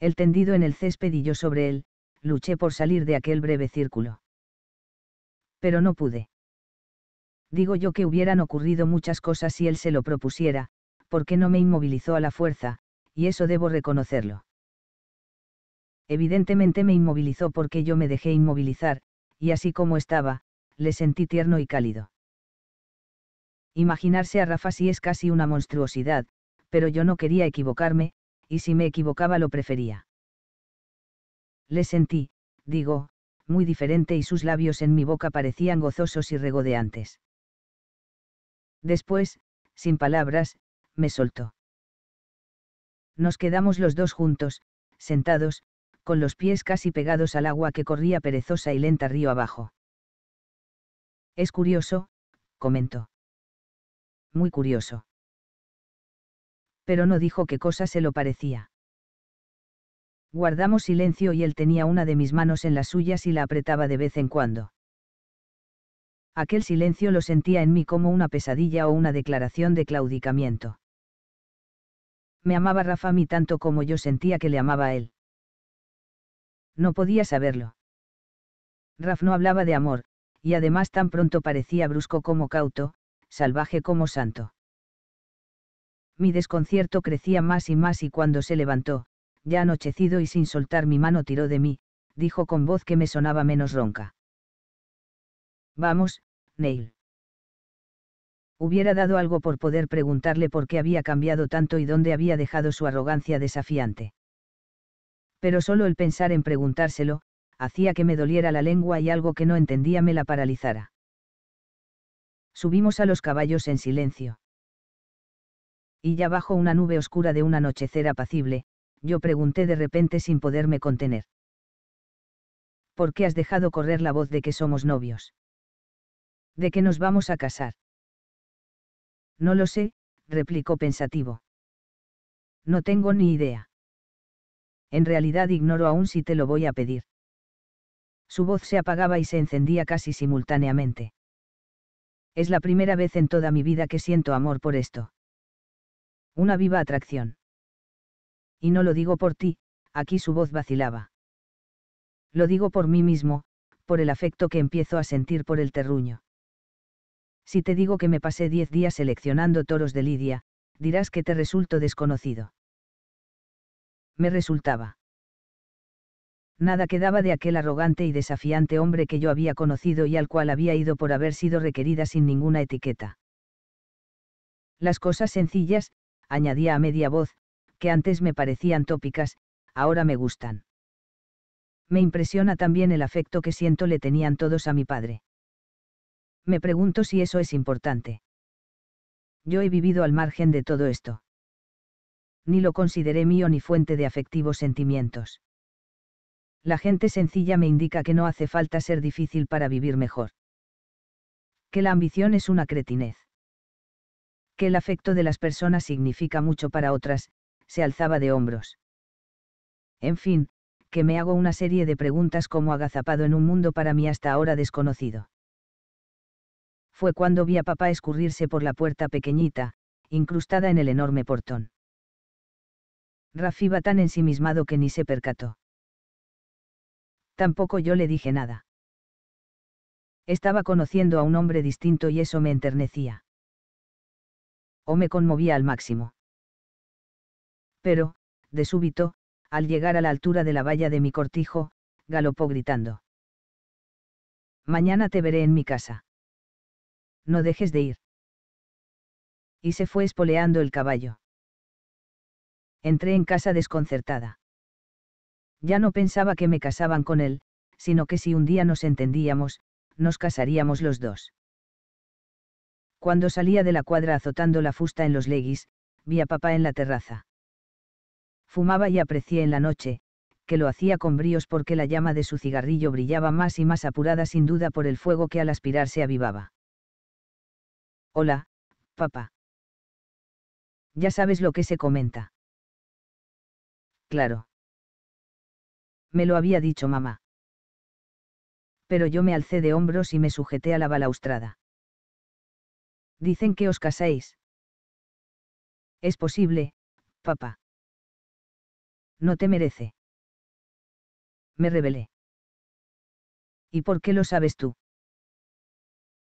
el tendido en el césped y yo sobre él, luché por salir de aquel breve círculo. Pero no pude. Digo yo que hubieran ocurrido muchas cosas si él se lo propusiera, porque no me inmovilizó a la fuerza, y eso debo reconocerlo. Evidentemente me inmovilizó porque yo me dejé inmovilizar, y así como estaba, le sentí tierno y cálido. Imaginarse a Rafa sí es casi una monstruosidad, pero yo no quería equivocarme, y si me equivocaba lo prefería. Le sentí, digo, muy diferente y sus labios en mi boca parecían gozosos y regodeantes. Después, sin palabras, me soltó. Nos quedamos los dos juntos, sentados, con los pies casi pegados al agua que corría perezosa y lenta río abajo. Es curioso, comentó. Muy curioso pero no dijo qué cosa se lo parecía. Guardamos silencio y él tenía una de mis manos en las suyas y la apretaba de vez en cuando. Aquel silencio lo sentía en mí como una pesadilla o una declaración de claudicamiento. Me amaba Rafa a mí tanto como yo sentía que le amaba a él. No podía saberlo. Raf no hablaba de amor, y además tan pronto parecía brusco como cauto, salvaje como santo. Mi desconcierto crecía más y más y cuando se levantó, ya anochecido y sin soltar mi mano tiró de mí, dijo con voz que me sonaba menos ronca. Vamos, Neil. Hubiera dado algo por poder preguntarle por qué había cambiado tanto y dónde había dejado su arrogancia desafiante. Pero solo el pensar en preguntárselo, hacía que me doliera la lengua y algo que no entendía me la paralizara. Subimos a los caballos en silencio. Y ya bajo una nube oscura de un anochecer apacible, yo pregunté de repente sin poderme contener. ¿Por qué has dejado correr la voz de que somos novios? ¿De que nos vamos a casar? No lo sé, replicó pensativo. No tengo ni idea. En realidad ignoro aún si te lo voy a pedir. Su voz se apagaba y se encendía casi simultáneamente. Es la primera vez en toda mi vida que siento amor por esto. Una viva atracción. Y no lo digo por ti, aquí su voz vacilaba. Lo digo por mí mismo, por el afecto que empiezo a sentir por el terruño. Si te digo que me pasé diez días seleccionando toros de Lidia, dirás que te resulto desconocido. Me resultaba. Nada quedaba de aquel arrogante y desafiante hombre que yo había conocido y al cual había ido por haber sido requerida sin ninguna etiqueta. Las cosas sencillas, añadía a media voz, que antes me parecían tópicas, ahora me gustan. Me impresiona también el afecto que siento le tenían todos a mi padre. Me pregunto si eso es importante. Yo he vivido al margen de todo esto. Ni lo consideré mío ni fuente de afectivos sentimientos. La gente sencilla me indica que no hace falta ser difícil para vivir mejor. Que la ambición es una cretinez que el afecto de las personas significa mucho para otras, se alzaba de hombros. En fin, que me hago una serie de preguntas como agazapado en un mundo para mí hasta ahora desconocido. Fue cuando vi a papá escurrirse por la puerta pequeñita, incrustada en el enorme portón. Rafi iba tan ensimismado que ni se percató. Tampoco yo le dije nada. Estaba conociendo a un hombre distinto y eso me enternecía o me conmovía al máximo. Pero, de súbito, al llegar a la altura de la valla de mi cortijo, galopó gritando. Mañana te veré en mi casa. No dejes de ir. Y se fue espoleando el caballo. Entré en casa desconcertada. Ya no pensaba que me casaban con él, sino que si un día nos entendíamos, nos casaríamos los dos. Cuando salía de la cuadra azotando la fusta en los leguis, vi a papá en la terraza. Fumaba y aprecié en la noche, que lo hacía con bríos porque la llama de su cigarrillo brillaba más y más apurada sin duda por el fuego que al aspirar se avivaba. Hola, papá. Ya sabes lo que se comenta. Claro. Me lo había dicho mamá. Pero yo me alcé de hombros y me sujeté a la balaustrada dicen que os casáis. Es posible, papá. No te merece. Me rebelé. ¿Y por qué lo sabes tú?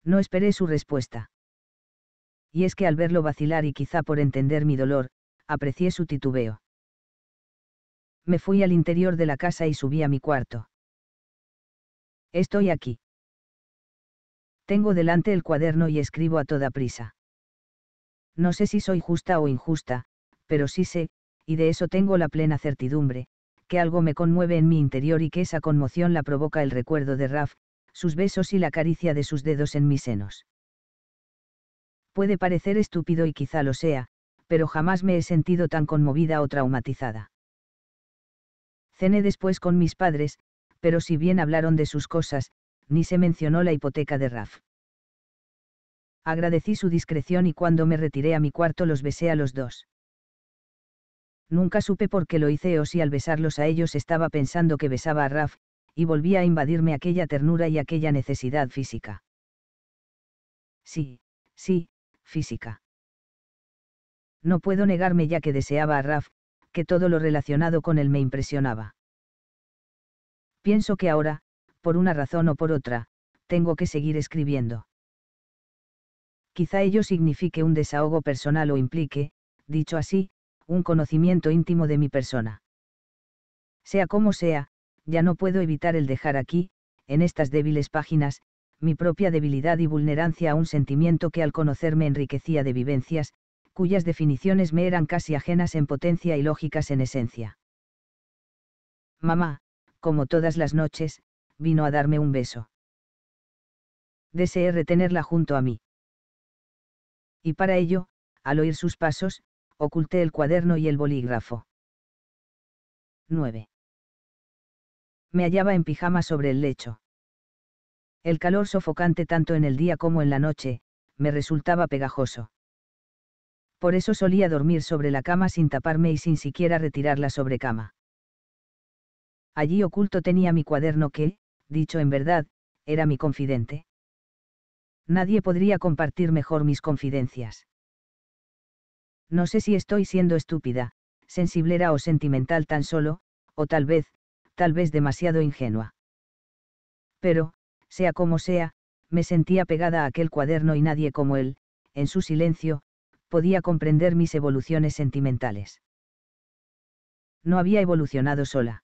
No esperé su respuesta. Y es que al verlo vacilar y quizá por entender mi dolor, aprecié su titubeo. Me fui al interior de la casa y subí a mi cuarto. Estoy aquí. Tengo delante el cuaderno y escribo a toda prisa. No sé si soy justa o injusta, pero sí sé, y de eso tengo la plena certidumbre, que algo me conmueve en mi interior y que esa conmoción la provoca el recuerdo de Raf, sus besos y la caricia de sus dedos en mis senos. Puede parecer estúpido y quizá lo sea, pero jamás me he sentido tan conmovida o traumatizada. Cené después con mis padres, pero si bien hablaron de sus cosas, ni se mencionó la hipoteca de Raf. Agradecí su discreción y cuando me retiré a mi cuarto los besé a los dos. Nunca supe por qué lo hice o si al besarlos a ellos estaba pensando que besaba a Raf, y volvía a invadirme aquella ternura y aquella necesidad física. Sí, sí, física. No puedo negarme ya que deseaba a Raf, que todo lo relacionado con él me impresionaba. Pienso que ahora, por una razón o por otra, tengo que seguir escribiendo. Quizá ello signifique un desahogo personal o implique, dicho así, un conocimiento íntimo de mi persona. Sea como sea, ya no puedo evitar el dejar aquí, en estas débiles páginas, mi propia debilidad y vulnerancia a un sentimiento que al conocerme enriquecía de vivencias, cuyas definiciones me eran casi ajenas en potencia y lógicas en esencia. Mamá, como todas las noches, vino a darme un beso. Deseé retenerla junto a mí. Y para ello, al oír sus pasos, oculté el cuaderno y el bolígrafo. 9. Me hallaba en pijama sobre el lecho. El calor sofocante tanto en el día como en la noche, me resultaba pegajoso. Por eso solía dormir sobre la cama sin taparme y sin siquiera retirar la sobrecama. Allí oculto tenía mi cuaderno que, dicho en verdad, era mi confidente. Nadie podría compartir mejor mis confidencias. No sé si estoy siendo estúpida, sensiblera o sentimental tan solo, o tal vez, tal vez demasiado ingenua. Pero, sea como sea, me sentía pegada a aquel cuaderno y nadie como él, en su silencio, podía comprender mis evoluciones sentimentales. No había evolucionado sola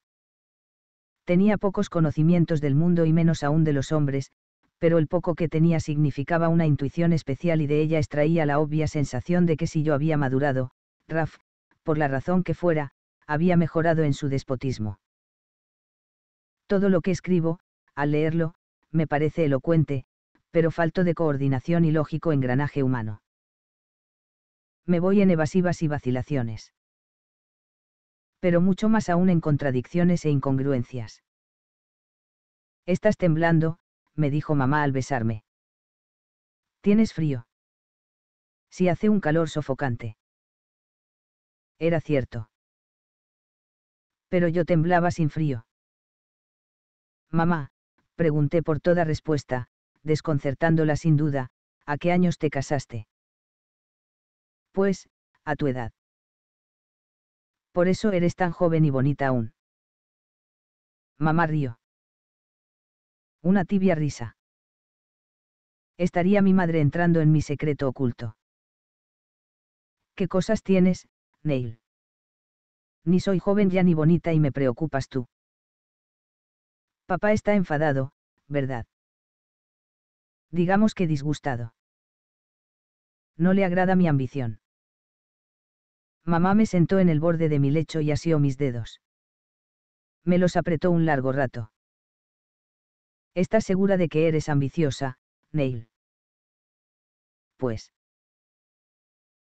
tenía pocos conocimientos del mundo y menos aún de los hombres, pero el poco que tenía significaba una intuición especial y de ella extraía la obvia sensación de que si yo había madurado, Raf, por la razón que fuera, había mejorado en su despotismo. Todo lo que escribo, al leerlo, me parece elocuente, pero falto de coordinación y lógico engranaje humano. Me voy en evasivas y vacilaciones pero mucho más aún en contradicciones e incongruencias. Estás temblando, me dijo mamá al besarme. ¿Tienes frío? Si hace un calor sofocante. Era cierto. Pero yo temblaba sin frío. Mamá, pregunté por toda respuesta, desconcertándola sin duda, ¿a qué años te casaste? Pues, a tu edad por eso eres tan joven y bonita aún. Mamá río. Una tibia risa. Estaría mi madre entrando en mi secreto oculto. ¿Qué cosas tienes, Neil? Ni soy joven ya ni bonita y me preocupas tú. Papá está enfadado, ¿verdad? Digamos que disgustado. No le agrada mi ambición mamá me sentó en el borde de mi lecho y asió mis dedos. Me los apretó un largo rato. ¿Estás segura de que eres ambiciosa, Neil? Pues.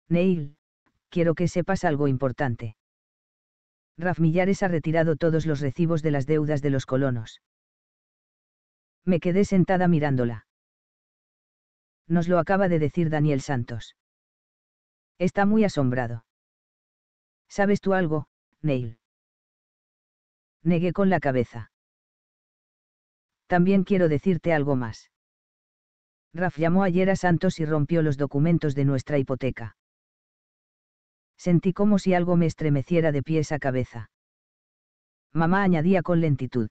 Neil, quiero que sepas algo importante. Raf Millares ha retirado todos los recibos de las deudas de los colonos. Me quedé sentada mirándola. Nos lo acaba de decir Daniel Santos. Está muy asombrado. ¿Sabes tú algo, Neil? Negué con la cabeza. También quiero decirte algo más. Raf llamó ayer a Santos y rompió los documentos de nuestra hipoteca. Sentí como si algo me estremeciera de pies a cabeza. Mamá añadía con lentitud.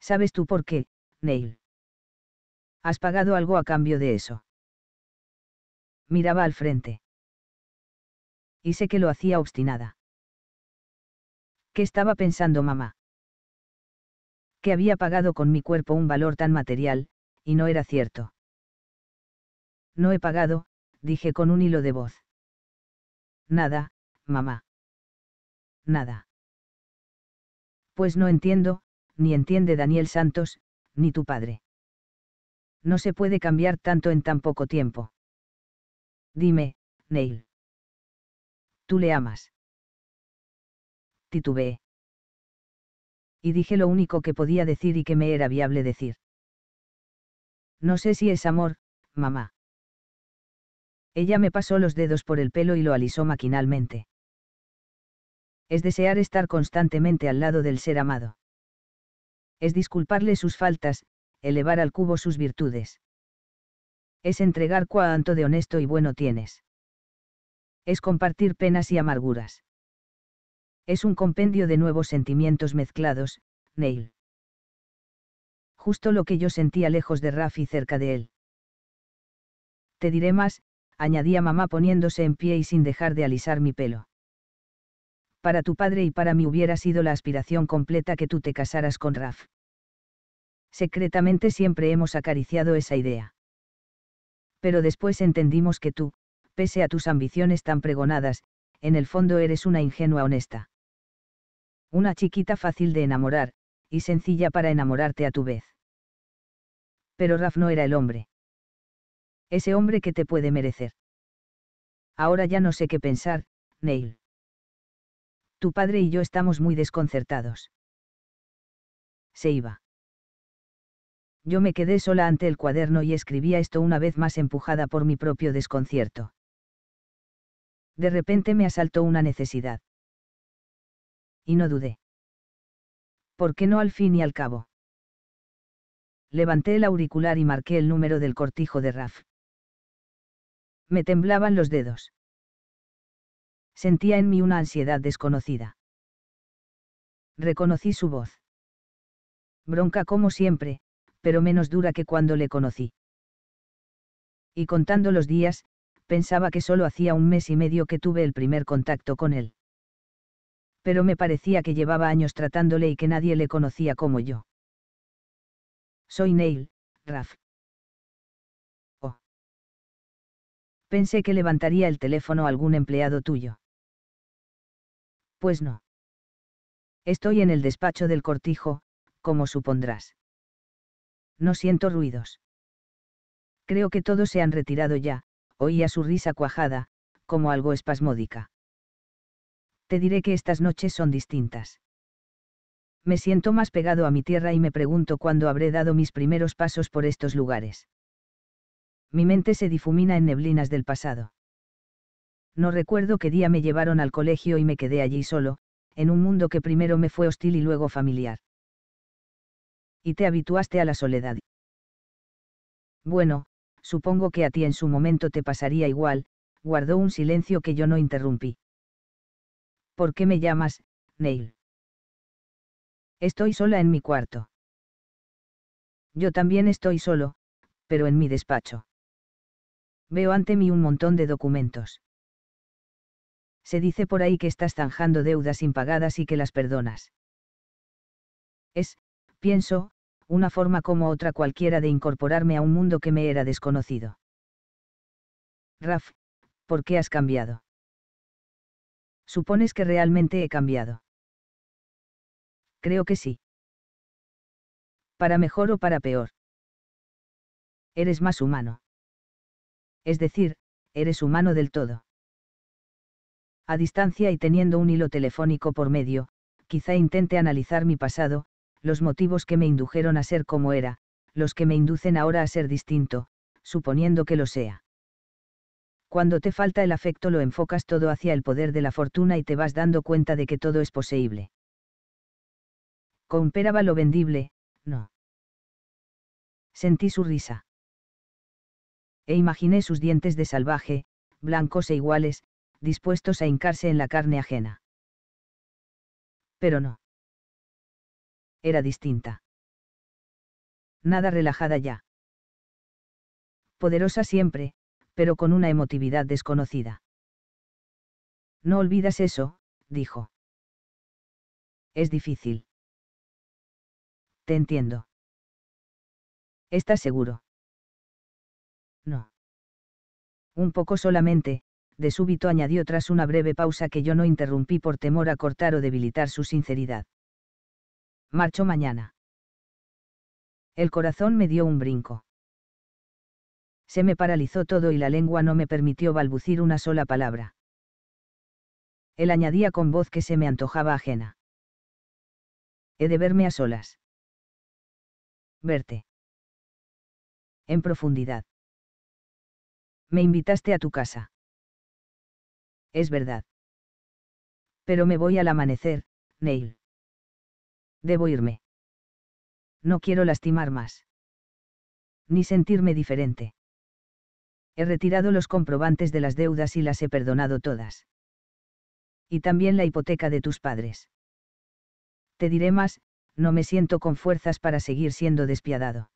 ¿Sabes tú por qué, Neil? ¿Has pagado algo a cambio de eso? Miraba al frente y sé que lo hacía obstinada. ¿Qué estaba pensando mamá? Que había pagado con mi cuerpo un valor tan material, y no era cierto. No he pagado, dije con un hilo de voz. Nada, mamá. Nada. Pues no entiendo, ni entiende Daniel Santos, ni tu padre. No se puede cambiar tanto en tan poco tiempo. Dime, Neil. Tú le amas. Titubeé. Y dije lo único que podía decir y que me era viable decir. No sé si es amor, mamá. Ella me pasó los dedos por el pelo y lo alisó maquinalmente. Es desear estar constantemente al lado del ser amado. Es disculparle sus faltas, elevar al cubo sus virtudes. Es entregar cuánto de honesto y bueno tienes es compartir penas y amarguras. Es un compendio de nuevos sentimientos mezclados, Neil. Justo lo que yo sentía lejos de y cerca de él. Te diré más, añadía mamá poniéndose en pie y sin dejar de alisar mi pelo. Para tu padre y para mí hubiera sido la aspiración completa que tú te casaras con Raf. Secretamente siempre hemos acariciado esa idea. Pero después entendimos que tú, pese a tus ambiciones tan pregonadas, en el fondo eres una ingenua honesta. Una chiquita fácil de enamorar, y sencilla para enamorarte a tu vez. Pero Raf no era el hombre. Ese hombre que te puede merecer. Ahora ya no sé qué pensar, Neil. Tu padre y yo estamos muy desconcertados. Se iba. Yo me quedé sola ante el cuaderno y escribía esto una vez más empujada por mi propio desconcierto de repente me asaltó una necesidad. Y no dudé. ¿Por qué no al fin y al cabo? Levanté el auricular y marqué el número del cortijo de Raf. Me temblaban los dedos. Sentía en mí una ansiedad desconocida. Reconocí su voz. Bronca como siempre, pero menos dura que cuando le conocí. Y contando los días, pensaba que solo hacía un mes y medio que tuve el primer contacto con él. Pero me parecía que llevaba años tratándole y que nadie le conocía como yo. Soy Neil, Raf. Oh. Pensé que levantaría el teléfono a algún empleado tuyo. Pues no. Estoy en el despacho del cortijo, como supondrás. No siento ruidos. Creo que todos se han retirado ya, oía su risa cuajada, como algo espasmódica. Te diré que estas noches son distintas. Me siento más pegado a mi tierra y me pregunto cuándo habré dado mis primeros pasos por estos lugares. Mi mente se difumina en neblinas del pasado. No recuerdo qué día me llevaron al colegio y me quedé allí solo, en un mundo que primero me fue hostil y luego familiar. Y te habituaste a la soledad. Bueno, supongo que a ti en su momento te pasaría igual, guardó un silencio que yo no interrumpí. ¿Por qué me llamas, Neil? Estoy sola en mi cuarto. Yo también estoy solo, pero en mi despacho. Veo ante mí un montón de documentos. Se dice por ahí que estás zanjando deudas impagadas y que las perdonas. Es, pienso, una forma como otra cualquiera de incorporarme a un mundo que me era desconocido. Raf, ¿por qué has cambiado? ¿Supones que realmente he cambiado? Creo que sí. Para mejor o para peor. Eres más humano. Es decir, eres humano del todo. A distancia y teniendo un hilo telefónico por medio, quizá intente analizar mi pasado, los motivos que me indujeron a ser como era, los que me inducen ahora a ser distinto, suponiendo que lo sea. Cuando te falta el afecto lo enfocas todo hacia el poder de la fortuna y te vas dando cuenta de que todo es posible. Comperaba lo vendible, no. Sentí su risa. E imaginé sus dientes de salvaje, blancos e iguales, dispuestos a hincarse en la carne ajena. Pero no era distinta. Nada relajada ya. Poderosa siempre, pero con una emotividad desconocida. No olvidas eso, dijo. Es difícil. Te entiendo. ¿Estás seguro? No. Un poco solamente, de súbito añadió tras una breve pausa que yo no interrumpí por temor a cortar o debilitar su sinceridad. Marcho mañana. El corazón me dio un brinco. Se me paralizó todo y la lengua no me permitió balbucir una sola palabra. Él añadía con voz que se me antojaba ajena. He de verme a solas. Verte. En profundidad. Me invitaste a tu casa. Es verdad. Pero me voy al amanecer, Neil. Debo irme. No quiero lastimar más. Ni sentirme diferente. He retirado los comprobantes de las deudas y las he perdonado todas. Y también la hipoteca de tus padres. Te diré más, no me siento con fuerzas para seguir siendo despiadado.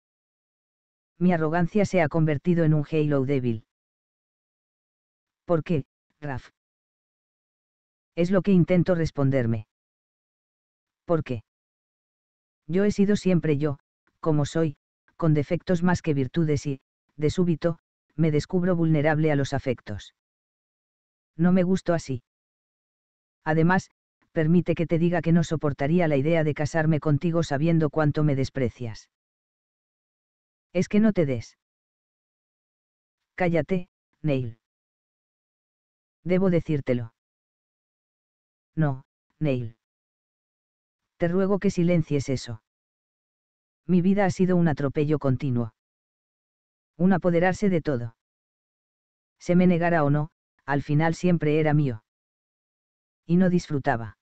Mi arrogancia se ha convertido en un halo débil. ¿Por qué, Raf? Es lo que intento responderme. ¿Por qué? Yo he sido siempre yo, como soy, con defectos más que virtudes y, de súbito, me descubro vulnerable a los afectos. No me gusto así. Además, permite que te diga que no soportaría la idea de casarme contigo sabiendo cuánto me desprecias. Es que no te des. Cállate, Neil. Debo decírtelo. No, Neil. Te ruego que silencies eso. Mi vida ha sido un atropello continuo. Un apoderarse de todo. Se me negara o no, al final siempre era mío. Y no disfrutaba.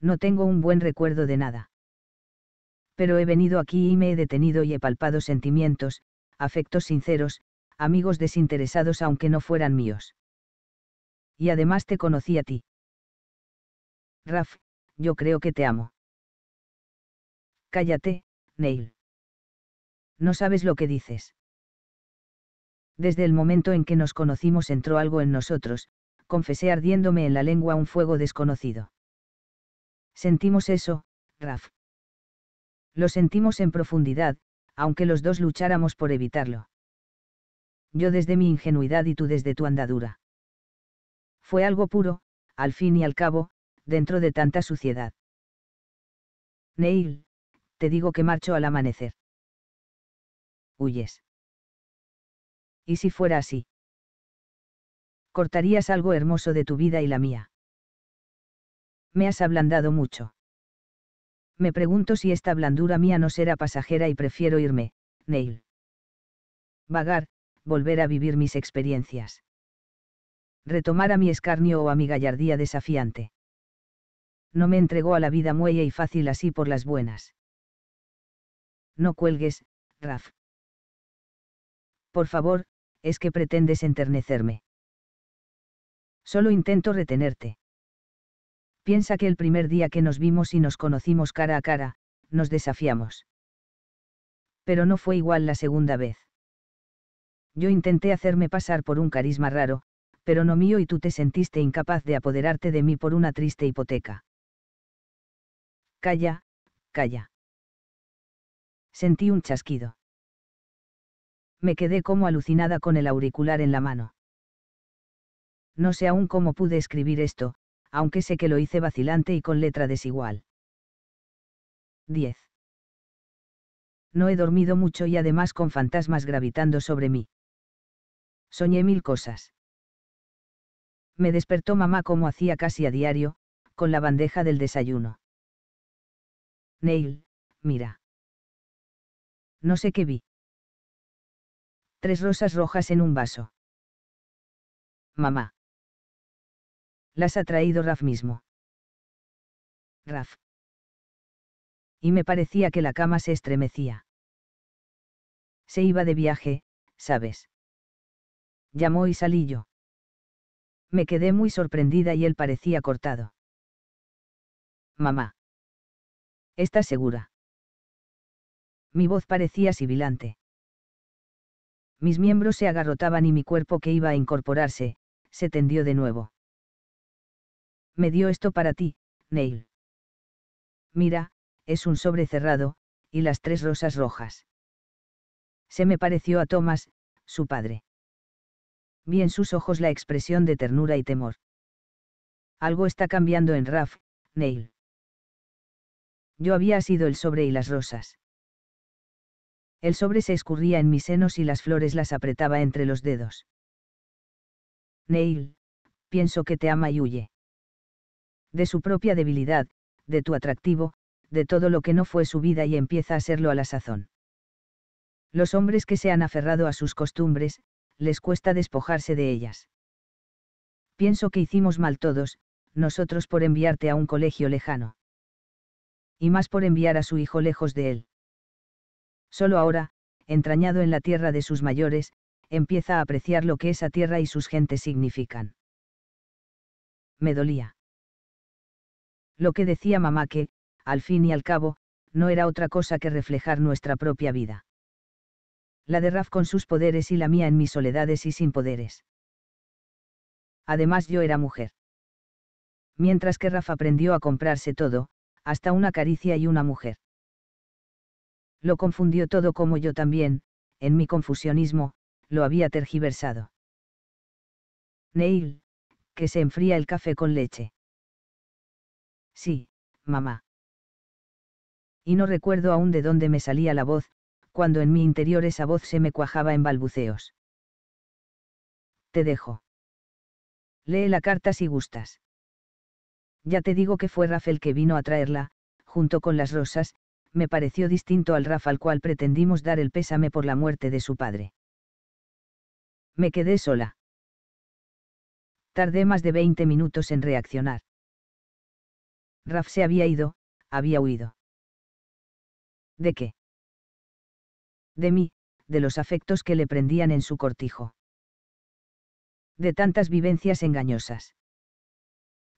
No tengo un buen recuerdo de nada. Pero he venido aquí y me he detenido y he palpado sentimientos, afectos sinceros, amigos desinteresados aunque no fueran míos. Y además te conocí a ti. Raf, yo creo que te amo. Cállate, Neil. No sabes lo que dices. Desde el momento en que nos conocimos entró algo en nosotros, confesé ardiéndome en la lengua un fuego desconocido. Sentimos eso, Raf. Lo sentimos en profundidad, aunque los dos lucháramos por evitarlo. Yo desde mi ingenuidad y tú desde tu andadura. Fue algo puro, al fin y al cabo, dentro de tanta suciedad. Neil, te digo que marcho al amanecer. Huyes. ¿Y si fuera así? Cortarías algo hermoso de tu vida y la mía. Me has ablandado mucho. Me pregunto si esta blandura mía no será pasajera y prefiero irme, Neil. Vagar, volver a vivir mis experiencias. Retomar a mi escarnio o a mi gallardía desafiante no me entregó a la vida muelle y fácil así por las buenas. No cuelgues, Raf. Por favor, es que pretendes enternecerme. Solo intento retenerte. Piensa que el primer día que nos vimos y nos conocimos cara a cara, nos desafiamos. Pero no fue igual la segunda vez. Yo intenté hacerme pasar por un carisma raro, pero no mío y tú te sentiste incapaz de apoderarte de mí por una triste hipoteca. Calla, calla. Sentí un chasquido. Me quedé como alucinada con el auricular en la mano. No sé aún cómo pude escribir esto, aunque sé que lo hice vacilante y con letra desigual. 10. No he dormido mucho y además con fantasmas gravitando sobre mí. Soñé mil cosas. Me despertó mamá como hacía casi a diario, con la bandeja del desayuno. Neil, mira. No sé qué vi. Tres rosas rojas en un vaso. Mamá. Las ha traído Raf mismo. Raf. Y me parecía que la cama se estremecía. Se iba de viaje, ¿sabes? Llamó y salí yo. Me quedé muy sorprendida y él parecía cortado. Mamá. ¿Estás segura? Mi voz parecía sibilante. Mis miembros se agarrotaban y mi cuerpo que iba a incorporarse, se tendió de nuevo. Me dio esto para ti, Neil. Mira, es un sobre cerrado, y las tres rosas rojas. Se me pareció a Thomas, su padre. Vi en sus ojos la expresión de ternura y temor. Algo está cambiando en Raf, Neil yo había sido el sobre y las rosas. El sobre se escurría en mis senos y las flores las apretaba entre los dedos. Neil, pienso que te ama y huye. De su propia debilidad, de tu atractivo, de todo lo que no fue su vida y empieza a serlo a la sazón. Los hombres que se han aferrado a sus costumbres, les cuesta despojarse de ellas. Pienso que hicimos mal todos, nosotros por enviarte a un colegio lejano y más por enviar a su hijo lejos de él. Solo ahora, entrañado en la tierra de sus mayores, empieza a apreciar lo que esa tierra y sus gentes significan. Me dolía. Lo que decía mamá que, al fin y al cabo, no era otra cosa que reflejar nuestra propia vida. La de Raf con sus poderes y la mía en mis soledades y sin poderes. Además yo era mujer. Mientras que Raf aprendió a comprarse todo, hasta una caricia y una mujer. Lo confundió todo como yo también, en mi confusionismo, lo había tergiversado. Neil, que se enfría el café con leche. Sí, mamá. Y no recuerdo aún de dónde me salía la voz, cuando en mi interior esa voz se me cuajaba en balbuceos. Te dejo. Lee la carta si gustas. Ya te digo que fue Rafael que vino a traerla, junto con las rosas, me pareció distinto al Rafa al cual pretendimos dar el pésame por la muerte de su padre. Me quedé sola. Tardé más de 20 minutos en reaccionar. Raf se había ido, había huido. ¿De qué? De mí, de los afectos que le prendían en su cortijo. De tantas vivencias engañosas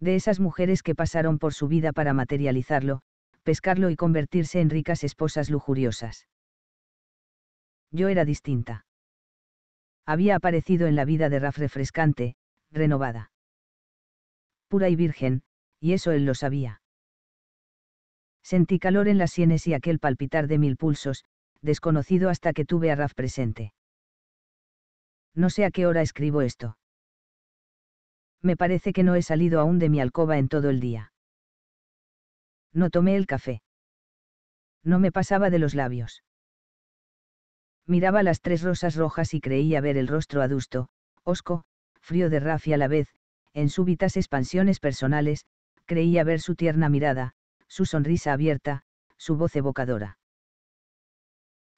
de esas mujeres que pasaron por su vida para materializarlo, pescarlo y convertirse en ricas esposas lujuriosas. Yo era distinta. Había aparecido en la vida de Raf refrescante, renovada. Pura y virgen, y eso él lo sabía. Sentí calor en las sienes y aquel palpitar de mil pulsos, desconocido hasta que tuve a Raf presente. No sé a qué hora escribo esto me parece que no he salido aún de mi alcoba en todo el día. No tomé el café. No me pasaba de los labios. Miraba las tres rosas rojas y creía ver el rostro adusto, osco, frío de rafia a la vez, en súbitas expansiones personales, creía ver su tierna mirada, su sonrisa abierta, su voz evocadora.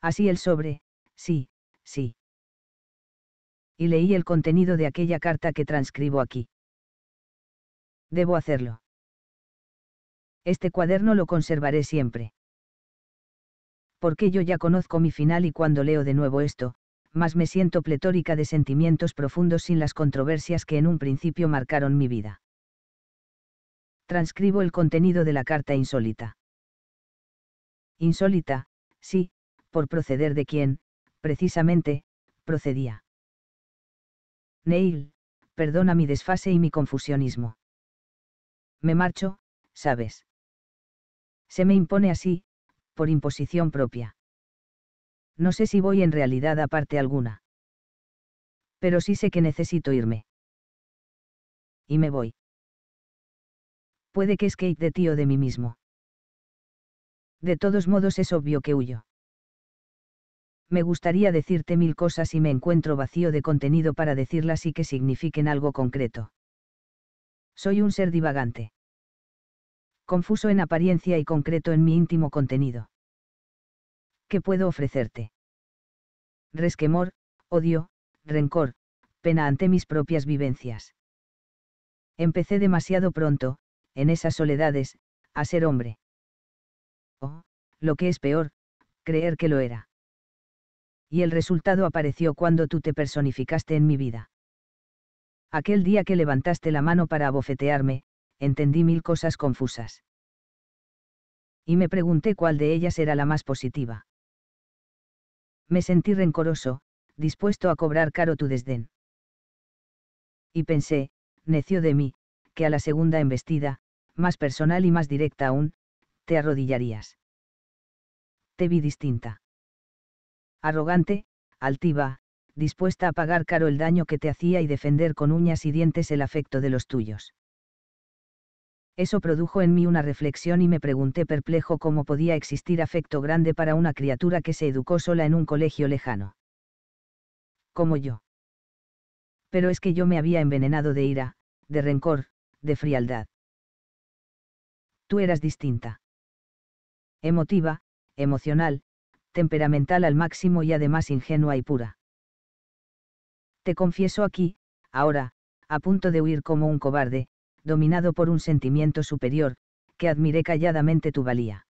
Así el sobre, sí, sí y leí el contenido de aquella carta que transcribo aquí. Debo hacerlo. Este cuaderno lo conservaré siempre. Porque yo ya conozco mi final y cuando leo de nuevo esto, más me siento pletórica de sentimientos profundos sin las controversias que en un principio marcaron mi vida. Transcribo el contenido de la carta insólita. Insólita, sí, por proceder de quien, precisamente, procedía. Neil, perdona mi desfase y mi confusionismo. Me marcho, sabes. Se me impone así, por imposición propia. No sé si voy en realidad a parte alguna. Pero sí sé que necesito irme. Y me voy. Puede que escape de ti o de mí mismo. De todos modos es obvio que huyo me gustaría decirte mil cosas y me encuentro vacío de contenido para decirlas y que signifiquen algo concreto. Soy un ser divagante. Confuso en apariencia y concreto en mi íntimo contenido. ¿Qué puedo ofrecerte? Resquemor, odio, rencor, pena ante mis propias vivencias. Empecé demasiado pronto, en esas soledades, a ser hombre. O, oh, lo que es peor, creer que lo era y el resultado apareció cuando tú te personificaste en mi vida. Aquel día que levantaste la mano para abofetearme, entendí mil cosas confusas. Y me pregunté cuál de ellas era la más positiva. Me sentí rencoroso, dispuesto a cobrar caro tu desdén. Y pensé, necio de mí, que a la segunda embestida, más personal y más directa aún, te arrodillarías. Te vi distinta arrogante, altiva, dispuesta a pagar caro el daño que te hacía y defender con uñas y dientes el afecto de los tuyos. Eso produjo en mí una reflexión y me pregunté perplejo cómo podía existir afecto grande para una criatura que se educó sola en un colegio lejano. Como yo. Pero es que yo me había envenenado de ira, de rencor, de frialdad. Tú eras distinta. Emotiva, emocional, temperamental al máximo y además ingenua y pura. Te confieso aquí, ahora, a punto de huir como un cobarde, dominado por un sentimiento superior, que admiré calladamente tu valía.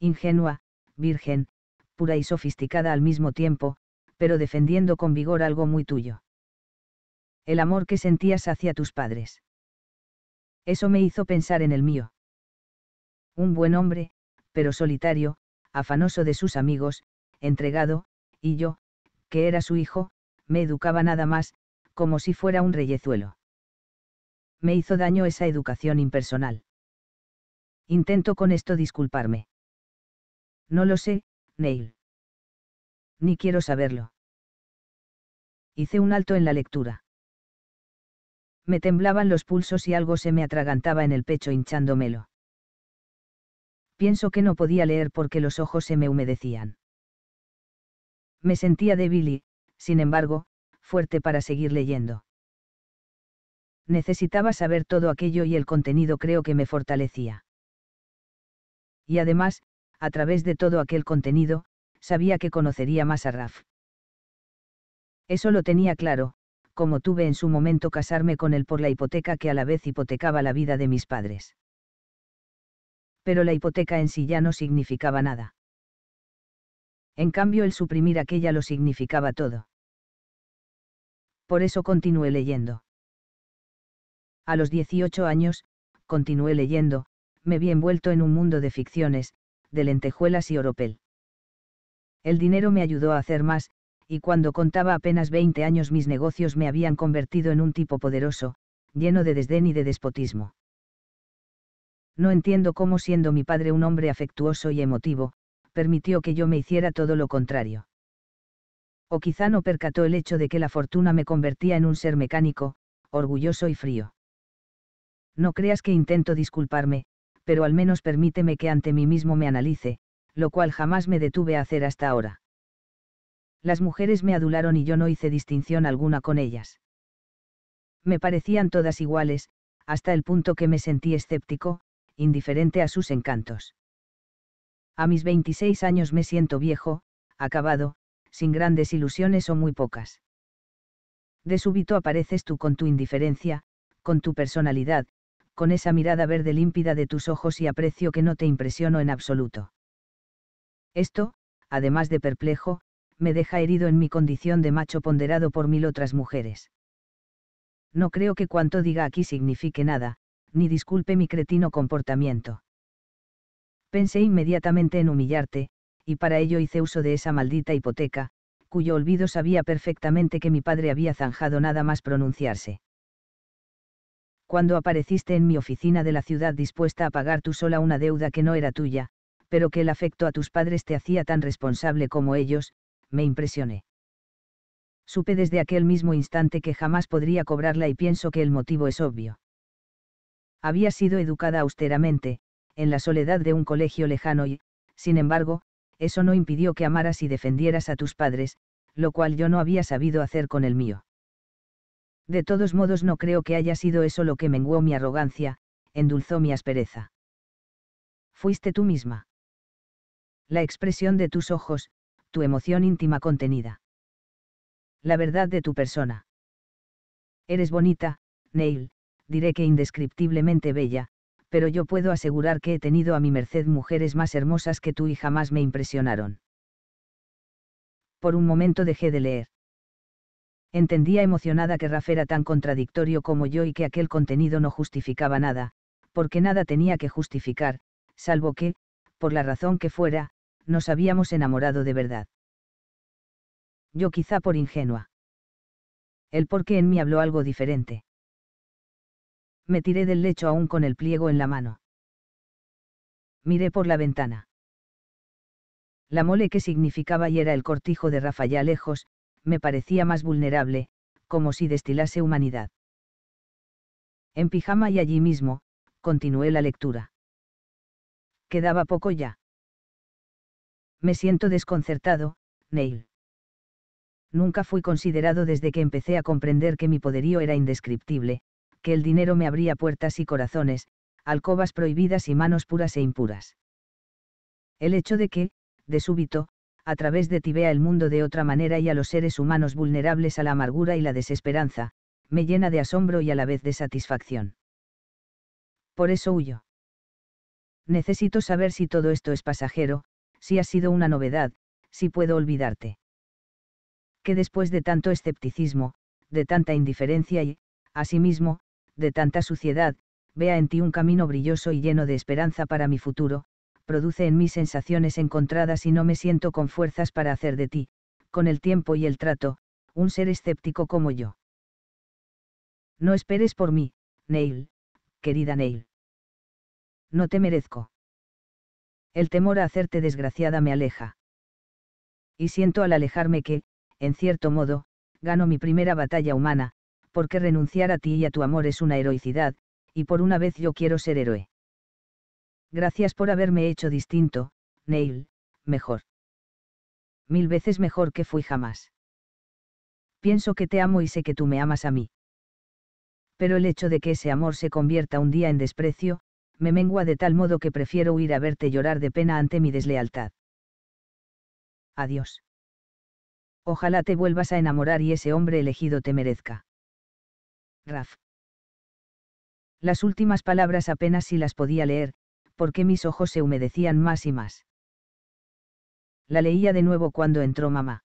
Ingenua, virgen, pura y sofisticada al mismo tiempo, pero defendiendo con vigor algo muy tuyo. El amor que sentías hacia tus padres. Eso me hizo pensar en el mío. Un buen hombre, pero solitario, afanoso de sus amigos, entregado, y yo, que era su hijo, me educaba nada más, como si fuera un reyezuelo. Me hizo daño esa educación impersonal. Intento con esto disculparme. No lo sé, Neil. Ni quiero saberlo. Hice un alto en la lectura. Me temblaban los pulsos y algo se me atragantaba en el pecho hinchándomelo. Pienso que no podía leer porque los ojos se me humedecían. Me sentía débil y, sin embargo, fuerte para seguir leyendo. Necesitaba saber todo aquello y el contenido creo que me fortalecía. Y además, a través de todo aquel contenido, sabía que conocería más a Raf. Eso lo tenía claro, como tuve en su momento casarme con él por la hipoteca que a la vez hipotecaba la vida de mis padres pero la hipoteca en sí ya no significaba nada. En cambio el suprimir aquella lo significaba todo. Por eso continué leyendo. A los 18 años, continué leyendo, me vi envuelto en un mundo de ficciones, de lentejuelas y oropel. El dinero me ayudó a hacer más, y cuando contaba apenas 20 años mis negocios me habían convertido en un tipo poderoso, lleno de desdén y de despotismo no entiendo cómo siendo mi padre un hombre afectuoso y emotivo, permitió que yo me hiciera todo lo contrario. O quizá no percató el hecho de que la fortuna me convertía en un ser mecánico, orgulloso y frío. No creas que intento disculparme, pero al menos permíteme que ante mí mismo me analice, lo cual jamás me detuve a hacer hasta ahora. Las mujeres me adularon y yo no hice distinción alguna con ellas. Me parecían todas iguales, hasta el punto que me sentí escéptico, indiferente a sus encantos. A mis 26 años me siento viejo, acabado, sin grandes ilusiones o muy pocas. De súbito apareces tú con tu indiferencia, con tu personalidad, con esa mirada verde límpida de tus ojos y aprecio que no te impresiono en absoluto. Esto, además de perplejo, me deja herido en mi condición de macho ponderado por mil otras mujeres. No creo que cuanto diga aquí signifique nada, ni disculpe mi cretino comportamiento. Pensé inmediatamente en humillarte, y para ello hice uso de esa maldita hipoteca, cuyo olvido sabía perfectamente que mi padre había zanjado nada más pronunciarse. Cuando apareciste en mi oficina de la ciudad dispuesta a pagar tú sola una deuda que no era tuya, pero que el afecto a tus padres te hacía tan responsable como ellos, me impresioné. Supe desde aquel mismo instante que jamás podría cobrarla y pienso que el motivo es obvio. Había sido educada austeramente, en la soledad de un colegio lejano y, sin embargo, eso no impidió que amaras y defendieras a tus padres, lo cual yo no había sabido hacer con el mío. De todos modos no creo que haya sido eso lo que menguó mi arrogancia, endulzó mi aspereza. Fuiste tú misma. La expresión de tus ojos, tu emoción íntima contenida. La verdad de tu persona. Eres bonita, Neil, diré que indescriptiblemente bella, pero yo puedo asegurar que he tenido a mi merced mujeres más hermosas que tú y jamás me impresionaron. Por un momento dejé de leer. Entendía emocionada que Rafa era tan contradictorio como yo y que aquel contenido no justificaba nada, porque nada tenía que justificar, salvo que, por la razón que fuera, nos habíamos enamorado de verdad. Yo quizá por ingenua. El por qué en mí habló algo diferente me tiré del lecho aún con el pliego en la mano. Miré por la ventana. La mole que significaba y era el cortijo de Rafael lejos, me parecía más vulnerable, como si destilase humanidad. En pijama y allí mismo, continué la lectura. Quedaba poco ya. Me siento desconcertado, Neil. Nunca fui considerado desde que empecé a comprender que mi poderío era indescriptible, que el dinero me abría puertas y corazones, alcobas prohibidas y manos puras e impuras. El hecho de que, de súbito, a través de ti vea el mundo de otra manera y a los seres humanos vulnerables a la amargura y la desesperanza, me llena de asombro y a la vez de satisfacción. Por eso huyo. Necesito saber si todo esto es pasajero, si ha sido una novedad, si puedo olvidarte. Que después de tanto escepticismo, de tanta indiferencia y, asimismo, de tanta suciedad, vea en ti un camino brilloso y lleno de esperanza para mi futuro, produce en mí sensaciones encontradas y no me siento con fuerzas para hacer de ti, con el tiempo y el trato, un ser escéptico como yo. No esperes por mí, Neil, querida Neil. No te merezco. El temor a hacerte desgraciada me aleja. Y siento al alejarme que, en cierto modo, gano mi primera batalla humana, porque renunciar a ti y a tu amor es una heroicidad, y por una vez yo quiero ser héroe. Gracias por haberme hecho distinto, Neil, mejor. Mil veces mejor que fui jamás. Pienso que te amo y sé que tú me amas a mí. Pero el hecho de que ese amor se convierta un día en desprecio, me mengua de tal modo que prefiero huir a verte llorar de pena ante mi deslealtad. Adiós. Ojalá te vuelvas a enamorar y ese hombre elegido te merezca. Raf. Las últimas palabras apenas si las podía leer, porque mis ojos se humedecían más y más. La leía de nuevo cuando entró mamá.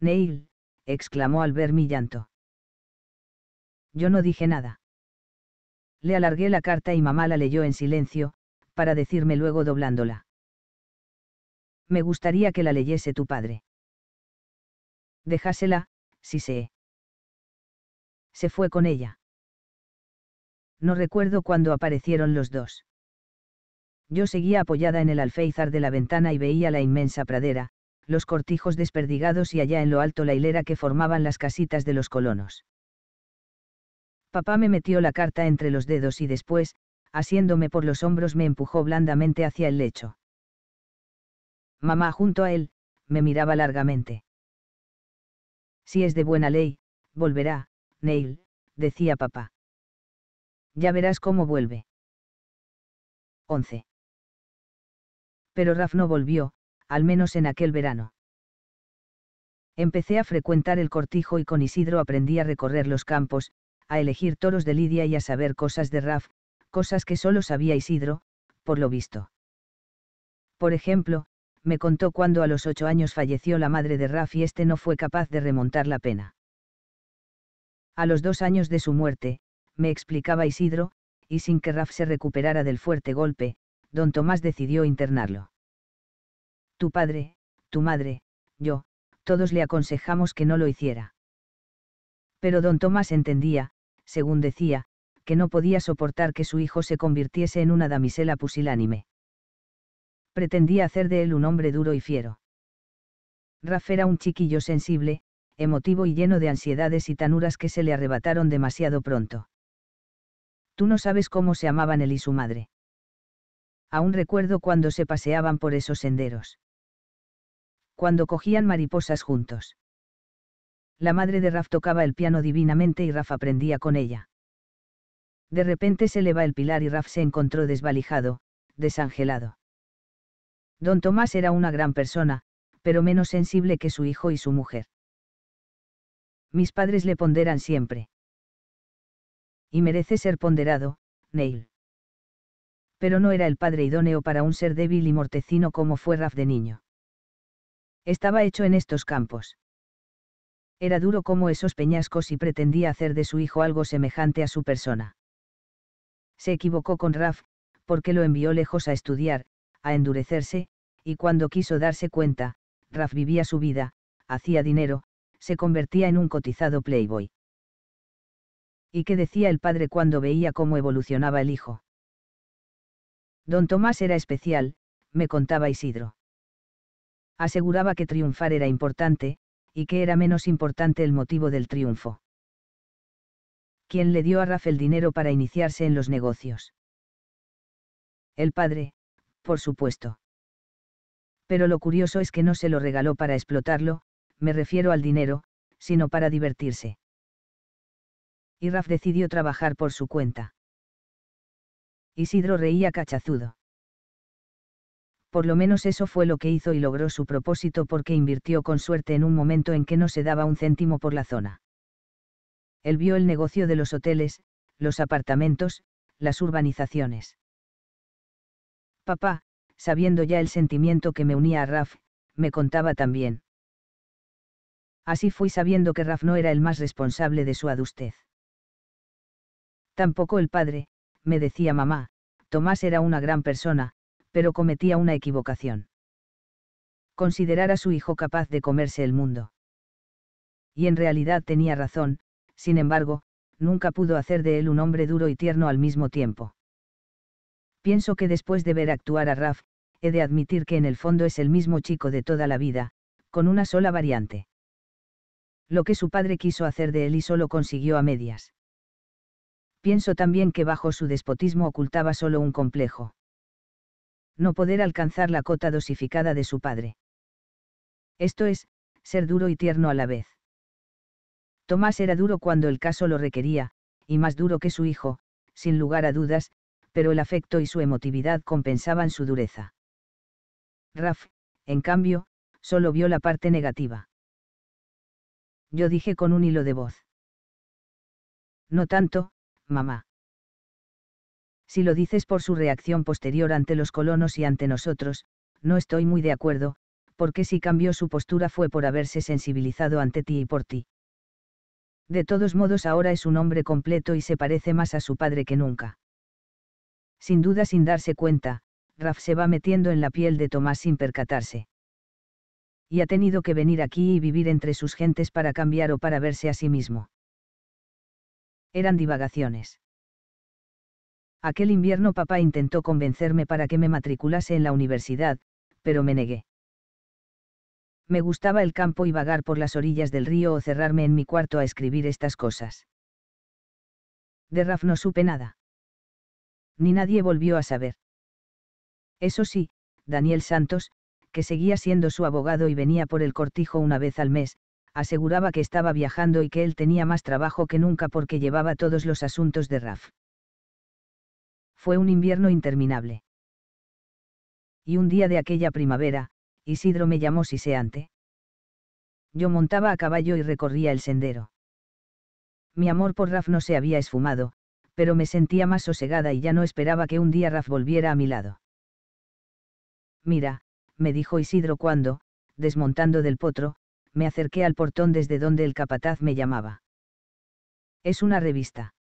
Neil, exclamó al ver mi llanto. Yo no dije nada. Le alargué la carta y mamá la leyó en silencio, para decirme luego doblándola. Me gustaría que la leyese tu padre. Dejásela, si sé se fue con ella. No recuerdo cuándo aparecieron los dos. Yo seguía apoyada en el alféizar de la ventana y veía la inmensa pradera, los cortijos desperdigados y allá en lo alto la hilera que formaban las casitas de los colonos. Papá me metió la carta entre los dedos y después, asiéndome por los hombros, me empujó blandamente hacia el lecho. Mamá junto a él, me miraba largamente. Si es de buena ley, volverá, Neil, decía papá. Ya verás cómo vuelve. 11. Pero Raf no volvió, al menos en aquel verano. Empecé a frecuentar el cortijo y con Isidro aprendí a recorrer los campos, a elegir toros de Lidia y a saber cosas de Raf, cosas que solo sabía Isidro, por lo visto. Por ejemplo, me contó cuando a los ocho años falleció la madre de Raf y este no fue capaz de remontar la pena. A los dos años de su muerte, me explicaba Isidro, y sin que Raf se recuperara del fuerte golpe, don Tomás decidió internarlo. Tu padre, tu madre, yo, todos le aconsejamos que no lo hiciera. Pero don Tomás entendía, según decía, que no podía soportar que su hijo se convirtiese en una damisela pusilánime. Pretendía hacer de él un hombre duro y fiero. Raf era un chiquillo sensible, emotivo y lleno de ansiedades y tanuras que se le arrebataron demasiado pronto. Tú no sabes cómo se amaban él y su madre. Aún recuerdo cuando se paseaban por esos senderos. Cuando cogían mariposas juntos. La madre de Raf tocaba el piano divinamente y Raf aprendía con ella. De repente se eleva el pilar y Raf se encontró desvalijado, desangelado. Don Tomás era una gran persona, pero menos sensible que su hijo y su mujer mis padres le ponderan siempre. Y merece ser ponderado, Neil. Pero no era el padre idóneo para un ser débil y mortecino como fue Raf de niño. Estaba hecho en estos campos. Era duro como esos peñascos y pretendía hacer de su hijo algo semejante a su persona. Se equivocó con Raf, porque lo envió lejos a estudiar, a endurecerse, y cuando quiso darse cuenta, Raf vivía su vida, hacía dinero, se convertía en un cotizado playboy. ¿Y qué decía el padre cuando veía cómo evolucionaba el hijo? Don Tomás era especial, me contaba Isidro. Aseguraba que triunfar era importante, y que era menos importante el motivo del triunfo. ¿Quién le dio a Rafael dinero para iniciarse en los negocios? El padre, por supuesto. Pero lo curioso es que no se lo regaló para explotarlo, me refiero al dinero, sino para divertirse. Y Raf decidió trabajar por su cuenta. Isidro reía cachazudo. Por lo menos eso fue lo que hizo y logró su propósito porque invirtió con suerte en un momento en que no se daba un céntimo por la zona. Él vio el negocio de los hoteles, los apartamentos, las urbanizaciones. Papá, sabiendo ya el sentimiento que me unía a Raf, me contaba también. Así fui sabiendo que Raf no era el más responsable de su adustez. Tampoco el padre, me decía mamá, Tomás era una gran persona, pero cometía una equivocación. Considerar a su hijo capaz de comerse el mundo. Y en realidad tenía razón, sin embargo, nunca pudo hacer de él un hombre duro y tierno al mismo tiempo. Pienso que después de ver actuar a Raf, he de admitir que en el fondo es el mismo chico de toda la vida, con una sola variante lo que su padre quiso hacer de él y solo consiguió a medias. Pienso también que bajo su despotismo ocultaba solo un complejo. No poder alcanzar la cota dosificada de su padre. Esto es, ser duro y tierno a la vez. Tomás era duro cuando el caso lo requería, y más duro que su hijo, sin lugar a dudas, pero el afecto y su emotividad compensaban su dureza. Raf, en cambio, solo vio la parte negativa yo dije con un hilo de voz. No tanto, mamá. Si lo dices por su reacción posterior ante los colonos y ante nosotros, no estoy muy de acuerdo, porque si cambió su postura fue por haberse sensibilizado ante ti y por ti. De todos modos ahora es un hombre completo y se parece más a su padre que nunca. Sin duda sin darse cuenta, Raf se va metiendo en la piel de Tomás sin percatarse y ha tenido que venir aquí y vivir entre sus gentes para cambiar o para verse a sí mismo. Eran divagaciones. Aquel invierno papá intentó convencerme para que me matriculase en la universidad, pero me negué. Me gustaba el campo y vagar por las orillas del río o cerrarme en mi cuarto a escribir estas cosas. De Raf no supe nada. Ni nadie volvió a saber. Eso sí, Daniel Santos, que seguía siendo su abogado y venía por el cortijo una vez al mes, aseguraba que estaba viajando y que él tenía más trabajo que nunca porque llevaba todos los asuntos de Raf. Fue un invierno interminable. Y un día de aquella primavera, Isidro me llamó siseante. Yo montaba a caballo y recorría el sendero. Mi amor por Raf no se había esfumado, pero me sentía más sosegada y ya no esperaba que un día Raf volviera a mi lado. Mira, me dijo Isidro cuando, desmontando del potro, me acerqué al portón desde donde el capataz me llamaba. Es una revista.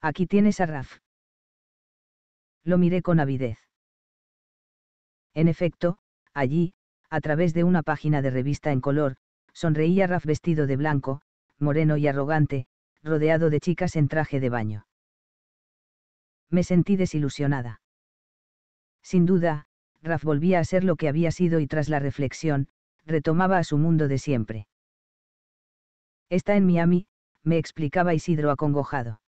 Aquí tienes a Raf. Lo miré con avidez. En efecto, allí, a través de una página de revista en color, sonreía Raf vestido de blanco, moreno y arrogante, rodeado de chicas en traje de baño. Me sentí desilusionada. Sin duda, Raf volvía a ser lo que había sido y tras la reflexión, retomaba a su mundo de siempre. Está en Miami, me explicaba Isidro acongojado.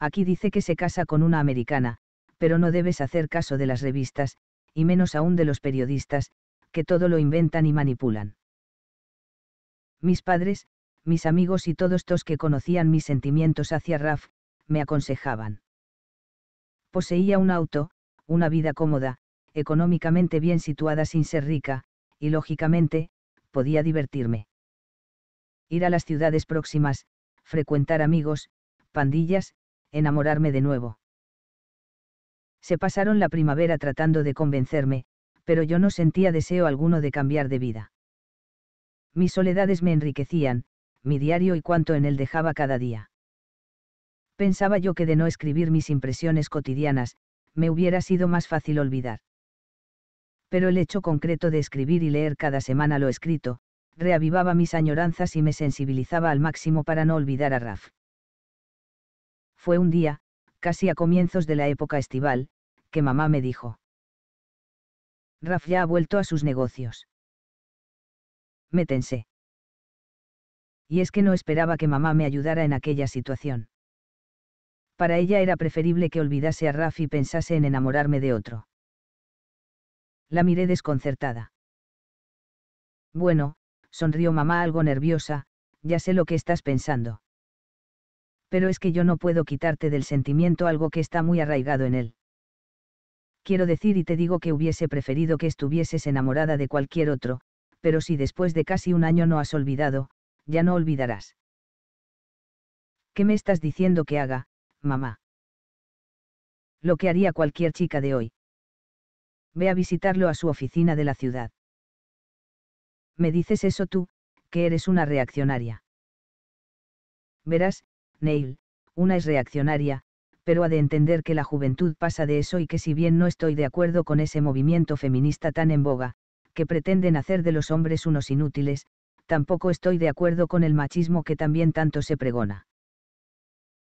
Aquí dice que se casa con una americana, pero no debes hacer caso de las revistas, y menos aún de los periodistas, que todo lo inventan y manipulan. Mis padres, mis amigos y todos los que conocían mis sentimientos hacia Raf, me aconsejaban. Poseía un auto, una vida cómoda, económicamente bien situada sin ser rica, y lógicamente, podía divertirme. Ir a las ciudades próximas, frecuentar amigos, pandillas, enamorarme de nuevo. Se pasaron la primavera tratando de convencerme, pero yo no sentía deseo alguno de cambiar de vida. Mis soledades me enriquecían, mi diario y cuanto en él dejaba cada día. Pensaba yo que de no escribir mis impresiones cotidianas, me hubiera sido más fácil olvidar pero el hecho concreto de escribir y leer cada semana lo escrito, reavivaba mis añoranzas y me sensibilizaba al máximo para no olvidar a Raf. Fue un día, casi a comienzos de la época estival, que mamá me dijo. Raf ya ha vuelto a sus negocios. Métense. Y es que no esperaba que mamá me ayudara en aquella situación. Para ella era preferible que olvidase a Raf y pensase en enamorarme de otro. La miré desconcertada. Bueno, sonrió mamá algo nerviosa, ya sé lo que estás pensando. Pero es que yo no puedo quitarte del sentimiento algo que está muy arraigado en él. Quiero decir y te digo que hubiese preferido que estuvieses enamorada de cualquier otro, pero si después de casi un año no has olvidado, ya no olvidarás. ¿Qué me estás diciendo que haga, mamá? Lo que haría cualquier chica de hoy ve a visitarlo a su oficina de la ciudad. Me dices eso tú, que eres una reaccionaria. Verás, Neil, una es reaccionaria, pero ha de entender que la juventud pasa de eso y que si bien no estoy de acuerdo con ese movimiento feminista tan en boga, que pretenden hacer de los hombres unos inútiles, tampoco estoy de acuerdo con el machismo que también tanto se pregona.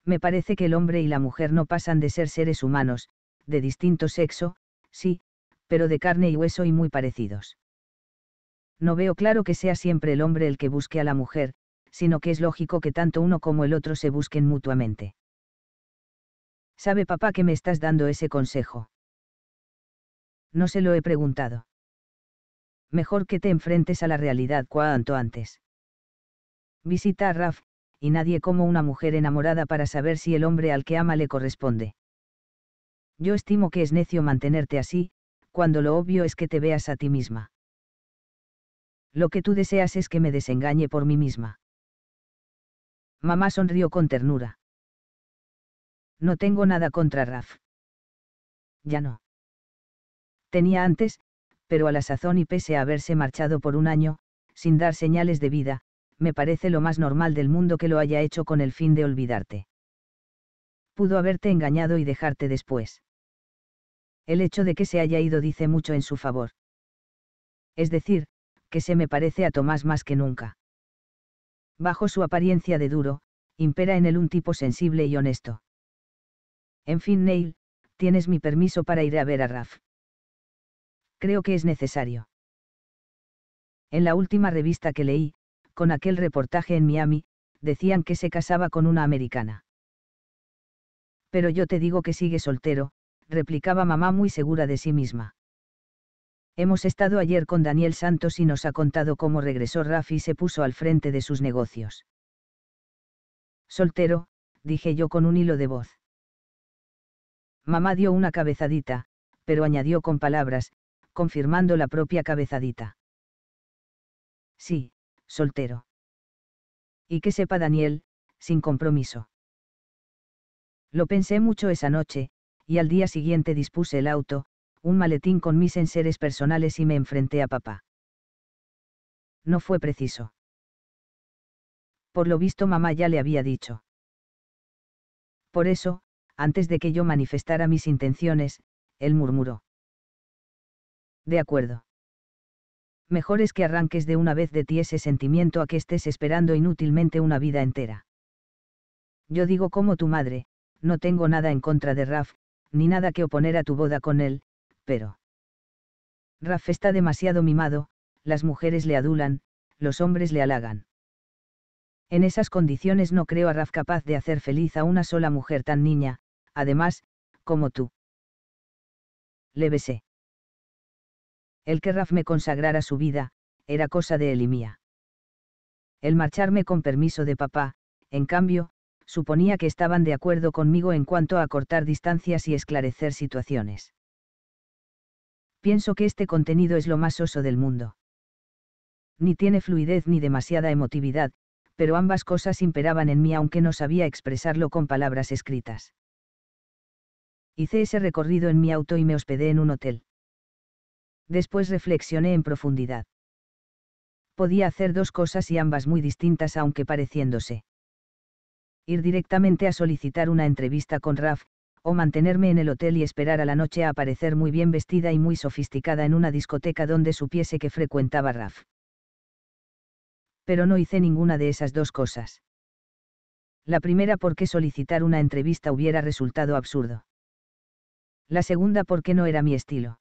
Me parece que el hombre y la mujer no pasan de ser seres humanos, de distinto sexo, sí, pero de carne y hueso y muy parecidos. No veo claro que sea siempre el hombre el que busque a la mujer, sino que es lógico que tanto uno como el otro se busquen mutuamente. ¿Sabe papá que me estás dando ese consejo? No se lo he preguntado. Mejor que te enfrentes a la realidad cuanto antes. Visita a Raf, y nadie como una mujer enamorada para saber si el hombre al que ama le corresponde. Yo estimo que es necio mantenerte así, cuando lo obvio es que te veas a ti misma. Lo que tú deseas es que me desengañe por mí misma. Mamá sonrió con ternura. No tengo nada contra Raf. Ya no. Tenía antes, pero a la sazón y pese a haberse marchado por un año, sin dar señales de vida, me parece lo más normal del mundo que lo haya hecho con el fin de olvidarte. Pudo haberte engañado y dejarte después. El hecho de que se haya ido dice mucho en su favor. Es decir, que se me parece a Tomás más que nunca. Bajo su apariencia de duro, impera en él un tipo sensible y honesto. En fin, Neil, tienes mi permiso para ir a ver a Raf. Creo que es necesario. En la última revista que leí, con aquel reportaje en Miami, decían que se casaba con una americana. Pero yo te digo que sigue soltero, replicaba mamá muy segura de sí misma. Hemos estado ayer con Daniel Santos y nos ha contado cómo regresó Rafi y se puso al frente de sus negocios. Soltero, dije yo con un hilo de voz. Mamá dio una cabezadita, pero añadió con palabras, confirmando la propia cabezadita. Sí, soltero. Y que sepa Daniel, sin compromiso. Lo pensé mucho esa noche, y al día siguiente dispuse el auto, un maletín con mis enseres personales y me enfrenté a papá. No fue preciso. Por lo visto mamá ya le había dicho. Por eso, antes de que yo manifestara mis intenciones, él murmuró. De acuerdo. Mejor es que arranques de una vez de ti ese sentimiento a que estés esperando inútilmente una vida entera. Yo digo como tu madre, no tengo nada en contra de Raf, ni nada que oponer a tu boda con él, pero... Raf está demasiado mimado, las mujeres le adulan, los hombres le halagan. En esas condiciones no creo a Raf capaz de hacer feliz a una sola mujer tan niña, además, como tú. Le besé. El que Raf me consagrara su vida, era cosa de él y mía. El marcharme con permiso de papá, en cambio, suponía que estaban de acuerdo conmigo en cuanto a cortar distancias y esclarecer situaciones. Pienso que este contenido es lo más oso del mundo. Ni tiene fluidez ni demasiada emotividad, pero ambas cosas imperaban en mí aunque no sabía expresarlo con palabras escritas. Hice ese recorrido en mi auto y me hospedé en un hotel. Después reflexioné en profundidad. Podía hacer dos cosas y ambas muy distintas aunque pareciéndose ir directamente a solicitar una entrevista con Raf, o mantenerme en el hotel y esperar a la noche a aparecer muy bien vestida y muy sofisticada en una discoteca donde supiese que frecuentaba Raf. Pero no hice ninguna de esas dos cosas. La primera porque solicitar una entrevista hubiera resultado absurdo. La segunda porque no era mi estilo.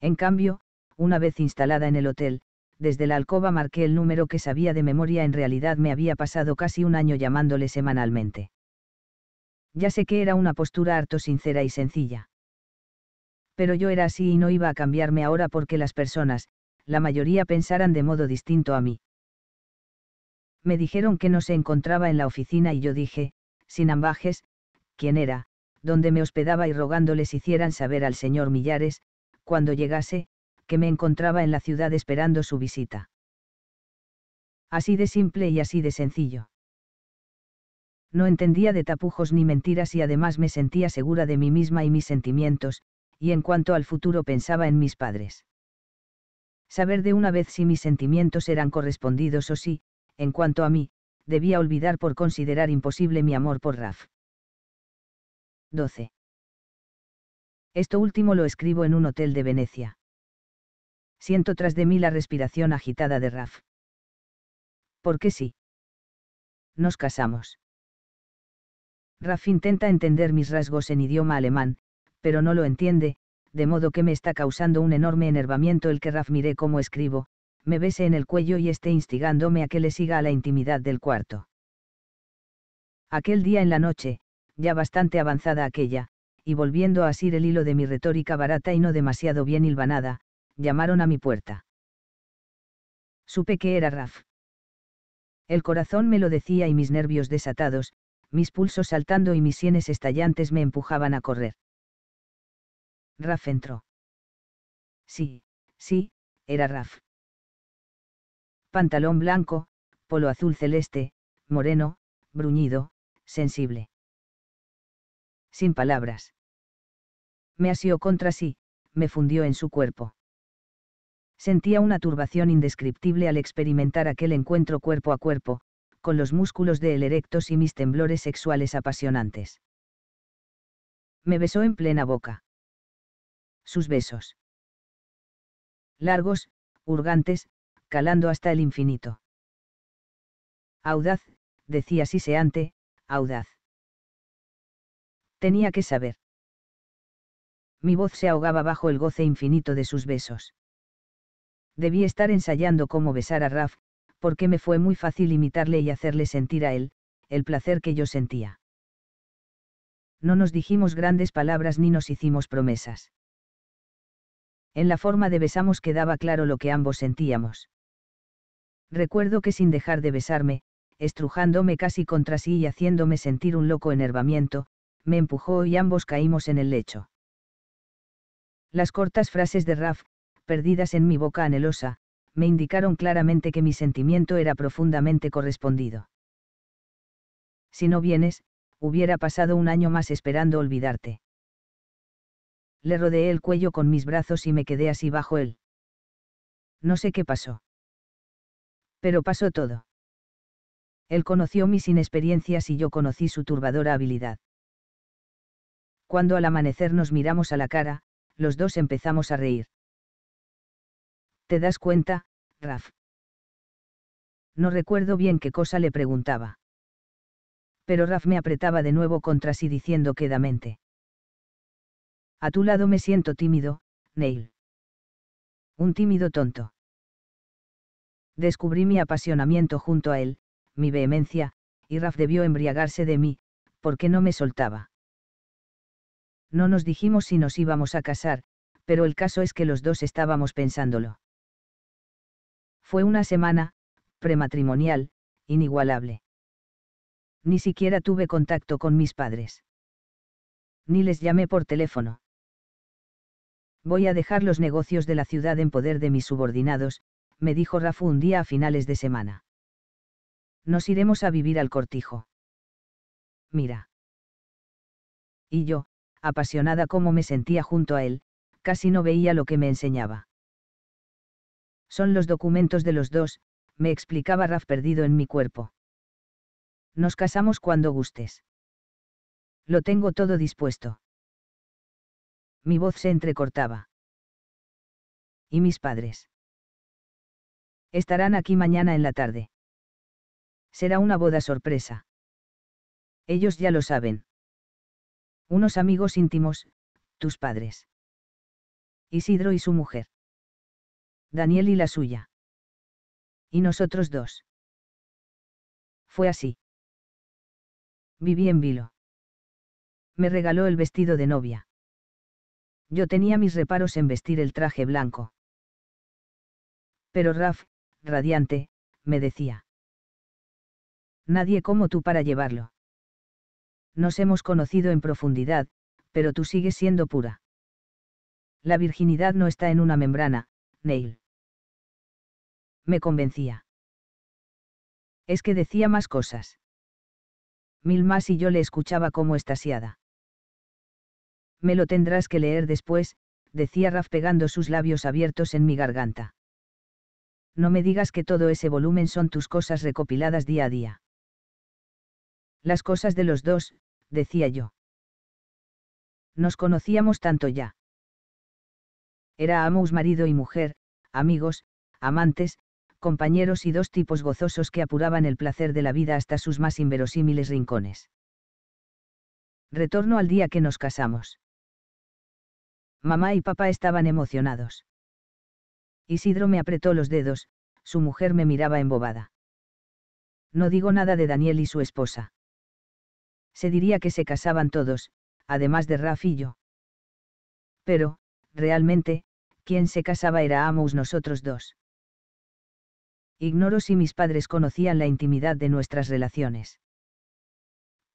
En cambio, una vez instalada en el hotel, desde la alcoba marqué el número que sabía de memoria, en realidad me había pasado casi un año llamándole semanalmente. Ya sé que era una postura harto sincera y sencilla. Pero yo era así y no iba a cambiarme ahora porque las personas, la mayoría pensaran de modo distinto a mí. Me dijeron que no se encontraba en la oficina y yo dije, sin ambajes, quién era, dónde me hospedaba y rogándoles hicieran saber al señor Millares, cuando llegase, que me encontraba en la ciudad esperando su visita. Así de simple y así de sencillo. No entendía de tapujos ni mentiras y además me sentía segura de mí misma y mis sentimientos, y en cuanto al futuro pensaba en mis padres. Saber de una vez si mis sentimientos eran correspondidos o si, en cuanto a mí, debía olvidar por considerar imposible mi amor por Raf. 12. Esto último lo escribo en un hotel de Venecia. Siento tras de mí la respiración agitada de Raf. ¿Por qué sí? Nos casamos. Raf intenta entender mis rasgos en idioma alemán, pero no lo entiende, de modo que me está causando un enorme enervamiento el que Raf miré cómo escribo, me bese en el cuello y esté instigándome a que le siga a la intimidad del cuarto. Aquel día en la noche, ya bastante avanzada aquella, y volviendo a asir el hilo de mi retórica barata y no demasiado bien hilvanada, llamaron a mi puerta. Supe que era Raf. El corazón me lo decía y mis nervios desatados, mis pulsos saltando y mis sienes estallantes me empujaban a correr. Raf entró. Sí, sí, era Raf. Pantalón blanco, polo azul celeste, moreno, bruñido, sensible. Sin palabras. Me asió contra sí, me fundió en su cuerpo. Sentía una turbación indescriptible al experimentar aquel encuentro cuerpo a cuerpo, con los músculos de él erectos y mis temblores sexuales apasionantes. Me besó en plena boca. Sus besos. Largos, hurgantes, calando hasta el infinito. Audaz, decía siseante, audaz. Tenía que saber. Mi voz se ahogaba bajo el goce infinito de sus besos debí estar ensayando cómo besar a Raf, porque me fue muy fácil imitarle y hacerle sentir a él, el placer que yo sentía. No nos dijimos grandes palabras ni nos hicimos promesas. En la forma de besamos quedaba claro lo que ambos sentíamos. Recuerdo que sin dejar de besarme, estrujándome casi contra sí y haciéndome sentir un loco enervamiento, me empujó y ambos caímos en el lecho. Las cortas frases de Raf, perdidas en mi boca anhelosa, me indicaron claramente que mi sentimiento era profundamente correspondido. Si no vienes, hubiera pasado un año más esperando olvidarte. Le rodeé el cuello con mis brazos y me quedé así bajo él. No sé qué pasó. Pero pasó todo. Él conoció mis inexperiencias y yo conocí su turbadora habilidad. Cuando al amanecer nos miramos a la cara, los dos empezamos a reír. ¿Te das cuenta, Raf? No recuerdo bien qué cosa le preguntaba. Pero Raf me apretaba de nuevo contra sí diciendo quedamente. A tu lado me siento tímido, Neil. Un tímido tonto. Descubrí mi apasionamiento junto a él, mi vehemencia, y Raf debió embriagarse de mí, porque no me soltaba. No nos dijimos si nos íbamos a casar, pero el caso es que los dos estábamos pensándolo. Fue una semana, prematrimonial, inigualable. Ni siquiera tuve contacto con mis padres. Ni les llamé por teléfono. Voy a dejar los negocios de la ciudad en poder de mis subordinados, me dijo Rafu un día a finales de semana. Nos iremos a vivir al cortijo. Mira. Y yo, apasionada como me sentía junto a él, casi no veía lo que me enseñaba. Son los documentos de los dos, me explicaba Raf perdido en mi cuerpo. Nos casamos cuando gustes. Lo tengo todo dispuesto. Mi voz se entrecortaba. ¿Y mis padres? Estarán aquí mañana en la tarde. Será una boda sorpresa. Ellos ya lo saben. Unos amigos íntimos, tus padres. Isidro y su mujer. Daniel y la suya. Y nosotros dos. Fue así. Viví en Vilo. Me regaló el vestido de novia. Yo tenía mis reparos en vestir el traje blanco. Pero Raf, radiante, me decía. Nadie como tú para llevarlo. Nos hemos conocido en profundidad, pero tú sigues siendo pura. La virginidad no está en una membrana, Neil me convencía. Es que decía más cosas. Mil más y yo le escuchaba como estasiada. Me lo tendrás que leer después, decía Raf pegando sus labios abiertos en mi garganta. No me digas que todo ese volumen son tus cosas recopiladas día a día. Las cosas de los dos, decía yo. Nos conocíamos tanto ya. Era amos marido y mujer, amigos, amantes, compañeros y dos tipos gozosos que apuraban el placer de la vida hasta sus más inverosímiles rincones. Retorno al día que nos casamos. Mamá y papá estaban emocionados. Isidro me apretó los dedos, su mujer me miraba embobada. No digo nada de Daniel y su esposa. Se diría que se casaban todos, además de y yo. Pero, realmente, quien se casaba era Amos nosotros dos ignoro si mis padres conocían la intimidad de nuestras relaciones.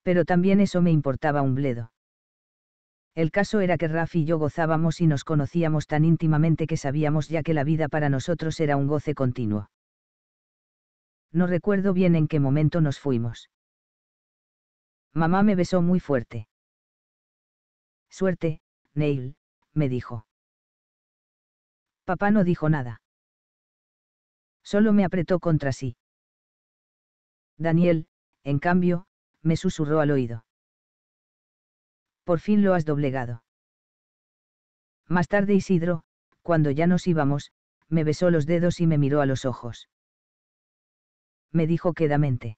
Pero también eso me importaba un bledo. El caso era que Raf y yo gozábamos y nos conocíamos tan íntimamente que sabíamos ya que la vida para nosotros era un goce continuo. No recuerdo bien en qué momento nos fuimos. Mamá me besó muy fuerte. Suerte, Neil, me dijo. Papá no dijo nada. Solo me apretó contra sí. Daniel, en cambio, me susurró al oído. Por fin lo has doblegado. Más tarde Isidro, cuando ya nos íbamos, me besó los dedos y me miró a los ojos. Me dijo quedamente.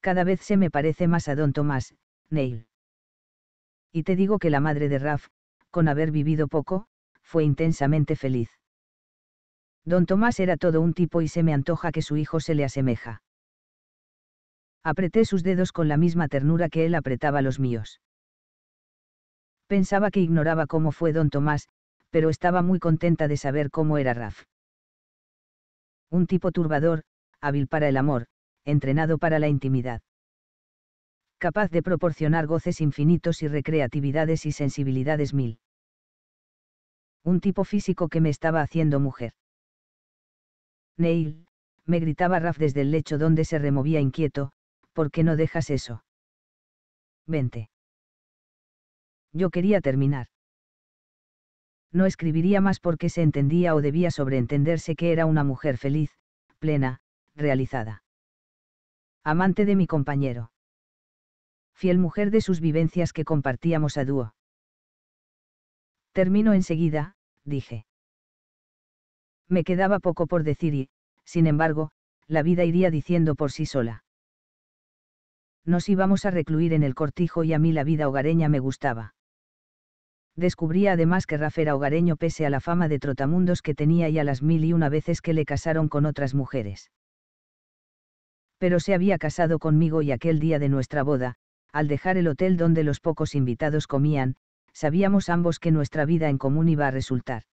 Cada vez se me parece más a don Tomás, Neil. Y te digo que la madre de Raf, con haber vivido poco, fue intensamente feliz. Don Tomás era todo un tipo y se me antoja que su hijo se le asemeja. Apreté sus dedos con la misma ternura que él apretaba los míos. Pensaba que ignoraba cómo fue don Tomás, pero estaba muy contenta de saber cómo era Raf. Un tipo turbador, hábil para el amor, entrenado para la intimidad. Capaz de proporcionar goces infinitos y recreatividades y sensibilidades mil. Un tipo físico que me estaba haciendo mujer. Neil, me gritaba Raf desde el lecho donde se removía inquieto, ¿por qué no dejas eso? Vente. Yo quería terminar. No escribiría más porque se entendía o debía sobreentenderse que era una mujer feliz, plena, realizada. Amante de mi compañero. Fiel mujer de sus vivencias que compartíamos a dúo. Termino enseguida, dije. Me quedaba poco por decir y, sin embargo, la vida iría diciendo por sí sola. Nos íbamos a recluir en el cortijo y a mí la vida hogareña me gustaba. Descubría además que Rafa era hogareño pese a la fama de trotamundos que tenía y a las mil y una veces que le casaron con otras mujeres. Pero se había casado conmigo y aquel día de nuestra boda, al dejar el hotel donde los pocos invitados comían, sabíamos ambos que nuestra vida en común iba a resultar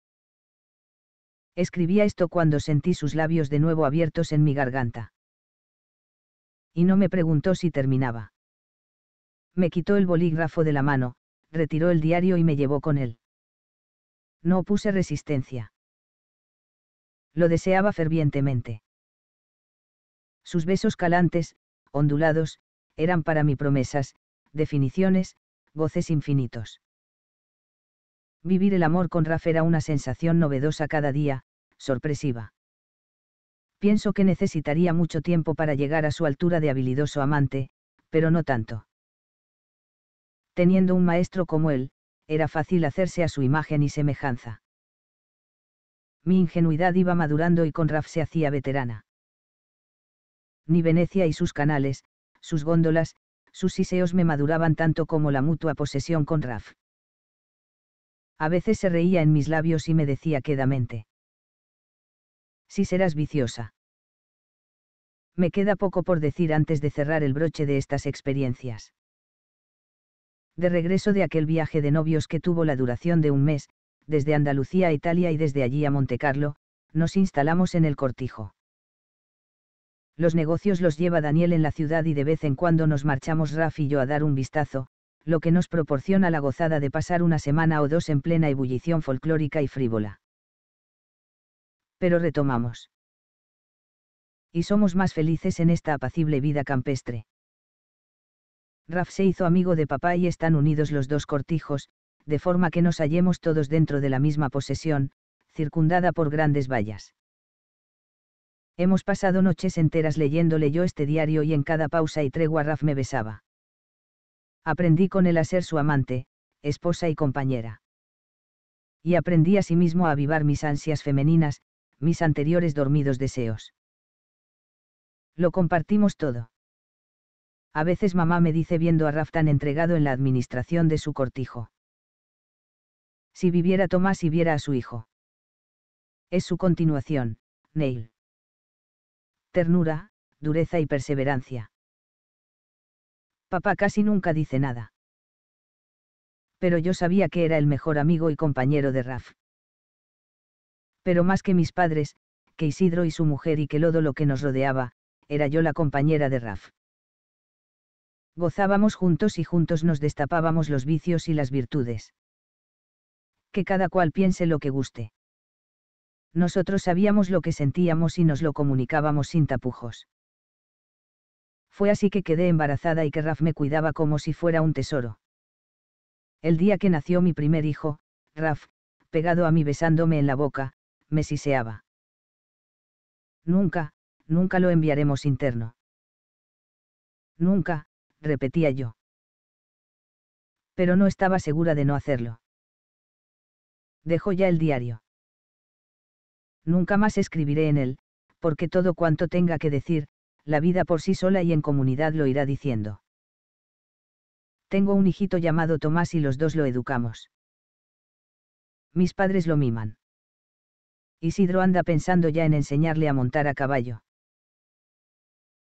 Escribía esto cuando sentí sus labios de nuevo abiertos en mi garganta. Y no me preguntó si terminaba. Me quitó el bolígrafo de la mano, retiró el diario y me llevó con él. No opuse resistencia. Lo deseaba fervientemente. Sus besos calantes, ondulados, eran para mí promesas, definiciones, voces infinitos. Vivir el amor con Raf era una sensación novedosa cada día, sorpresiva. Pienso que necesitaría mucho tiempo para llegar a su altura de habilidoso amante, pero no tanto. Teniendo un maestro como él, era fácil hacerse a su imagen y semejanza. Mi ingenuidad iba madurando y con Raf se hacía veterana. Ni Venecia y sus canales, sus góndolas, sus siseos me maduraban tanto como la mutua posesión con Raf a veces se reía en mis labios y me decía quedamente. Si serás viciosa. Me queda poco por decir antes de cerrar el broche de estas experiencias. De regreso de aquel viaje de novios que tuvo la duración de un mes, desde Andalucía a Italia y desde allí a Montecarlo, nos instalamos en el cortijo. Los negocios los lleva Daniel en la ciudad y de vez en cuando nos marchamos Raf y yo a dar un vistazo, lo que nos proporciona la gozada de pasar una semana o dos en plena ebullición folclórica y frívola. Pero retomamos. Y somos más felices en esta apacible vida campestre. Raf se hizo amigo de papá y están unidos los dos cortijos, de forma que nos hallemos todos dentro de la misma posesión, circundada por grandes vallas. Hemos pasado noches enteras leyéndole yo este diario y en cada pausa y tregua Raf me besaba aprendí con él a ser su amante, esposa y compañera. Y aprendí a mismo a avivar mis ansias femeninas, mis anteriores dormidos deseos. Lo compartimos todo. A veces mamá me dice viendo a Raftan entregado en la administración de su cortijo. Si viviera Tomás y viera a su hijo. Es su continuación, Neil. Ternura, dureza y perseverancia. Papá casi nunca dice nada. Pero yo sabía que era el mejor amigo y compañero de Raf. Pero más que mis padres, que Isidro y su mujer y que Lodo lo que nos rodeaba, era yo la compañera de Raf. Gozábamos juntos y juntos nos destapábamos los vicios y las virtudes. Que cada cual piense lo que guste. Nosotros sabíamos lo que sentíamos y nos lo comunicábamos sin tapujos. Fue así que quedé embarazada y que Raf me cuidaba como si fuera un tesoro. El día que nació mi primer hijo, Raf, pegado a mí besándome en la boca, me siseaba. Nunca, nunca lo enviaremos interno. Nunca, repetía yo. Pero no estaba segura de no hacerlo. Dejó ya el diario. Nunca más escribiré en él, porque todo cuanto tenga que decir, la vida por sí sola y en comunidad lo irá diciendo. Tengo un hijito llamado Tomás y los dos lo educamos. Mis padres lo miman. Isidro anda pensando ya en enseñarle a montar a caballo.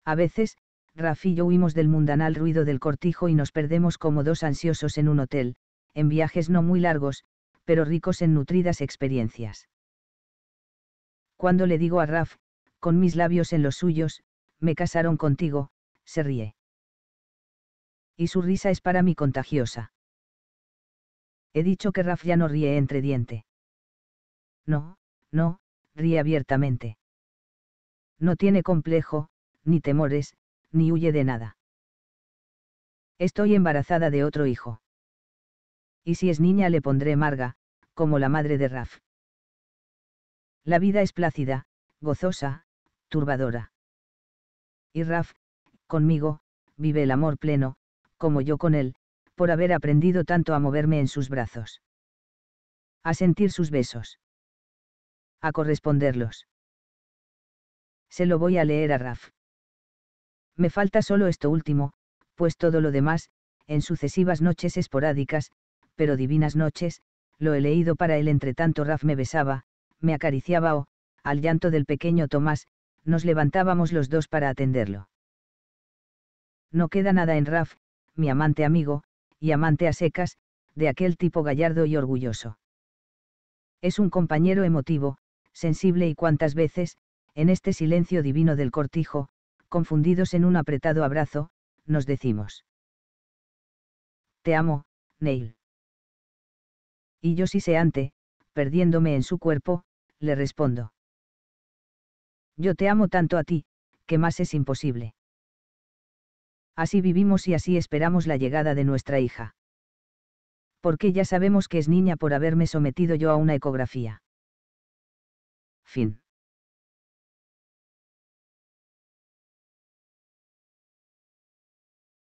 A veces, Raf y yo huimos del mundanal ruido del cortijo y nos perdemos como dos ansiosos en un hotel, en viajes no muy largos, pero ricos en nutridas experiencias. Cuando le digo a Raf, con mis labios en los suyos, me casaron contigo, se ríe. Y su risa es para mí contagiosa. He dicho que Raf ya no ríe entre diente. No, no, ríe abiertamente. No tiene complejo, ni temores, ni huye de nada. Estoy embarazada de otro hijo. Y si es niña le pondré Marga, como la madre de Raf. La vida es plácida, gozosa, turbadora y Raf, conmigo, vive el amor pleno, como yo con él, por haber aprendido tanto a moverme en sus brazos. A sentir sus besos. A corresponderlos. Se lo voy a leer a Raf. Me falta solo esto último, pues todo lo demás, en sucesivas noches esporádicas, pero divinas noches, lo he leído para él entre tanto Raf me besaba, me acariciaba o, al llanto del pequeño Tomás, nos levantábamos los dos para atenderlo. No queda nada en Raf, mi amante amigo, y amante a secas, de aquel tipo gallardo y orgulloso. Es un compañero emotivo, sensible y cuantas veces, en este silencio divino del cortijo, confundidos en un apretado abrazo, nos decimos. Te amo, Neil. Y yo si siseante, perdiéndome en su cuerpo, le respondo. Yo te amo tanto a ti, que más es imposible. Así vivimos y así esperamos la llegada de nuestra hija. Porque ya sabemos que es niña por haberme sometido yo a una ecografía. Fin.